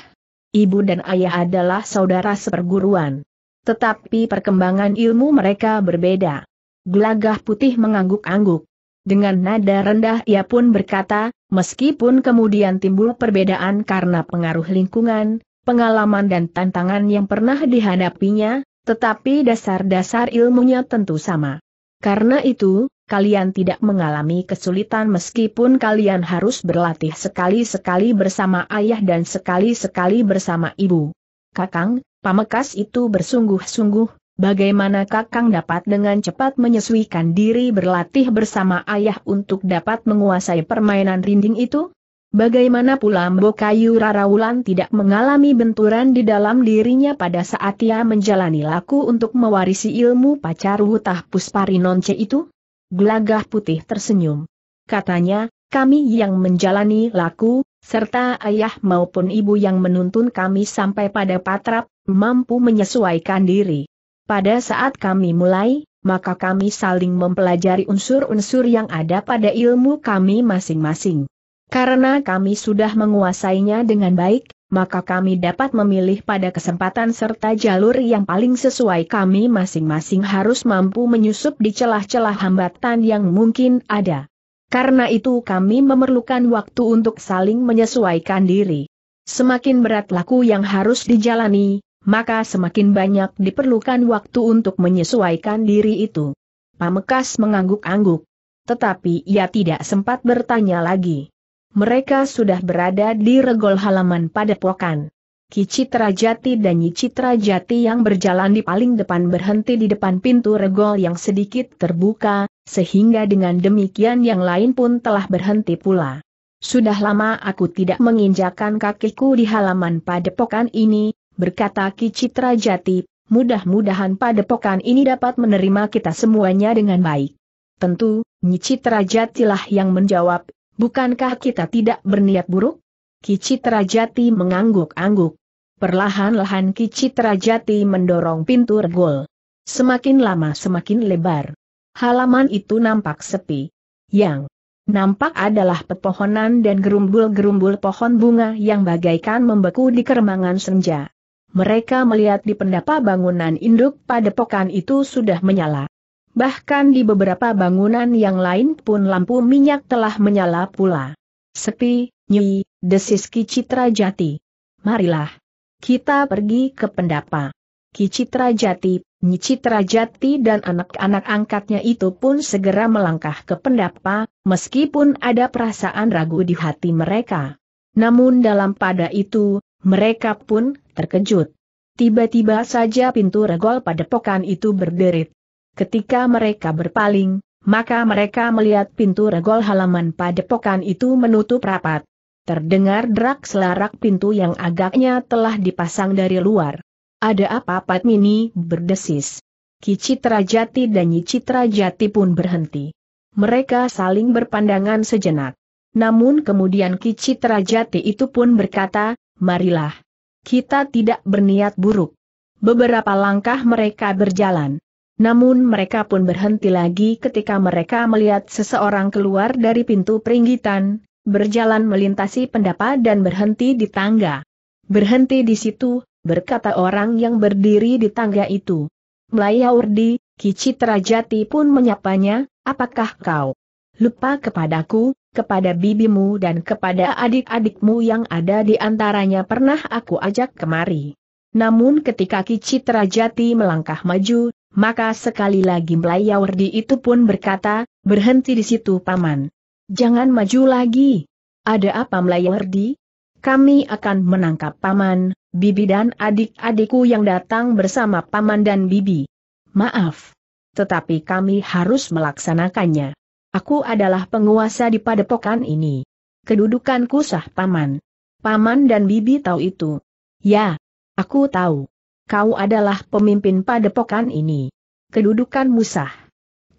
Ibu dan ayah adalah saudara seperguruan. Tetapi perkembangan ilmu mereka berbeda. Gelagah putih mengangguk-angguk. Dengan nada rendah ia pun berkata, meskipun kemudian timbul perbedaan karena pengaruh lingkungan, pengalaman dan tantangan yang pernah dihadapinya, tetapi dasar-dasar ilmunya tentu sama. Karena itu, kalian tidak mengalami kesulitan meskipun kalian harus berlatih sekali-sekali bersama ayah dan sekali-sekali bersama ibu. Kakang, Pamekas itu bersungguh-sungguh, bagaimana Kakang dapat dengan cepat menyesuaikan diri berlatih bersama ayah untuk dapat menguasai permainan rinding itu? Bagaimana pula Mbokayu Rarawulan tidak mengalami benturan di dalam dirinya pada saat ia menjalani laku untuk mewarisi ilmu pacar pacaruhutah pusparinonce itu? Gelagah putih tersenyum. Katanya, kami yang menjalani laku, serta ayah maupun ibu yang menuntun kami sampai pada patrap, mampu menyesuaikan diri. Pada saat kami mulai, maka kami saling mempelajari unsur-unsur yang ada pada ilmu kami masing-masing. Karena kami sudah menguasainya dengan baik, maka kami dapat memilih pada kesempatan serta jalur yang paling sesuai kami masing-masing harus mampu menyusup di celah-celah hambatan yang mungkin ada. Karena itu kami memerlukan waktu untuk saling menyesuaikan diri. Semakin berat laku yang harus dijalani, maka semakin banyak diperlukan waktu untuk menyesuaikan diri itu. Pamekas mengangguk-angguk. Tetapi ia tidak sempat bertanya lagi. Mereka sudah berada di regol halaman padepokan. Kicitra Jati dan Yicitra Jati yang berjalan di paling depan berhenti di depan pintu regol yang sedikit terbuka, sehingga dengan demikian yang lain pun telah berhenti pula. Sudah lama aku tidak menginjakan kakiku di halaman padepokan ini, berkata Ki Citra Jati, mudah-mudahan padepokan ini dapat menerima kita semuanya dengan baik. Tentu, Nyi Citra Jatilah yang menjawab, bukankah kita tidak berniat buruk? Ki Citra Jati mengangguk-angguk. Perlahan-lahan Ki Citra Jati mendorong pintu regol. Semakin lama semakin lebar. Halaman itu nampak sepi. Yang nampak adalah pepohonan dan gerumbul-gerumbul pohon bunga yang bagaikan membeku di keremangan senja mereka melihat di pendapa bangunan induk pada padepokan itu sudah menyala. Bahkan di beberapa bangunan yang lain pun lampu minyak telah menyala pula. Sepi, nyi, desis Ki Jati. Marilah. Kita pergi ke pendapa. Ki Jati, Nyi Citra Jati dan anak-anak angkatnya itu pun segera melangkah ke pendapa, meskipun ada perasaan ragu di hati mereka. Namun dalam pada itu, mereka pun terkejut. Tiba-tiba saja pintu regol pada padepokan itu berderit. Ketika mereka berpaling, maka mereka melihat pintu regol halaman pada padepokan itu menutup rapat. Terdengar derak selarak pintu yang agaknya telah dipasang dari luar. Ada apa Patmini berdesis. Kicitra Jati dan Yicitra Jati pun berhenti. Mereka saling berpandangan sejenak. Namun kemudian Kicitra Jati itu pun berkata, marilah kita tidak berniat buruk. Beberapa langkah mereka berjalan. Namun mereka pun berhenti lagi ketika mereka melihat seseorang keluar dari pintu peringgitan, berjalan melintasi pendapa dan berhenti di tangga. Berhenti di situ, berkata orang yang berdiri di tangga itu. Melayaurdi, Kici Trajati pun menyapanya, apakah kau lupa kepadaku, kepada bibimu dan kepada adik-adikmu yang ada di antaranya pernah aku ajak kemari. Namun ketika Ki Citra Jati melangkah maju, maka sekali lagi Melayawardi itu pun berkata, berhenti di situ paman. Jangan maju lagi. Ada apa Melayawardi? Kami akan menangkap paman, bibi dan adik-adikku yang datang bersama paman dan bibi. Maaf. Tetapi kami harus melaksanakannya. Aku adalah penguasa di padepokan ini. Kedudukanku sah paman. Paman dan bibi tahu itu. Ya, aku tahu. Kau adalah pemimpin padepokan ini. Kedudukanmu sah.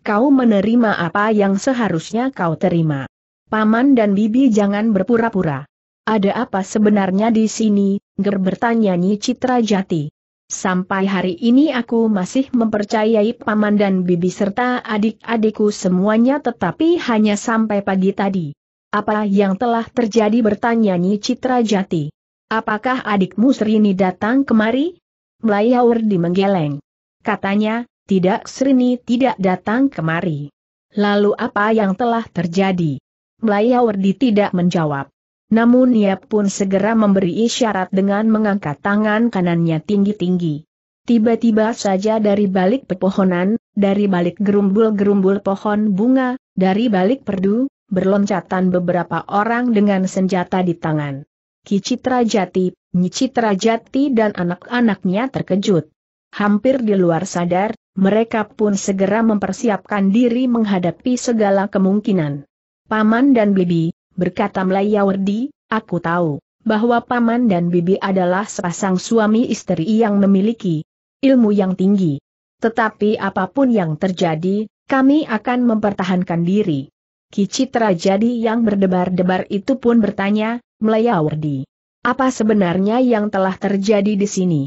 Kau menerima apa yang seharusnya kau terima. Paman dan bibi jangan berpura-pura. Ada apa sebenarnya di sini, ger bertanya Nyi Citra Jati. Sampai hari ini aku masih mempercayai paman dan bibi serta adik-adikku semuanya tetapi hanya sampai pagi tadi. Apa yang telah terjadi bertanya Nyi Citra Jati. Apakah adikmu Srini datang kemari? Melayawardi menggeleng. Katanya, tidak Srini tidak datang kemari. Lalu apa yang telah terjadi? Melayawardi tidak menjawab. Namun ia pun segera memberi isyarat dengan mengangkat tangan kanannya tinggi-tinggi. Tiba-tiba saja dari balik pepohonan, dari balik gerumbul-gerumbul pohon bunga, dari balik perdu, berloncatan beberapa orang dengan senjata di tangan. Kicitra Jati, Nyicitra Jati dan anak-anaknya terkejut. Hampir di luar sadar, mereka pun segera mempersiapkan diri menghadapi segala kemungkinan. Paman dan Bibi, berkata Melayawardi, aku tahu bahwa paman dan bibi adalah sepasang suami istri yang memiliki ilmu yang tinggi. Tetapi apapun yang terjadi, kami akan mempertahankan diri. Kicitra jadi yang berdebar-debar itu pun bertanya, Melayawardi. Apa sebenarnya yang telah terjadi di sini?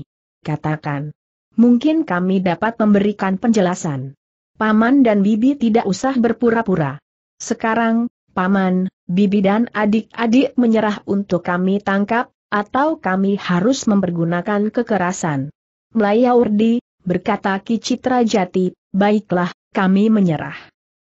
Katakan. Mungkin kami dapat memberikan penjelasan. Paman dan Bibi tidak usah berpura-pura. Sekarang, Paman, bibi dan adik-adik menyerah untuk kami tangkap, atau kami harus mempergunakan kekerasan. Melayaurdi, berkata Ki Citra Jati, baiklah, kami menyerah.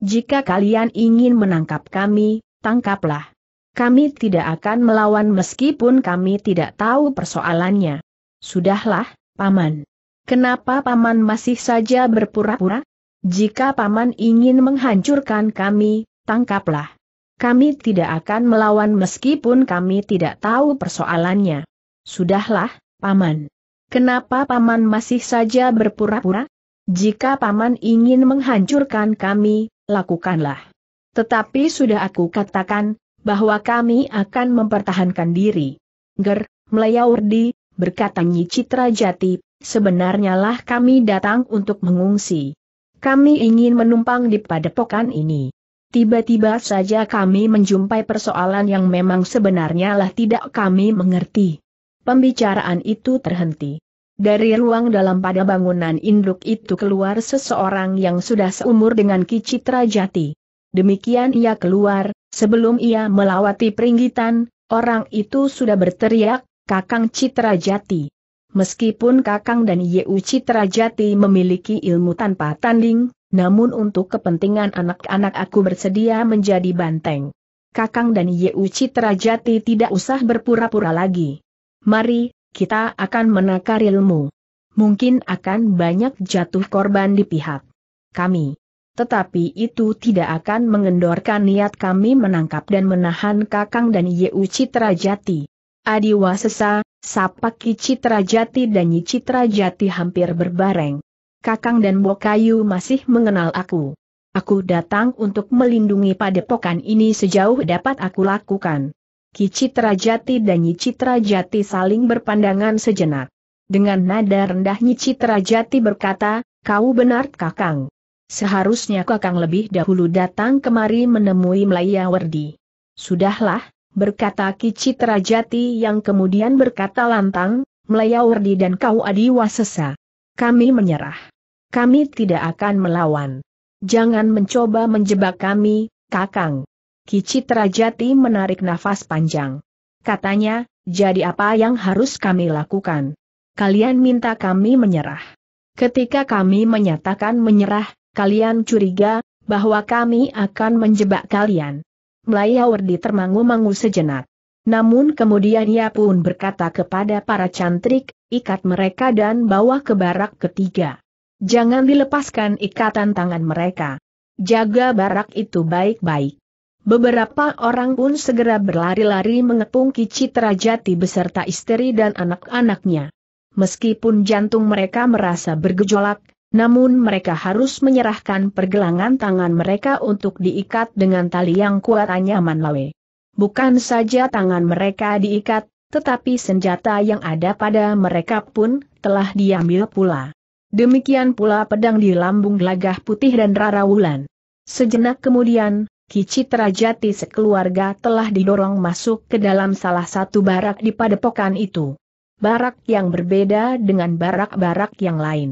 Jika kalian ingin menangkap kami, tangkaplah. Kami tidak akan melawan meskipun kami tidak tahu persoalannya. Sudahlah, Paman. Kenapa Paman masih saja berpura-pura? Jika Paman ingin menghancurkan kami, tangkaplah. Kami tidak akan melawan meskipun kami tidak tahu persoalannya. Sudahlah, Paman. Kenapa Paman masih saja berpura-pura? Jika Paman ingin menghancurkan kami, lakukanlah. Tetapi sudah aku katakan, bahwa kami akan mempertahankan diri. Ger, Melayaurdi, berkata Nyi Citra Jati, sebenarnya lah kami datang untuk mengungsi. Kami ingin menumpang di padepokan ini. Tiba-tiba saja kami menjumpai persoalan yang memang sebenarnya lah tidak kami mengerti. Pembicaraan itu terhenti. Dari ruang dalam pada bangunan induk itu keluar seseorang yang sudah seumur dengan Kicitra Jati. Demikian ia keluar, sebelum ia melawati peringgitan, orang itu sudah berteriak, Kakang Citra Jati. Meskipun Kakang dan Yeu Citra Jati memiliki ilmu tanpa tanding, namun untuk kepentingan anak-anak aku bersedia menjadi banteng. Kakang dan Yeu Citra tidak usah berpura-pura lagi. Mari, kita akan menakar ilmu. Mungkin akan banyak jatuh korban di pihak kami. Tetapi itu tidak akan mengendorkan niat kami menangkap dan menahan Kakang dan Yeu Trajati. Jati. Adiwasesa, Sapaki Citrajati dan Nyi Citrajati hampir berbareng. Kakang dan Bokayu masih mengenal aku. Aku datang untuk melindungi padepokan ini sejauh dapat aku lakukan. Ki Citra Jati dan Nyi Citra Jati saling berpandangan sejenak. Dengan nada rendah Nyi Citra Jati berkata, kau benar Kakang. Seharusnya Kakang lebih dahulu datang kemari menemui Melaya Werdi. Sudahlah, berkata Ki Citra Jati yang kemudian berkata lantang, Melaya Werdi dan kau Adiwasesa. Kami menyerah. Kami tidak akan melawan. Jangan mencoba menjebak kami, Kakang. Kicitra Trajati menarik nafas panjang. Katanya, jadi apa yang harus kami lakukan? Kalian minta kami menyerah. Ketika kami menyatakan menyerah, kalian curiga, bahwa kami akan menjebak kalian. Melayawardi termangu-mangu sejenak. Namun kemudian ia pun berkata kepada para cantrik, ikat mereka dan bawa ke barak ketiga. Jangan dilepaskan ikatan tangan mereka. Jaga barak itu baik-baik. Beberapa orang pun segera berlari-lari mengepung Citra Jati beserta istri dan anak-anaknya. Meskipun jantung mereka merasa bergejolak, namun mereka harus menyerahkan pergelangan tangan mereka untuk diikat dengan tali yang kuat anyaman lawe. Bukan saja tangan mereka diikat, tetapi senjata yang ada pada mereka pun telah diambil pula. Demikian pula pedang di lambung gelagah putih dan rara wulan. Sejenak kemudian, Kicitra Jati sekeluarga telah didorong masuk ke dalam salah satu barak di padepokan itu. Barak yang berbeda dengan barak-barak yang lain.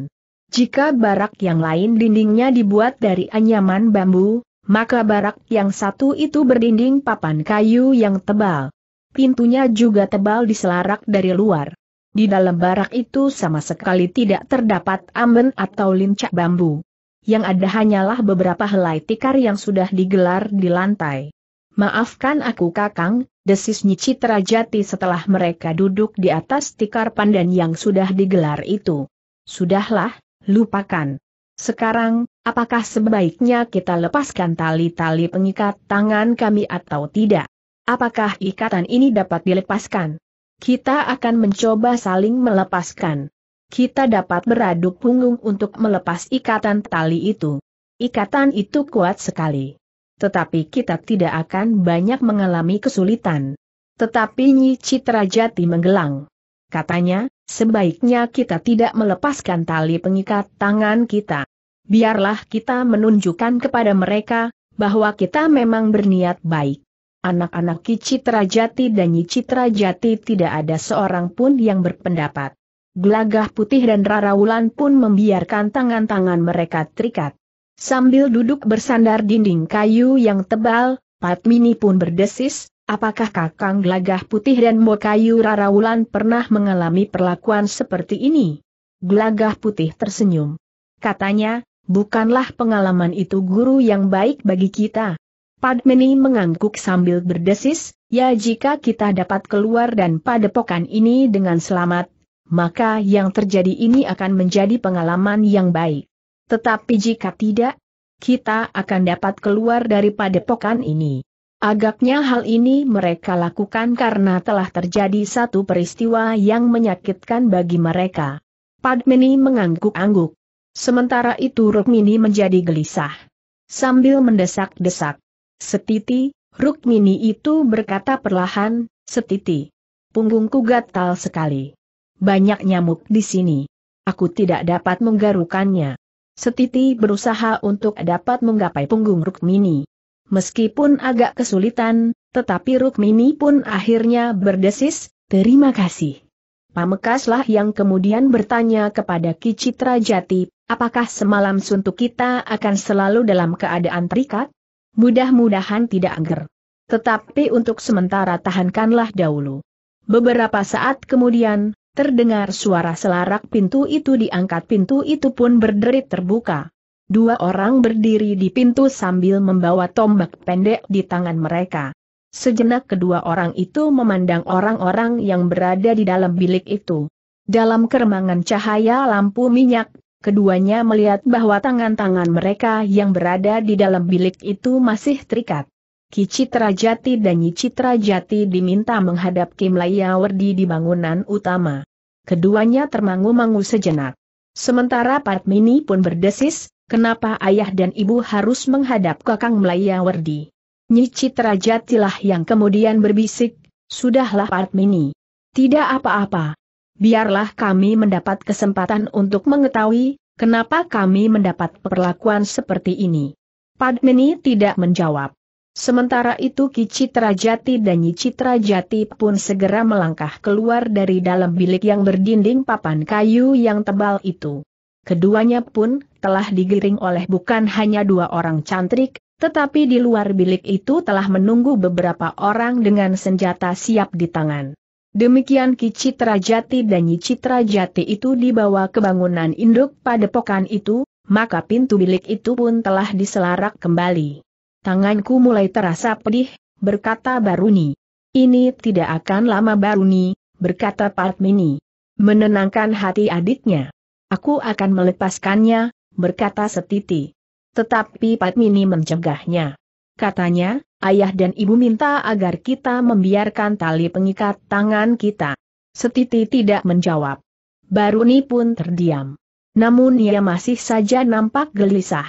Jika barak yang lain dindingnya dibuat dari anyaman bambu, maka barak yang satu itu berdinding papan kayu yang tebal. Pintunya juga tebal diselarak dari luar. Di dalam barak itu sama sekali tidak terdapat amben atau lincak bambu. Yang ada hanyalah beberapa helai tikar yang sudah digelar di lantai. Maafkan aku kakang, desis Nyici Terajati setelah mereka duduk di atas tikar pandan yang sudah digelar itu. Sudahlah, lupakan. Sekarang, apakah sebaiknya kita lepaskan tali-tali pengikat tangan kami atau tidak? Apakah ikatan ini dapat dilepaskan? Kita akan mencoba saling melepaskan. Kita dapat beradu punggung untuk melepas ikatan tali itu. Ikatan itu kuat sekali. Tetapi kita tidak akan banyak mengalami kesulitan. Tetapi Nyi Citra menggelang. Katanya, sebaiknya kita tidak melepaskan tali pengikat tangan kita. Biarlah kita menunjukkan kepada mereka, bahwa kita memang berniat baik. Anak-anak Kicitra Jati dan Nyicitra Jati tidak ada seorang pun yang berpendapat. Gelagah putih dan rarawulan pun membiarkan tangan-tangan mereka terikat. Sambil duduk bersandar dinding kayu yang tebal, Patmini pun berdesis, apakah kakang gelagah putih dan Mokayu Rarawulan pernah mengalami perlakuan seperti ini? Gelagah putih tersenyum. Katanya, bukanlah pengalaman itu guru yang baik bagi kita, Padmini mengangguk sambil berdesis, ya jika kita dapat keluar dan padepokan ini dengan selamat, maka yang terjadi ini akan menjadi pengalaman yang baik. Tetapi jika tidak, kita akan dapat keluar dari padepokan ini. Agaknya hal ini mereka lakukan karena telah terjadi satu peristiwa yang menyakitkan bagi mereka. Padmini mengangguk-angguk. Sementara itu Rukmini menjadi gelisah. Sambil mendesak-desak, Setiti, Rukmini itu berkata perlahan, setiti. Punggungku gatal sekali. Banyak nyamuk di sini. Aku tidak dapat menggarukannya. Setiti berusaha untuk dapat menggapai punggung Rukmini. Meskipun agak kesulitan, tetapi Rukmini pun akhirnya berdesis, terima kasih. Pamekaslah yang kemudian bertanya kepada Kicitra Jati, apakah semalam suntuk kita akan selalu dalam keadaan terikat? mudah-mudahan tidak angker. Tetapi untuk sementara tahankanlah dahulu. Beberapa saat kemudian, terdengar suara selarak pintu itu diangkat pintu itu pun berderit terbuka. Dua orang berdiri di pintu sambil membawa tombak pendek di tangan mereka. Sejenak kedua orang itu memandang orang-orang yang berada di dalam bilik itu. Dalam keremangan cahaya lampu minyak, Keduanya melihat bahwa tangan-tangan mereka yang berada di dalam bilik itu masih terikat. Ki Citra Jati dan Nyi Citra Jati diminta menghadap Kim Layawardi di bangunan utama. Keduanya termangu-mangu sejenak. Sementara Patmini pun berdesis, kenapa ayah dan ibu harus menghadap kakang Melayawardi. Nyi Citra Jatilah yang kemudian berbisik, sudahlah Patmini. Tidak apa-apa, biarlah kami mendapat kesempatan untuk mengetahui, kenapa kami mendapat perlakuan seperti ini. Padmini tidak menjawab. Sementara itu Ki Citrajati dan Nyi Citrajati pun segera melangkah keluar dari dalam bilik yang berdinding papan kayu yang tebal itu. Keduanya pun telah digiring oleh bukan hanya dua orang cantrik, tetapi di luar bilik itu telah menunggu beberapa orang dengan senjata siap di tangan. Demikian Ki jati dan Nyi jati itu dibawa ke bangunan induk pada pokan itu, maka pintu bilik itu pun telah diselarak kembali. Tanganku mulai terasa pedih, berkata Baruni. Ini tidak akan lama Baruni, berkata Padmini. Menenangkan hati adiknya. Aku akan melepaskannya, berkata Setiti. Tetapi Padmini mencegahnya. Katanya, ayah dan ibu minta agar kita membiarkan tali pengikat tangan kita. Setiti tidak menjawab. Baru Baruni pun terdiam. Namun ia masih saja nampak gelisah.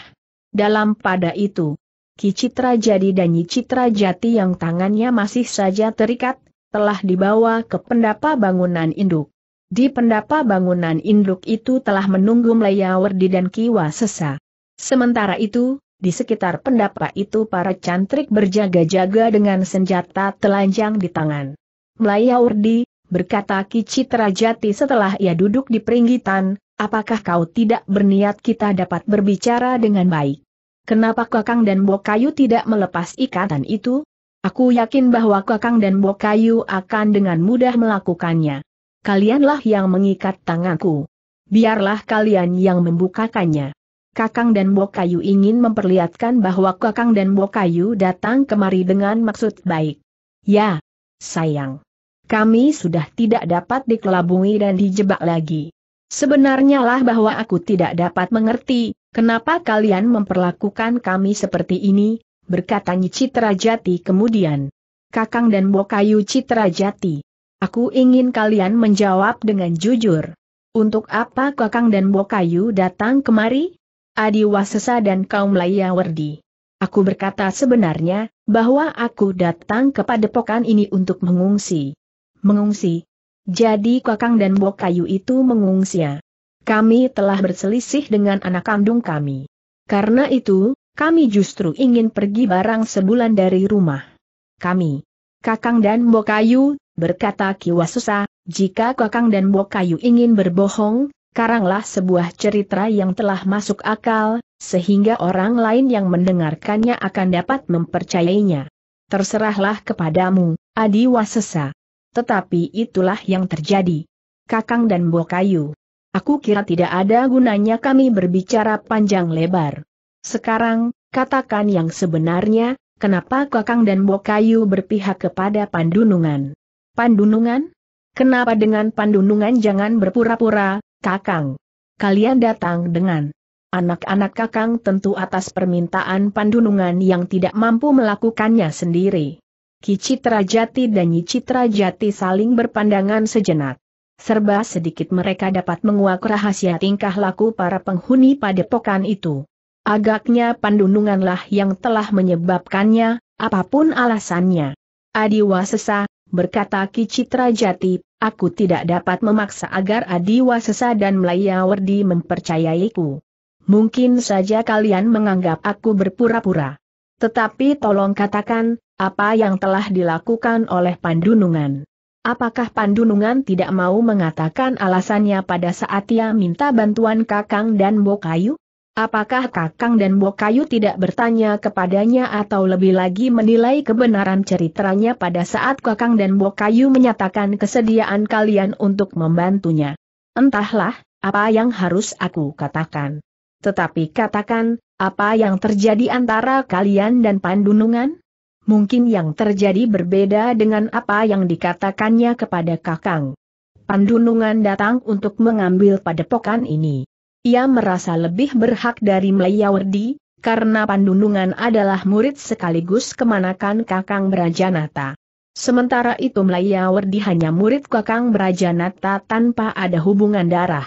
Dalam pada itu, Ki Citra Jadi dan Nyi Citra Jati yang tangannya masih saja terikat, telah dibawa ke pendapa bangunan induk. Di pendapa bangunan induk itu telah menunggu Melayawardi dan Kiwa Sesa. Sementara itu, di sekitar pendapa itu para cantrik berjaga-jaga dengan senjata telanjang di tangan. Melayaurdi, Urdi, berkata Ki Jati setelah ia duduk di peringgitan, apakah kau tidak berniat kita dapat berbicara dengan baik? Kenapa Kakang dan Bokayu tidak melepas ikatan itu? Aku yakin bahwa Kakang dan Bokayu akan dengan mudah melakukannya. Kalianlah yang mengikat tanganku. Biarlah kalian yang membukakannya. Kakang dan Bokayu ingin memperlihatkan bahwa Kakang dan Bokayu datang kemari dengan maksud baik. Ya, sayang. Kami sudah tidak dapat dikelabungi dan dijebak lagi. Sebenarnya lah bahwa aku tidak dapat mengerti, kenapa kalian memperlakukan kami seperti ini, berkata Citrajati kemudian. Kakang dan Bokayu Citra Jati, Aku ingin kalian menjawab dengan jujur. Untuk apa Kakang dan Bokayu datang kemari? Adiwasesa dan kaum Layawardi. Aku berkata sebenarnya, bahwa aku datang kepada pokan ini untuk mengungsi. Mengungsi. Jadi Kakang dan bok Kayu itu mengungsi. Kami telah berselisih dengan anak kandung kami. Karena itu, kami justru ingin pergi barang sebulan dari rumah. Kami. Kakang dan bok Kayu, berkata Kiwasusa, jika Kakang dan bok Kayu ingin berbohong, karanglah sebuah cerita yang telah masuk akal, sehingga orang lain yang mendengarkannya akan dapat mempercayainya. Terserahlah kepadamu, Adi Wasesa. Tetapi itulah yang terjadi. Kakang dan Bokayu. Aku kira tidak ada gunanya kami berbicara panjang lebar. Sekarang, katakan yang sebenarnya, kenapa Kakang dan Bokayu berpihak kepada Pandunungan? Pandunungan? Kenapa dengan Pandunungan jangan berpura-pura, Kakang. Kalian datang dengan anak-anak Kakang tentu atas permintaan Pandunungan yang tidak mampu melakukannya sendiri. Ki Jati dan Nyi Jati saling berpandangan sejenak. Serba sedikit mereka dapat menguak rahasia tingkah laku para penghuni padepokan itu. Agaknya pandununganlah yang telah menyebabkannya, apapun alasannya. Adiwa berkata Kicitra Jati, aku tidak dapat memaksa agar Adiwa Wasesa dan Melayawardi mempercayaiku. Mungkin saja kalian menganggap aku berpura-pura. Tetapi tolong katakan, apa yang telah dilakukan oleh Pandunungan. Apakah Pandunungan tidak mau mengatakan alasannya pada saat ia minta bantuan Kakang dan Bokayu? Apakah Kakang dan Bokayu tidak bertanya kepadanya atau lebih lagi menilai kebenaran ceritanya pada saat Kakang dan Bokayu menyatakan kesediaan kalian untuk membantunya? Entahlah, apa yang harus aku katakan. Tetapi katakan, apa yang terjadi antara kalian dan Pandunungan? Mungkin yang terjadi berbeda dengan apa yang dikatakannya kepada Kakang. Pandunungan datang untuk mengambil padepokan ini. Ia merasa lebih berhak dari Melayawardi, karena Pandunungan adalah murid sekaligus kemanakan Kakang Brajanata. Sementara itu Melayawardi hanya murid Kakang Brajanata tanpa ada hubungan darah.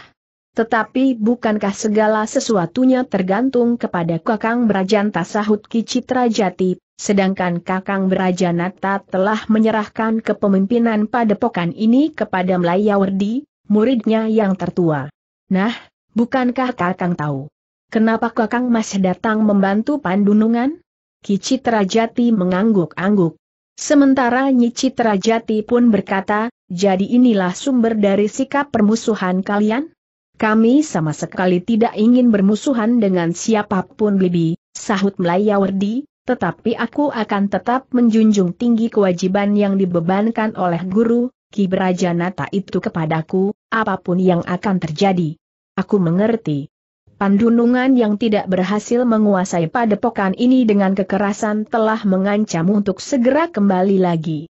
Tetapi bukankah segala sesuatunya tergantung kepada Kakang Brajanta sahut Kicitra Jati, sedangkan Kakang Brajanata telah menyerahkan kepemimpinan padepokan ini kepada Melayawardi, muridnya yang tertua. Nah, Bukankah Kakang tahu? Kenapa Kakang masih datang membantu Pandunungan? Ki Jati mengangguk-angguk. Sementara Nyi Jati pun berkata, jadi inilah sumber dari sikap permusuhan kalian? Kami sama sekali tidak ingin bermusuhan dengan siapapun Bibi, sahut Melayawardi, tetapi aku akan tetap menjunjung tinggi kewajiban yang dibebankan oleh guru, Ki Brajanata itu kepadaku, apapun yang akan terjadi. Aku mengerti. Pandunungan yang tidak berhasil menguasai padepokan ini dengan kekerasan telah mengancam untuk segera kembali lagi.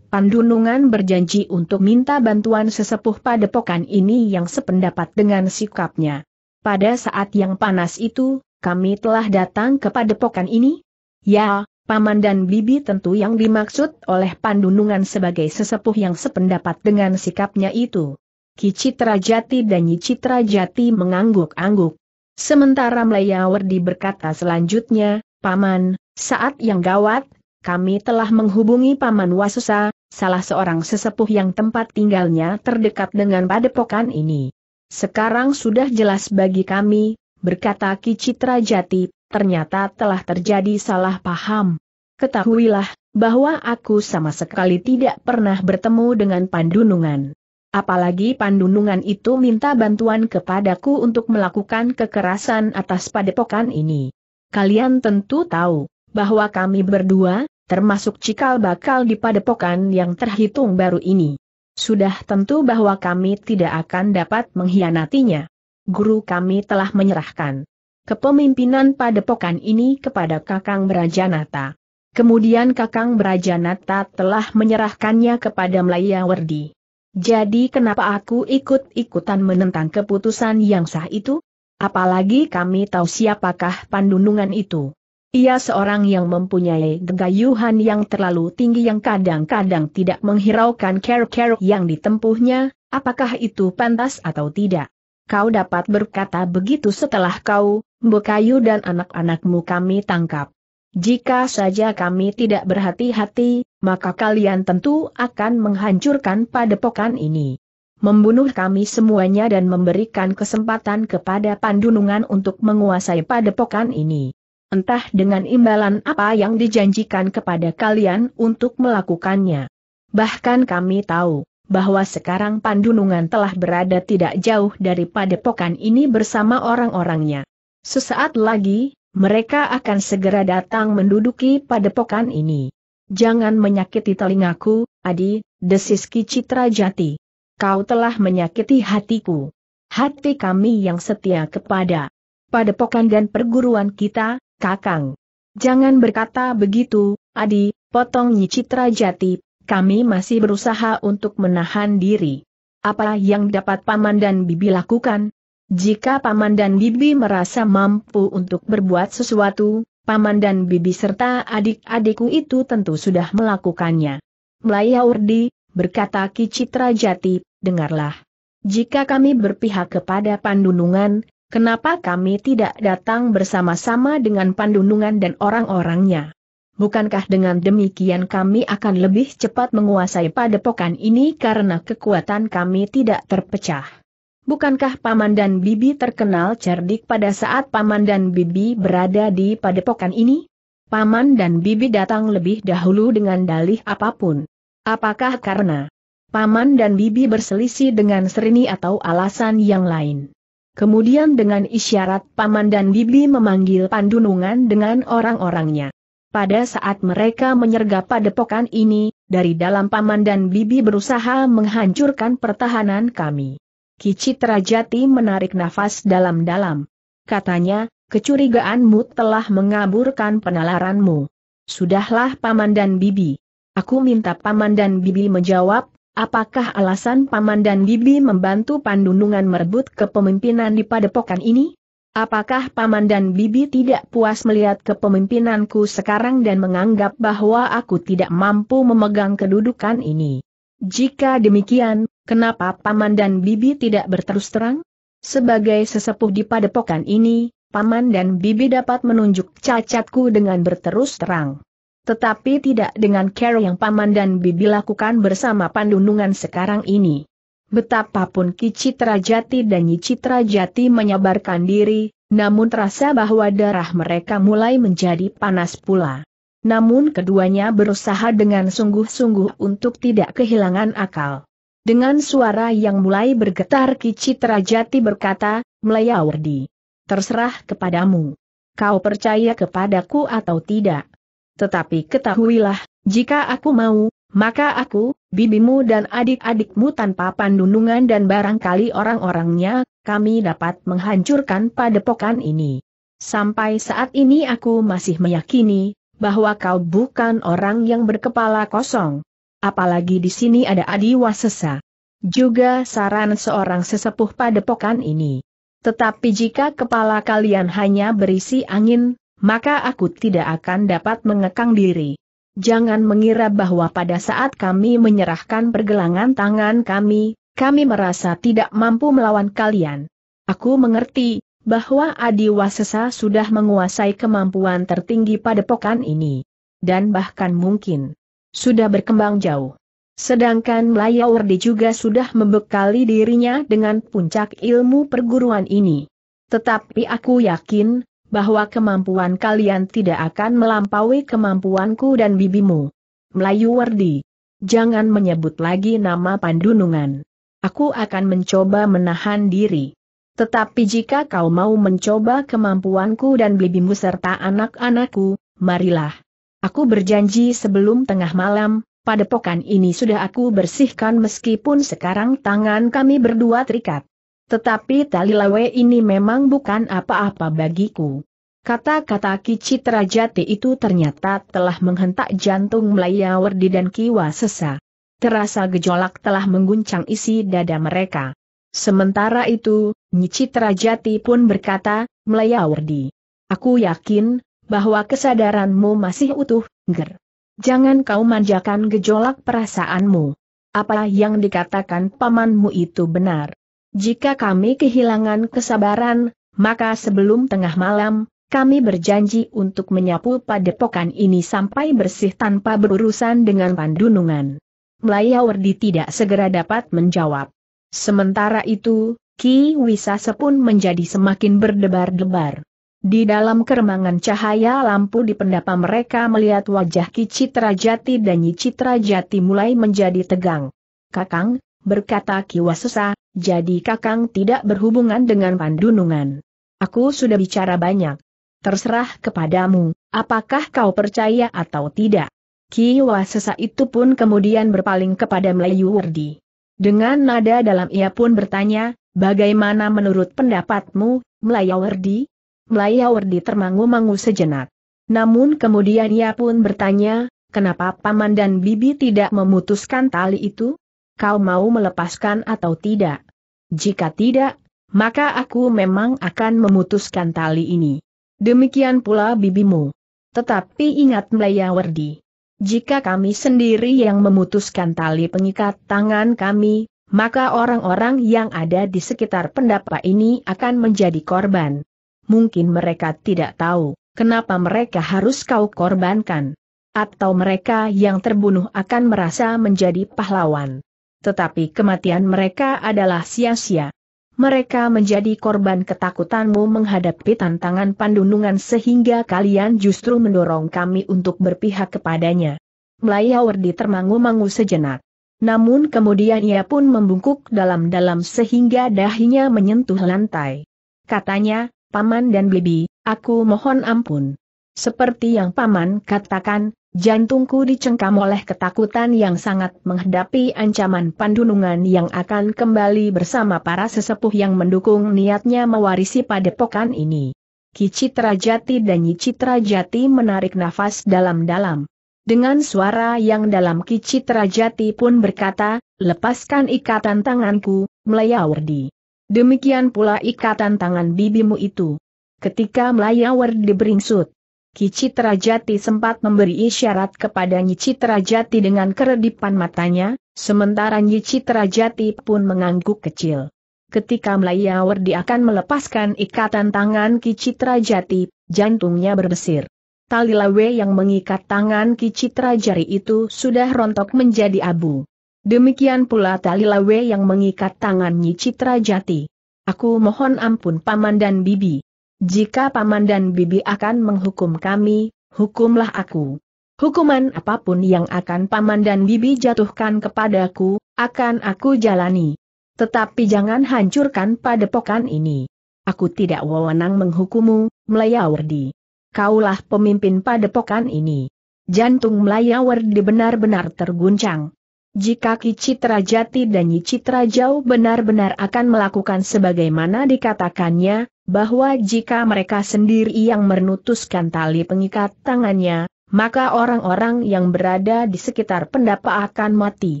Pandunungan berjanji untuk minta bantuan sesepuh padepokan ini yang sependapat dengan sikapnya. Pada saat yang panas itu, kami telah datang ke padepokan ini? Ya, Paman dan Bibi tentu yang dimaksud oleh Pandunungan sebagai sesepuh yang sependapat dengan sikapnya itu. Ki Jati dan Nyi Citra Jati mengangguk-angguk. Sementara Melayawardi berkata selanjutnya, Paman, saat yang gawat, kami telah menghubungi Paman Wasusa, salah seorang sesepuh yang tempat tinggalnya terdekat dengan padepokan ini. Sekarang sudah jelas bagi kami, berkata Ki Jati, ternyata telah terjadi salah paham. Ketahuilah, bahwa aku sama sekali tidak pernah bertemu dengan Pandunungan. Apalagi pandunungan itu minta bantuan kepadaku untuk melakukan kekerasan atas padepokan ini. Kalian tentu tahu, bahwa kami berdua, termasuk cikal bakal di padepokan yang terhitung baru ini. Sudah tentu bahwa kami tidak akan dapat mengkhianatinya. Guru kami telah menyerahkan kepemimpinan padepokan ini kepada Kakang Brajanata. Kemudian Kakang Brajanata telah menyerahkannya kepada Melayawardi. Jadi kenapa aku ikut-ikutan menentang keputusan yang sah itu? Apalagi kami tahu siapakah pandunungan itu. Ia seorang yang mempunyai gegayuhan yang terlalu tinggi yang kadang-kadang tidak menghiraukan care-care yang ditempuhnya, apakah itu pantas atau tidak. Kau dapat berkata begitu setelah kau, Mbokayu dan anak-anakmu kami tangkap. Jika saja kami tidak berhati-hati, maka kalian tentu akan menghancurkan padepokan ini. Membunuh kami semuanya dan memberikan kesempatan kepada Pandunungan untuk menguasai padepokan ini. Entah dengan imbalan apa yang dijanjikan kepada kalian untuk melakukannya. Bahkan kami tahu, bahwa sekarang Pandunungan telah berada tidak jauh dari padepokan ini bersama orang-orangnya. Sesaat lagi, mereka akan segera datang menduduki padepokan ini. Jangan menyakiti telingaku, Adi, desis Ki Citra Jati. Kau telah menyakiti hatiku. Hati kami yang setia kepada padepokan dan perguruan kita, Kakang. Jangan berkata begitu, Adi, potong Nyi Citra Jati, kami masih berusaha untuk menahan diri. Apa yang dapat Paman dan Bibi lakukan, jika Paman dan Bibi merasa mampu untuk berbuat sesuatu, Paman dan Bibi serta adik-adikku itu tentu sudah melakukannya. Melayaurdi, berkata Ki Citra Jati, dengarlah. Jika kami berpihak kepada Pandunungan, kenapa kami tidak datang bersama-sama dengan Pandunungan dan orang-orangnya? Bukankah dengan demikian kami akan lebih cepat menguasai padepokan ini karena kekuatan kami tidak terpecah? Bukankah Paman dan Bibi terkenal cerdik pada saat Paman dan Bibi berada di padepokan ini? Paman dan Bibi datang lebih dahulu dengan dalih apapun. Apakah karena Paman dan Bibi berselisih dengan Serini atau alasan yang lain? Kemudian dengan isyarat Paman dan Bibi memanggil Pandunungan dengan orang-orangnya. Pada saat mereka menyergap padepokan ini, dari dalam Paman dan Bibi berusaha menghancurkan pertahanan kami. Kicitra Jati menarik nafas dalam-dalam. Katanya, kecurigaanmu telah mengaburkan penalaranmu. Sudahlah Paman dan Bibi. Aku minta Paman dan Bibi menjawab, apakah alasan Paman dan Bibi membantu Pandunungan merebut kepemimpinan di padepokan ini? Apakah Paman dan Bibi tidak puas melihat kepemimpinanku sekarang dan menganggap bahwa aku tidak mampu memegang kedudukan ini? Jika demikian, kenapa Paman dan Bibi tidak berterus terang? Sebagai sesepuh di padepokan ini, Paman dan Bibi dapat menunjuk cacatku dengan berterus terang. Tetapi tidak dengan care yang Paman dan Bibi lakukan bersama pandunungan sekarang ini. Betapapun Ki Jati dan Nyi Jati menyabarkan diri, namun terasa bahwa darah mereka mulai menjadi panas pula namun keduanya berusaha dengan sungguh-sungguh untuk tidak kehilangan akal. Dengan suara yang mulai bergetar Kicitra Jati berkata, Melayawardi, terserah kepadamu. Kau percaya kepadaku atau tidak? Tetapi ketahuilah, jika aku mau, maka aku, bibimu dan adik-adikmu tanpa pandunungan dan barangkali orang-orangnya, kami dapat menghancurkan padepokan ini. Sampai saat ini aku masih meyakini, bahwa kau bukan orang yang berkepala kosong. Apalagi di sini ada Adi Wasesa. Juga saran seorang sesepuh padepokan ini. Tetapi jika kepala kalian hanya berisi angin, maka aku tidak akan dapat mengekang diri. Jangan mengira bahwa pada saat kami menyerahkan pergelangan tangan kami, kami merasa tidak mampu melawan kalian. Aku mengerti, bahwa Adi Wasesa sudah menguasai kemampuan tertinggi pada pokan ini. Dan bahkan mungkin sudah berkembang jauh. Sedangkan Melayawardi juga sudah membekali dirinya dengan puncak ilmu perguruan ini. Tetapi aku yakin, bahwa kemampuan kalian tidak akan melampaui kemampuanku dan bibimu. Melayu Wardi. Jangan menyebut lagi nama Pandunungan. Aku akan mencoba menahan diri. Tetapi jika kau mau mencoba kemampuanku dan bibimu serta anak-anakku, marilah. Aku berjanji sebelum tengah malam, pada padepokan ini sudah aku bersihkan meskipun sekarang tangan kami berdua terikat. Tetapi tali lawe ini memang bukan apa-apa bagiku. Kata-kata Kicit Jati itu ternyata telah menghentak jantung Melayawardi dan Kiwa Sesa. Terasa gejolak telah mengguncang isi dada mereka. Sementara itu, Nyicitra Jati pun berkata, Melayawardi. Aku yakin, bahwa kesadaranmu masih utuh, ger. Jangan kau manjakan gejolak perasaanmu. Apa yang dikatakan pamanmu itu benar. Jika kami kehilangan kesabaran, maka sebelum tengah malam, kami berjanji untuk menyapu padepokan ini sampai bersih tanpa berurusan dengan pandunungan. Melayawardi tidak segera dapat menjawab. Sementara itu, Ki Wisasa pun menjadi semakin berdebar-debar. Di dalam keremangan cahaya lampu di pendapa mereka melihat wajah Ki Citrajati dan Nyi Jati mulai menjadi tegang. Kakang, berkata Ki Wasesa, jadi Kakang tidak berhubungan dengan Pandunungan. Aku sudah bicara banyak. Terserah kepadamu, apakah kau percaya atau tidak. Ki Wasesa itu pun kemudian berpaling kepada Melayu Wardi. Dengan nada dalam ia pun bertanya, bagaimana menurut pendapatmu, Melayawardi? Melayawardi termangu-mangu sejenak. Namun kemudian ia pun bertanya, kenapa paman dan bibi tidak memutuskan tali itu? Kau mau melepaskan atau tidak? Jika tidak, maka aku memang akan memutuskan tali ini. Demikian pula bibimu. Tetapi ingat Melayawardi. Jika kami sendiri yang memutuskan tali pengikat tangan kami, maka orang-orang yang ada di sekitar pendapa ini akan menjadi korban. Mungkin mereka tidak tahu kenapa mereka harus kau korbankan. Atau mereka yang terbunuh akan merasa menjadi pahlawan. Tetapi kematian mereka adalah sia-sia mereka menjadi korban ketakutanmu menghadapi tantangan pandunungan sehingga kalian justru mendorong kami untuk berpihak kepadanya. Melayawardi termangu-mangu sejenak. Namun kemudian ia pun membungkuk dalam-dalam sehingga dahinya menyentuh lantai. Katanya, Paman dan Bibi, aku mohon ampun. Seperti yang Paman katakan, jantungku dicengkam oleh ketakutan yang sangat menghadapi ancaman pandunungan yang akan kembali bersama para sesepuh yang mendukung niatnya mewarisi padepokan ini. Kicitra Jati dan Yicitra Jati menarik nafas dalam-dalam. Dengan suara yang dalam Kicitra Jati pun berkata, lepaskan ikatan tanganku, Melayawardi. Demikian pula ikatan tangan bibimu itu. Ketika Melayawardi beringsut, Kicitrajati Jati sempat memberi isyarat kepada Nyicitra Jati dengan keredipan matanya, sementara Nyicitra Jati pun mengangguk kecil. Ketika Melayawardi akan melepaskan ikatan tangan Kicitrajati, Jati, jantungnya berdesir. Tali lawe yang mengikat tangan Kicitra Jari itu sudah rontok menjadi abu. Demikian pula tali lawe yang mengikat tangan Nyicitra Jati. Aku mohon ampun paman dan bibi. Jika paman dan bibi akan menghukum kami, hukumlah aku. Hukuman apapun yang akan paman dan bibi jatuhkan kepadaku, akan aku jalani. Tetapi jangan hancurkan padepokan ini. Aku tidak wewenang menghukummu, Melayawardi. Kaulah pemimpin padepokan ini. Jantung Melayawardi benar-benar terguncang. Jika Ki Citra Jati dan Nyi Citra Jauh benar-benar akan melakukan sebagaimana dikatakannya, bahwa jika mereka sendiri yang menutuskan tali pengikat tangannya, maka orang-orang yang berada di sekitar pendapa akan mati.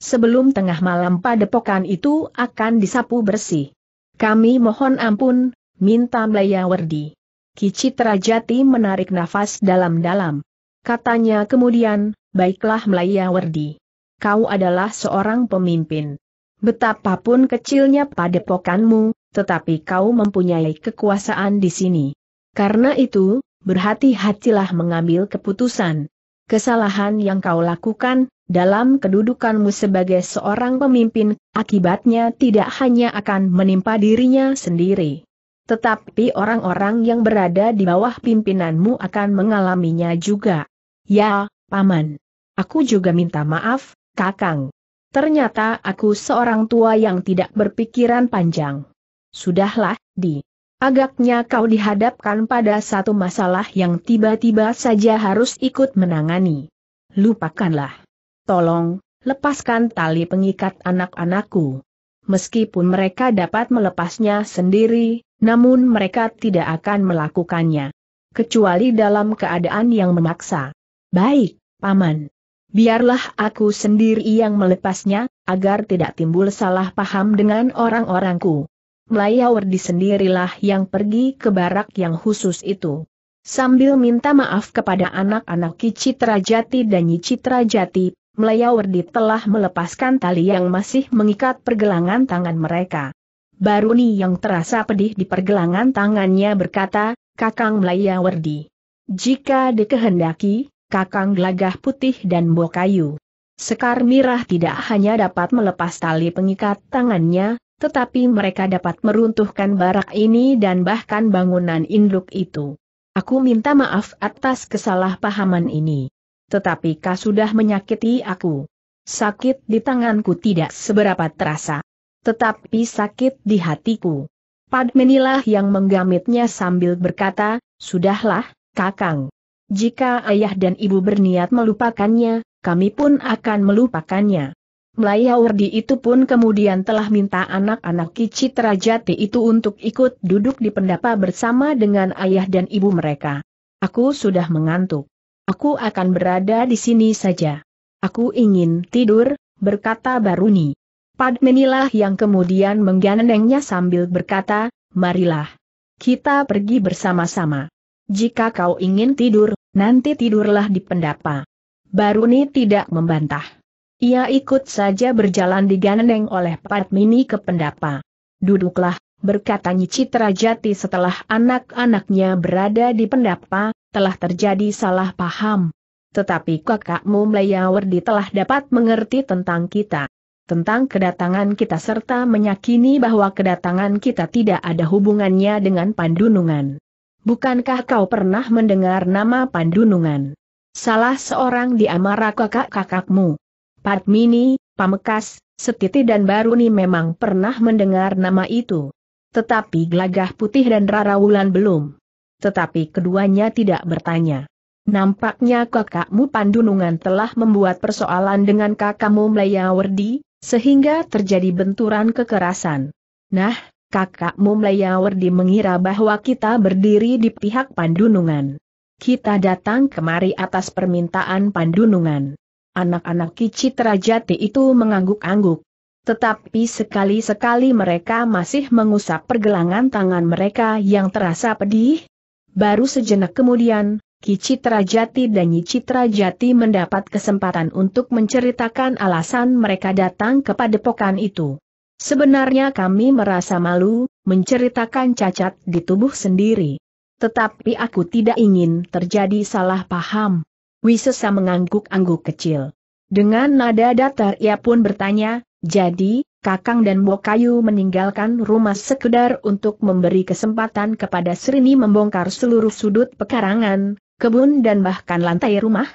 Sebelum tengah malam padepokan itu akan disapu bersih. Kami mohon ampun, minta Melayawardi. Ki Citra Jati menarik nafas dalam-dalam. Katanya kemudian, baiklah Werdi kau adalah seorang pemimpin. Betapapun kecilnya padepokanmu, tetapi kau mempunyai kekuasaan di sini. Karena itu, berhati-hatilah mengambil keputusan. Kesalahan yang kau lakukan, dalam kedudukanmu sebagai seorang pemimpin, akibatnya tidak hanya akan menimpa dirinya sendiri. Tetapi orang-orang yang berada di bawah pimpinanmu akan mengalaminya juga. Ya, Paman. Aku juga minta maaf, Kakang. Ternyata aku seorang tua yang tidak berpikiran panjang. Sudahlah, di. Agaknya kau dihadapkan pada satu masalah yang tiba-tiba saja harus ikut menangani. Lupakanlah. Tolong, lepaskan tali pengikat anak-anakku. Meskipun mereka dapat melepasnya sendiri, namun mereka tidak akan melakukannya. Kecuali dalam keadaan yang memaksa. Baik, Paman biarlah aku sendiri yang melepasnya, agar tidak timbul salah paham dengan orang-orangku. Melayawar sendirilah yang pergi ke barak yang khusus itu. Sambil minta maaf kepada anak-anak Kicitra Jati dan Citra Jati, Melayawar telah melepaskan tali yang masih mengikat pergelangan tangan mereka. Baruni yang terasa pedih di pergelangan tangannya berkata, Kakang Melayawrdi. Jika dikehendaki, kakang gelagah putih dan bokayu. Sekar Mirah tidak hanya dapat melepas tali pengikat tangannya, tetapi mereka dapat meruntuhkan barak ini dan bahkan bangunan induk itu. Aku minta maaf atas kesalahpahaman ini. Tetapi kau sudah menyakiti aku. Sakit di tanganku tidak seberapa terasa. Tetapi sakit di hatiku. Padmenilah yang menggamitnya sambil berkata, Sudahlah, kakang. Jika ayah dan ibu berniat melupakannya, kami pun akan melupakannya. Melayawardi itu pun kemudian telah minta anak-anak Kici Terajati itu untuk ikut duduk di pendapa bersama dengan ayah dan ibu mereka. Aku sudah mengantuk. Aku akan berada di sini saja. Aku ingin tidur, berkata Baruni. Padmenilah yang kemudian menggandengnya sambil berkata, marilah. Kita pergi bersama-sama. Jika kau ingin tidur, Nanti tidurlah di pendapa. Baruni tidak membantah. Ia ikut saja berjalan digandeng oleh Padmini ke pendapa. Duduklah, berkata Citra Jati setelah anak-anaknya berada di pendapa, telah terjadi salah paham. Tetapi kakakmu Melayawardi telah dapat mengerti tentang kita. Tentang kedatangan kita serta menyakini bahwa kedatangan kita tidak ada hubungannya dengan pandunungan. Bukankah kau pernah mendengar nama Pandunungan? Salah seorang di amara kakak-kakakmu. Padmini, Pamekas, Setiti dan Baruni memang pernah mendengar nama itu. Tetapi Gelagah Putih dan Rara Wulan belum. Tetapi keduanya tidak bertanya. Nampaknya kakakmu Pandunungan telah membuat persoalan dengan kakakmu Melayawardi, sehingga terjadi benturan kekerasan. Nah, Kakak Melayawardi mengira bahwa kita berdiri di pihak Pandunungan. Kita datang kemari atas permintaan Pandunungan. Anak-anak Kicitra Jati itu mengangguk-angguk. Tetapi sekali-sekali mereka masih mengusap pergelangan tangan mereka yang terasa pedih. Baru sejenak kemudian, Kicitra Jati dan Nyicitra Jati mendapat kesempatan untuk menceritakan alasan mereka datang kepada pokan itu. Sebenarnya kami merasa malu, menceritakan cacat di tubuh sendiri. Tetapi aku tidak ingin terjadi salah paham. Wisesa mengangguk-angguk kecil. Dengan nada datar ia pun bertanya, jadi, Kakang dan Bokayu meninggalkan rumah sekedar untuk memberi kesempatan kepada Srini membongkar seluruh sudut pekarangan, kebun dan bahkan lantai rumah?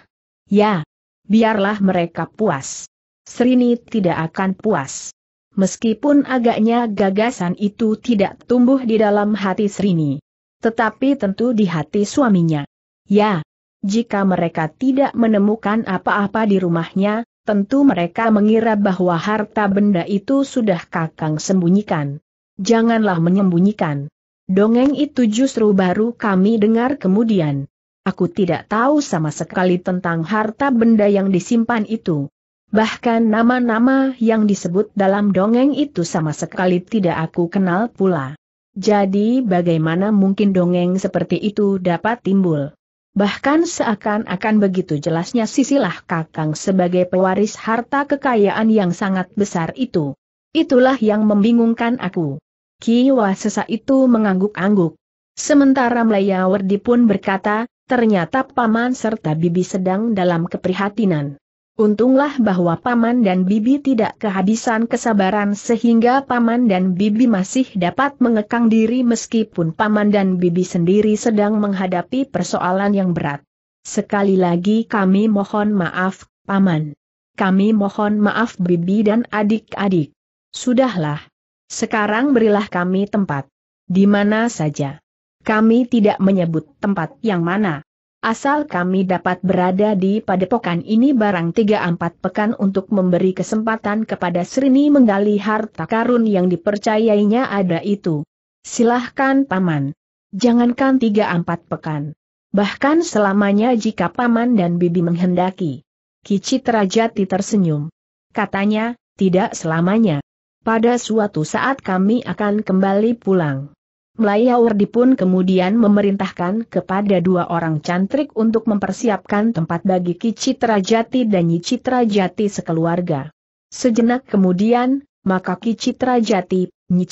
Ya, biarlah mereka puas. Srini tidak akan puas meskipun agaknya gagasan itu tidak tumbuh di dalam hati Srini. Tetapi tentu di hati suaminya. Ya, jika mereka tidak menemukan apa-apa di rumahnya, tentu mereka mengira bahwa harta benda itu sudah kakang sembunyikan. Janganlah menyembunyikan. Dongeng itu justru baru kami dengar kemudian. Aku tidak tahu sama sekali tentang harta benda yang disimpan itu bahkan nama-nama yang disebut dalam dongeng itu sama sekali tidak aku kenal pula. Jadi bagaimana mungkin dongeng seperti itu dapat timbul? Bahkan seakan-akan begitu jelasnya sisilah Kakang sebagai pewaris harta kekayaan yang sangat besar itu. Itulah yang membingungkan aku. Kiwa sesa itu mengangguk-angguk. Sementara Melayawardi pun berkata, ternyata paman serta bibi sedang dalam keprihatinan. Untunglah bahwa Paman dan Bibi tidak kehabisan kesabaran sehingga Paman dan Bibi masih dapat mengekang diri meskipun Paman dan Bibi sendiri sedang menghadapi persoalan yang berat. Sekali lagi kami mohon maaf, Paman. Kami mohon maaf Bibi dan adik-adik. Sudahlah. Sekarang berilah kami tempat. Di mana saja. Kami tidak menyebut tempat yang mana. Asal kami dapat berada di padepokan ini barang tiga empat pekan untuk memberi kesempatan kepada Srini menggali harta karun yang dipercayainya ada itu. Silahkan Paman. Jangankan tiga empat pekan. Bahkan selamanya jika Paman dan Bibi menghendaki. Kicit Rajati tersenyum. Katanya, tidak selamanya. Pada suatu saat kami akan kembali pulang. Melayaurdi pun kemudian memerintahkan kepada dua orang cantrik untuk mempersiapkan tempat bagi Ki Citra Jati dan Nyi Jati sekeluarga. Sejenak kemudian, maka Ki Citra Jati, Nyi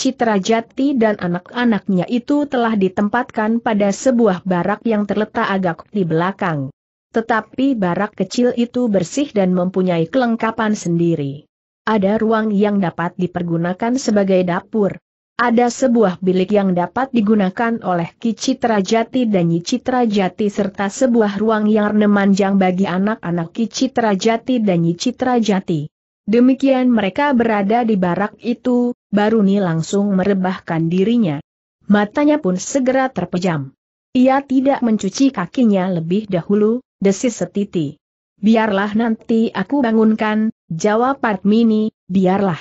Jati dan anak-anaknya itu telah ditempatkan pada sebuah barak yang terletak agak di belakang. Tetapi barak kecil itu bersih dan mempunyai kelengkapan sendiri. Ada ruang yang dapat dipergunakan sebagai dapur, ada sebuah bilik yang dapat digunakan oleh Ki Citra Jati dan Nyi Citra Jati serta sebuah ruang yang memanjang bagi anak-anak Ki Citra Jati dan Nyi Citra Jati. Demikian mereka berada di barak itu, Baruni langsung merebahkan dirinya. Matanya pun segera terpejam. Ia tidak mencuci kakinya lebih dahulu, desis setiti. Biarlah nanti aku bangunkan, jawab Padmini, biarlah.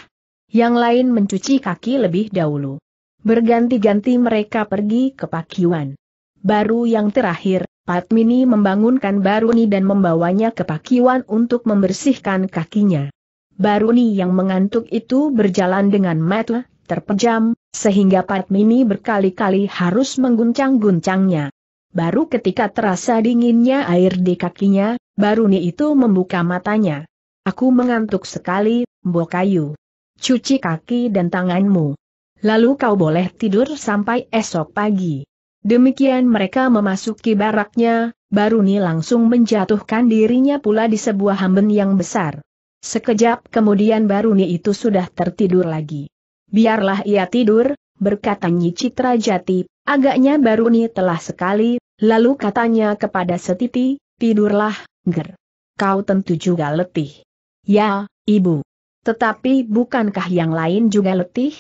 Yang lain mencuci kaki lebih dahulu. Berganti-ganti mereka pergi ke Pakiwan. Baru yang terakhir, Patmini membangunkan Baruni dan membawanya ke Pakiwan untuk membersihkan kakinya. Baruni yang mengantuk itu berjalan dengan mata terpejam, sehingga Patmini berkali-kali harus mengguncang-guncangnya. Baru ketika terasa dinginnya air di kakinya, Baruni itu membuka matanya. Aku mengantuk sekali, Mbokayu cuci kaki dan tanganmu. Lalu kau boleh tidur sampai esok pagi. Demikian mereka memasuki baraknya, Baruni langsung menjatuhkan dirinya pula di sebuah hamben yang besar. Sekejap kemudian Baruni itu sudah tertidur lagi. Biarlah ia tidur, berkata Nyi Citra Jati, agaknya Baruni telah sekali, lalu katanya kepada Setiti, tidurlah, ger. Kau tentu juga letih. Ya, ibu. Tetapi bukankah yang lain juga letih?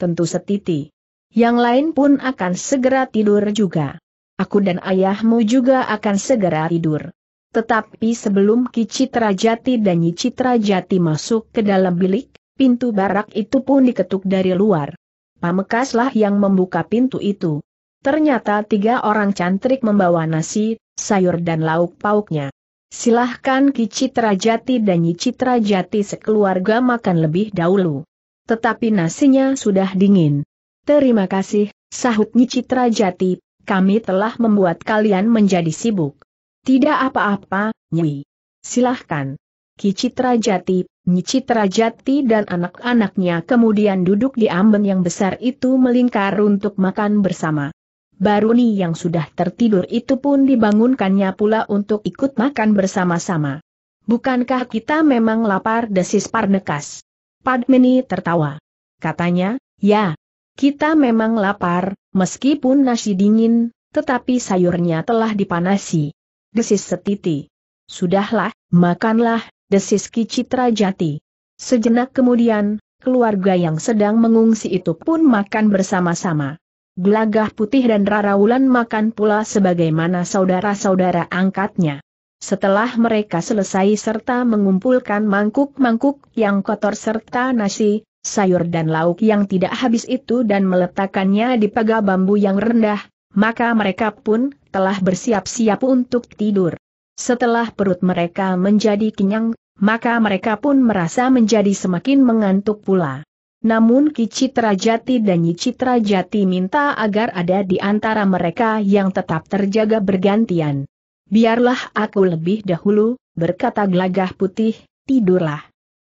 Tentu setiti. Yang lain pun akan segera tidur juga. Aku dan ayahmu juga akan segera tidur. Tetapi sebelum Ki Jati dan Nyi Jati masuk ke dalam bilik, pintu barak itu pun diketuk dari luar. Pamekaslah yang membuka pintu itu. Ternyata tiga orang cantrik membawa nasi, sayur dan lauk pauknya. Silahkan Ki Citra Jati dan Nyi Citra Jati sekeluarga makan lebih dahulu. Tetapi nasinya sudah dingin. Terima kasih, sahut Nyi Citra Jati, kami telah membuat kalian menjadi sibuk. Tidak apa-apa, Nyi. Silahkan. Ki Citra Jati, Nyi Citra Jati dan anak-anaknya kemudian duduk di amben yang besar itu melingkar untuk makan bersama. Baruni yang sudah tertidur itu pun dibangunkannya pula untuk ikut makan bersama-sama. Bukankah kita memang lapar desis Parnekas? Padmini tertawa. Katanya, ya, kita memang lapar, meskipun nasi dingin, tetapi sayurnya telah dipanasi. Desis Setiti. Sudahlah, makanlah, desis Kicitra Jati. Sejenak kemudian, keluarga yang sedang mengungsi itu pun makan bersama-sama. Gelagah Putih dan Rara Wulan makan pula sebagaimana saudara-saudara angkatnya. Setelah mereka selesai serta mengumpulkan mangkuk-mangkuk yang kotor serta nasi, sayur dan lauk yang tidak habis itu dan meletakkannya di pagar bambu yang rendah, maka mereka pun telah bersiap-siap untuk tidur. Setelah perut mereka menjadi kenyang, maka mereka pun merasa menjadi semakin mengantuk pula. Namun Ki Jati dan Nyi Jati minta agar ada di antara mereka yang tetap terjaga bergantian. Biarlah aku lebih dahulu, berkata gelagah putih, tidurlah.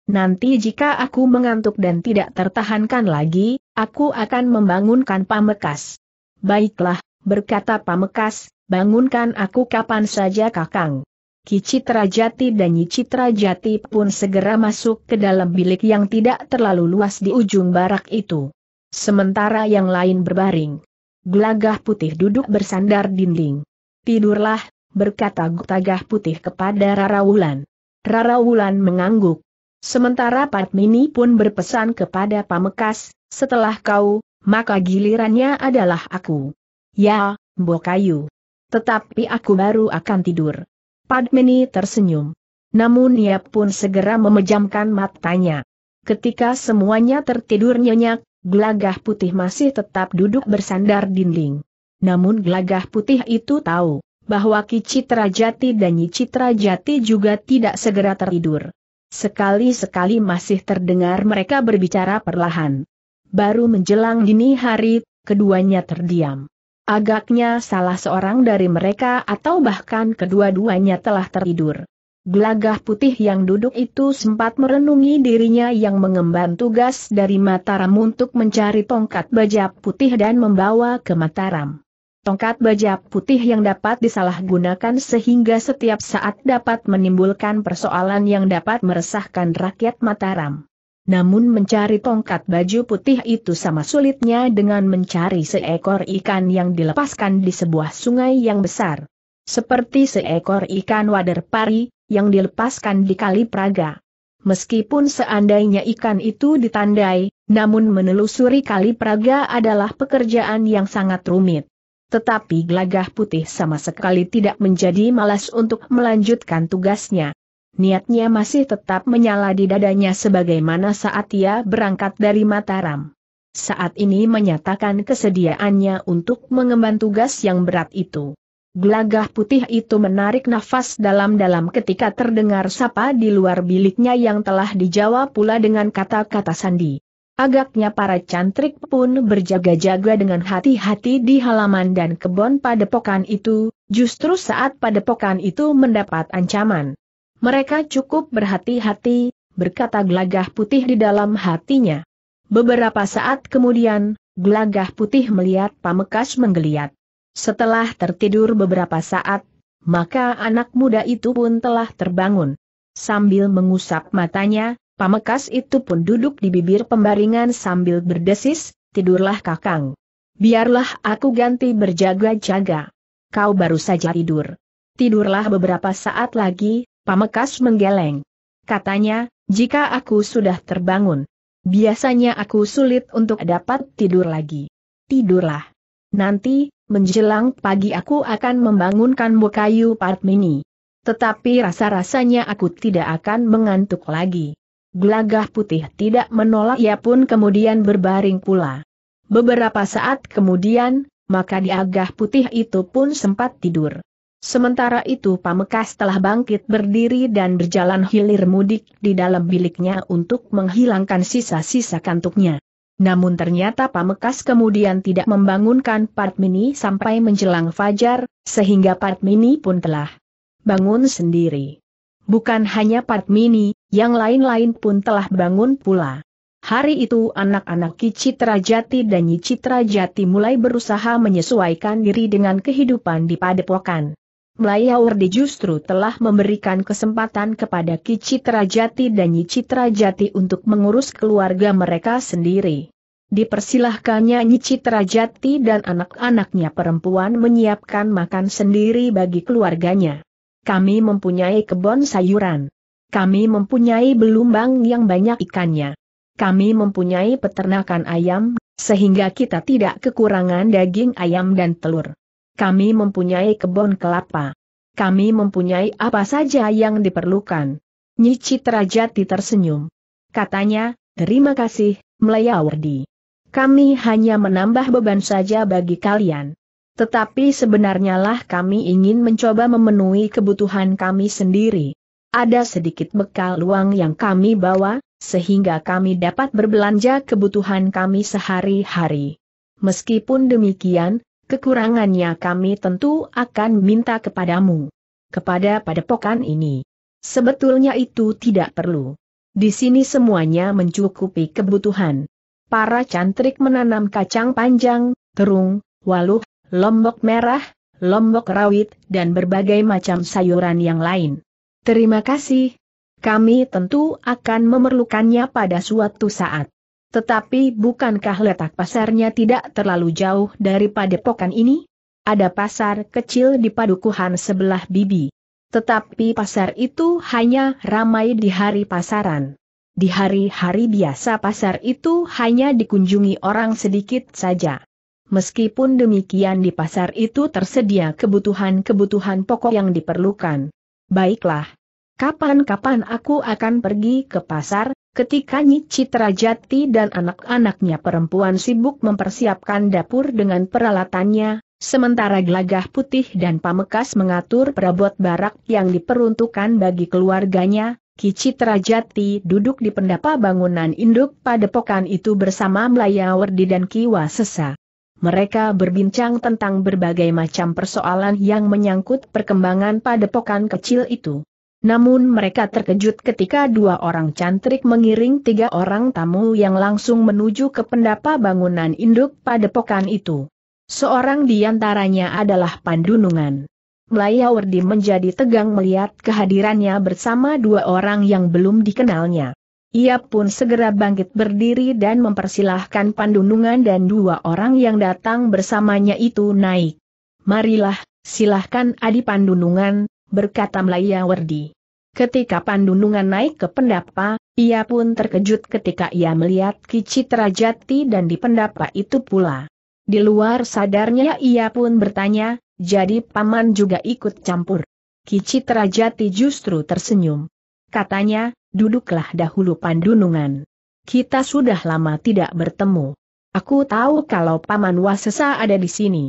Nanti jika aku mengantuk dan tidak tertahankan lagi, aku akan membangunkan Pamekas. Baiklah, berkata Pamekas, bangunkan aku kapan saja Kakang. Ki Citra Jati dan Nyi Citra Jati pun segera masuk ke dalam bilik yang tidak terlalu luas di ujung barak itu. Sementara yang lain berbaring. Gelagah putih duduk bersandar dinding. Tidurlah, berkata Gutagah putih kepada Rara Wulan. Rara Wulan mengangguk. Sementara Patmini pun berpesan kepada Pamekas, setelah kau, maka gilirannya adalah aku. Ya, Mbokayu. Tetapi aku baru akan tidur. Padmini tersenyum. Namun ia pun segera memejamkan matanya. Ketika semuanya tertidur nyenyak, gelagah putih masih tetap duduk bersandar dinding. Namun gelagah putih itu tahu, bahwa Ki Citra Jati dan Nyi Citra Jati juga tidak segera tertidur. Sekali-sekali masih terdengar mereka berbicara perlahan. Baru menjelang dini hari, keduanya terdiam. Agaknya salah seorang dari mereka atau bahkan kedua-duanya telah tertidur. Gelagah putih yang duduk itu sempat merenungi dirinya yang mengemban tugas dari Mataram untuk mencari tongkat baja putih dan membawa ke Mataram. Tongkat baja putih yang dapat disalahgunakan sehingga setiap saat dapat menimbulkan persoalan yang dapat meresahkan rakyat Mataram namun mencari tongkat baju putih itu sama sulitnya dengan mencari seekor ikan yang dilepaskan di sebuah sungai yang besar. Seperti seekor ikan wader pari, yang dilepaskan di Kali Praga. Meskipun seandainya ikan itu ditandai, namun menelusuri Kali Praga adalah pekerjaan yang sangat rumit. Tetapi gelagah putih sama sekali tidak menjadi malas untuk melanjutkan tugasnya niatnya masih tetap menyala di dadanya sebagaimana saat ia berangkat dari Mataram. Saat ini menyatakan kesediaannya untuk mengemban tugas yang berat itu. Gelagah putih itu menarik nafas dalam-dalam ketika terdengar sapa di luar biliknya yang telah dijawab pula dengan kata-kata sandi. Agaknya para cantrik pun berjaga-jaga dengan hati-hati di halaman dan kebun padepokan itu, justru saat padepokan itu mendapat ancaman. Mereka cukup berhati-hati, berkata gelagah putih di dalam hatinya. Beberapa saat kemudian, gelagah putih melihat pamekas menggeliat. Setelah tertidur beberapa saat, maka anak muda itu pun telah terbangun. Sambil mengusap matanya, pamekas itu pun duduk di bibir pembaringan sambil berdesis, tidurlah kakang. Biarlah aku ganti berjaga-jaga. Kau baru saja tidur. Tidurlah beberapa saat lagi, Pamekas menggeleng. Katanya, jika aku sudah terbangun, biasanya aku sulit untuk dapat tidur lagi. Tidurlah. Nanti, menjelang pagi aku akan membangunkanmu kayu Padmini. Tetapi rasa-rasanya aku tidak akan mengantuk lagi. Gelagah putih tidak menolak ia pun kemudian berbaring pula. Beberapa saat kemudian, maka diagah putih itu pun sempat tidur. Sementara itu Pamekas telah bangkit berdiri dan berjalan hilir mudik di dalam biliknya untuk menghilangkan sisa-sisa kantuknya. Namun ternyata Pamekas kemudian tidak membangunkan Padmini sampai menjelang fajar, sehingga Padmini pun telah bangun sendiri. Bukan hanya Padmini, yang lain-lain pun telah bangun pula. Hari itu anak-anak Kicitra Jati dan Yicitra Jati mulai berusaha menyesuaikan diri dengan kehidupan di padepokan. Melayaurdi justru telah memberikan kesempatan kepada Ki Jati dan Nyi Jati untuk mengurus keluarga mereka sendiri. Dipersilahkannya Nyi Jati dan anak-anaknya perempuan menyiapkan makan sendiri bagi keluarganya. Kami mempunyai kebun sayuran. Kami mempunyai belumbang yang banyak ikannya. Kami mempunyai peternakan ayam, sehingga kita tidak kekurangan daging ayam dan telur. Kami mempunyai kebun kelapa. Kami mempunyai apa saja yang diperlukan. Nyi Citra tersenyum. Katanya, terima kasih, Melayawardi. Kami hanya menambah beban saja bagi kalian. Tetapi sebenarnya lah kami ingin mencoba memenuhi kebutuhan kami sendiri. Ada sedikit bekal uang yang kami bawa, sehingga kami dapat berbelanja kebutuhan kami sehari-hari. Meskipun demikian, Kekurangannya kami tentu akan minta kepadamu. Kepada padepokan ini. Sebetulnya itu tidak perlu. Di sini semuanya mencukupi kebutuhan. Para cantrik menanam kacang panjang, terung, waluh, lombok merah, lombok rawit, dan berbagai macam sayuran yang lain. Terima kasih. Kami tentu akan memerlukannya pada suatu saat. Tetapi bukankah letak pasarnya tidak terlalu jauh dari padepokan ini? Ada pasar kecil di padukuhan sebelah bibi. Tetapi pasar itu hanya ramai di hari pasaran. Di hari-hari biasa pasar itu hanya dikunjungi orang sedikit saja. Meskipun demikian di pasar itu tersedia kebutuhan-kebutuhan pokok yang diperlukan. Baiklah. Kapan-kapan aku akan pergi ke pasar, Ketika Nyi Citra Jati dan anak-anaknya perempuan sibuk mempersiapkan dapur dengan peralatannya, sementara gelagah putih dan pamekas mengatur perabot barak yang diperuntukkan bagi keluarganya, Ki Citra Jati duduk di pendapa bangunan induk padepokan itu bersama Melayawardi dan Kiwa Sesa. Mereka berbincang tentang berbagai macam persoalan yang menyangkut perkembangan padepokan kecil itu. Namun mereka terkejut ketika dua orang cantrik mengiring tiga orang tamu yang langsung menuju ke pendapa bangunan induk pada padepokan itu. Seorang di antaranya adalah Pandunungan. Melayawardi menjadi tegang melihat kehadirannya bersama dua orang yang belum dikenalnya. Ia pun segera bangkit berdiri dan mempersilahkan Pandunungan dan dua orang yang datang bersamanya itu naik. Marilah, silahkan Adi Pandunungan, berkata Melaya Werdi. Ketika Pandunungan naik ke pendapa, ia pun terkejut ketika ia melihat Kicitra Jati dan di pendapa itu pula. Di luar sadarnya ia pun bertanya, jadi paman juga ikut campur. Kicitra Jati justru tersenyum. Katanya, duduklah dahulu Pandunungan. Kita sudah lama tidak bertemu. Aku tahu kalau paman Wasesa ada di sini.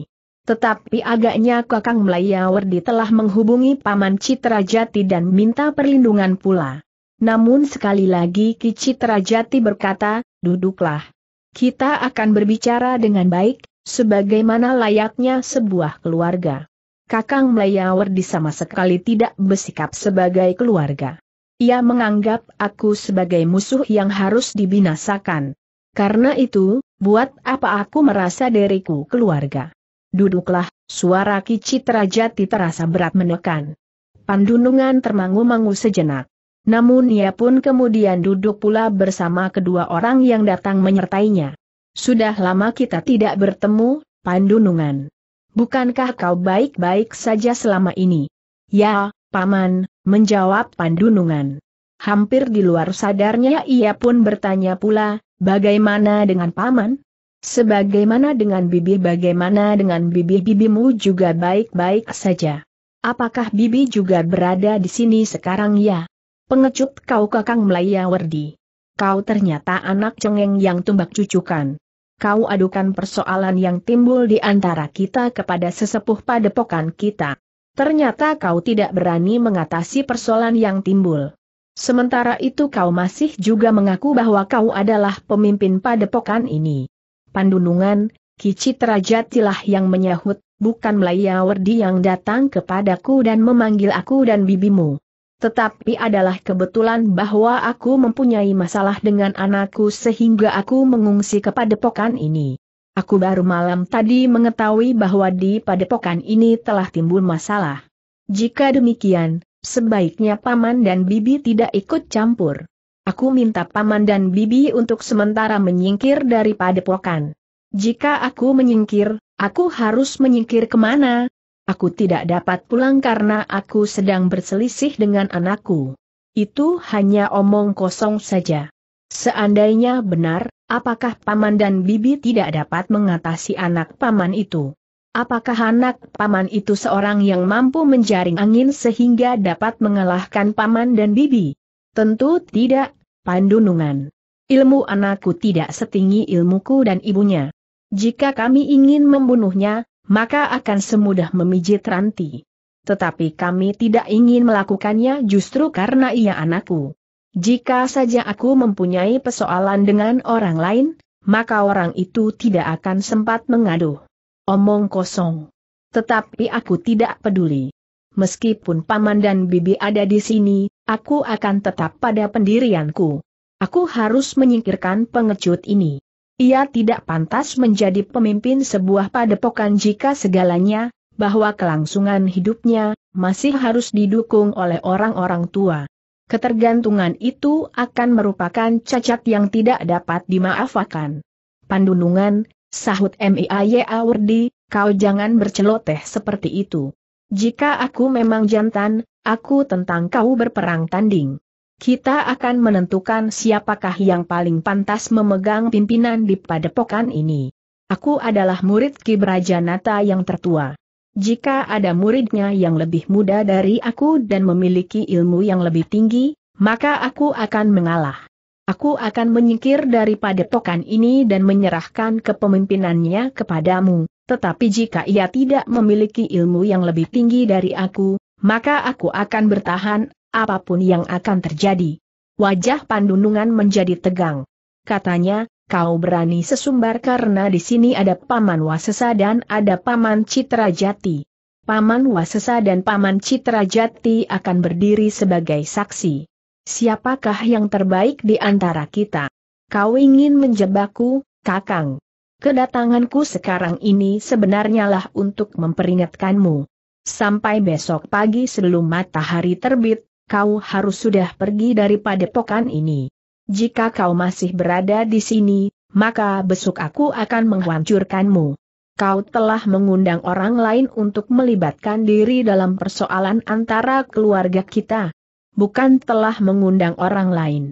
Tetapi agaknya Kakang Melayawardi telah menghubungi Paman Citrajati dan minta perlindungan pula. Namun sekali lagi Ki Citrajati berkata, duduklah. Kita akan berbicara dengan baik, sebagaimana layaknya sebuah keluarga. Kakang Melayawardi sama sekali tidak bersikap sebagai keluarga. Ia menganggap aku sebagai musuh yang harus dibinasakan. Karena itu, buat apa aku merasa diriku keluarga? Duduklah, suara Kicit Rajati terasa berat menekan. Pandunungan termangu-mangu sejenak. Namun ia pun kemudian duduk pula bersama kedua orang yang datang menyertainya. Sudah lama kita tidak bertemu, Pandunungan. Bukankah kau baik-baik saja selama ini? Ya, Paman, menjawab Pandunungan. Hampir di luar sadarnya ia pun bertanya pula, bagaimana dengan Paman? Sebagaimana dengan bibi bagaimana dengan bibi bibimu juga baik-baik saja. Apakah bibi juga berada di sini sekarang ya? Pengecut kau kakang Melaya Werdi. Kau ternyata anak cengeng yang tumbak cucukan. Kau adukan persoalan yang timbul di antara kita kepada sesepuh padepokan kita. Ternyata kau tidak berani mengatasi persoalan yang timbul. Sementara itu kau masih juga mengaku bahwa kau adalah pemimpin padepokan ini. Pandulungan, Kicit Raja yang menyahut, bukan Melayawardi yang datang kepadaku dan memanggil aku dan bibimu. Tetapi adalah kebetulan bahwa aku mempunyai masalah dengan anakku sehingga aku mengungsi ke padepokan ini. Aku baru malam tadi mengetahui bahwa di padepokan ini telah timbul masalah. Jika demikian, sebaiknya paman dan bibi tidak ikut campur. Aku minta paman dan bibi untuk sementara menyingkir dari padepokan. Jika aku menyingkir, aku harus menyingkir kemana? Aku tidak dapat pulang karena aku sedang berselisih dengan anakku. Itu hanya omong kosong saja. Seandainya benar, apakah paman dan bibi tidak dapat mengatasi anak paman itu? Apakah anak paman itu seorang yang mampu menjaring angin sehingga dapat mengalahkan paman dan bibi? Tentu tidak, Pandunungan. Ilmu anakku tidak setinggi ilmuku dan ibunya. Jika kami ingin membunuhnya, maka akan semudah memijit ranti. Tetapi kami tidak ingin melakukannya justru karena ia anakku. Jika saja aku mempunyai persoalan dengan orang lain, maka orang itu tidak akan sempat mengaduh. Omong kosong. Tetapi aku tidak peduli. Meskipun paman dan bibi ada di sini, Aku akan tetap pada pendirianku. Aku harus menyingkirkan pengecut ini. Ia tidak pantas menjadi pemimpin sebuah padepokan jika segalanya, bahwa kelangsungan hidupnya, masih harus didukung oleh orang-orang tua. Ketergantungan itu akan merupakan cacat yang tidak dapat dimaafkan. Pandunungan, sahut MIAYA Wardi, kau jangan berceloteh seperti itu. Jika aku memang jantan, aku tentang kau berperang tanding. Kita akan menentukan siapakah yang paling pantas memegang pimpinan di padepokan ini. Aku adalah murid Ki Brajanata yang tertua. Jika ada muridnya yang lebih muda dari aku dan memiliki ilmu yang lebih tinggi, maka aku akan mengalah. Aku akan menyingkir dari padepokan ini dan menyerahkan kepemimpinannya kepadamu. Tetapi jika ia tidak memiliki ilmu yang lebih tinggi dari aku, maka aku akan bertahan, apapun yang akan terjadi. Wajah Pandunungan menjadi tegang. Katanya, kau berani sesumbar karena di sini ada Paman Wasesa dan ada Paman Citrajati. Paman Wasesa dan Paman Citrajati akan berdiri sebagai saksi. Siapakah yang terbaik di antara kita? Kau ingin menjebakku, Kakang? Kedatanganku sekarang ini sebenarnya lah untuk memperingatkanmu. Sampai besok pagi sebelum matahari terbit, kau harus sudah pergi dari padepokan ini. Jika kau masih berada di sini, maka besok aku akan menghancurkanmu. Kau telah mengundang orang lain untuk melibatkan diri dalam persoalan antara keluarga kita. Bukan telah mengundang orang lain.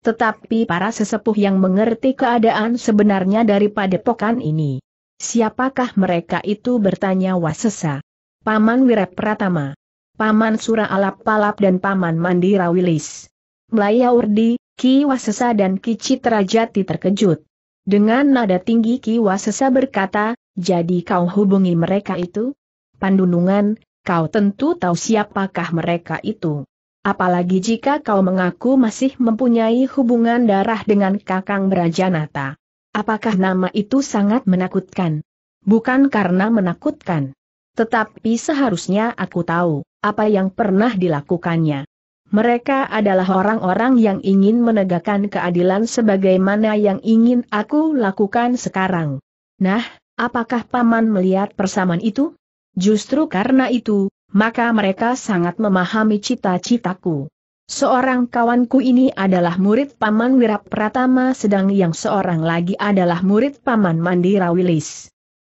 Tetapi para sesepuh yang mengerti keadaan sebenarnya daripada pokan ini. Siapakah mereka itu bertanya Wasesa? Paman Pratama. Paman Sura Alap-Palap dan Paman Mandira Wilis. Melaya Urdi, Ki Wasesa dan Ki Citrajati terkejut. Dengan nada tinggi Ki Wasesa berkata, jadi kau hubungi mereka itu? Pandunungan, kau tentu tahu siapakah mereka itu. Apalagi jika kau mengaku masih mempunyai hubungan darah dengan Kakang Brajanata. Apakah nama itu sangat menakutkan? Bukan karena menakutkan. Tetapi seharusnya aku tahu, apa yang pernah dilakukannya. Mereka adalah orang-orang yang ingin menegakkan keadilan sebagaimana yang ingin aku lakukan sekarang. Nah, apakah Paman melihat persamaan itu? Justru karena itu, maka mereka sangat memahami cita-citaku. Seorang kawanku ini adalah murid Paman Wirap Pratama sedang yang seorang lagi adalah murid Paman Mandira Wilis.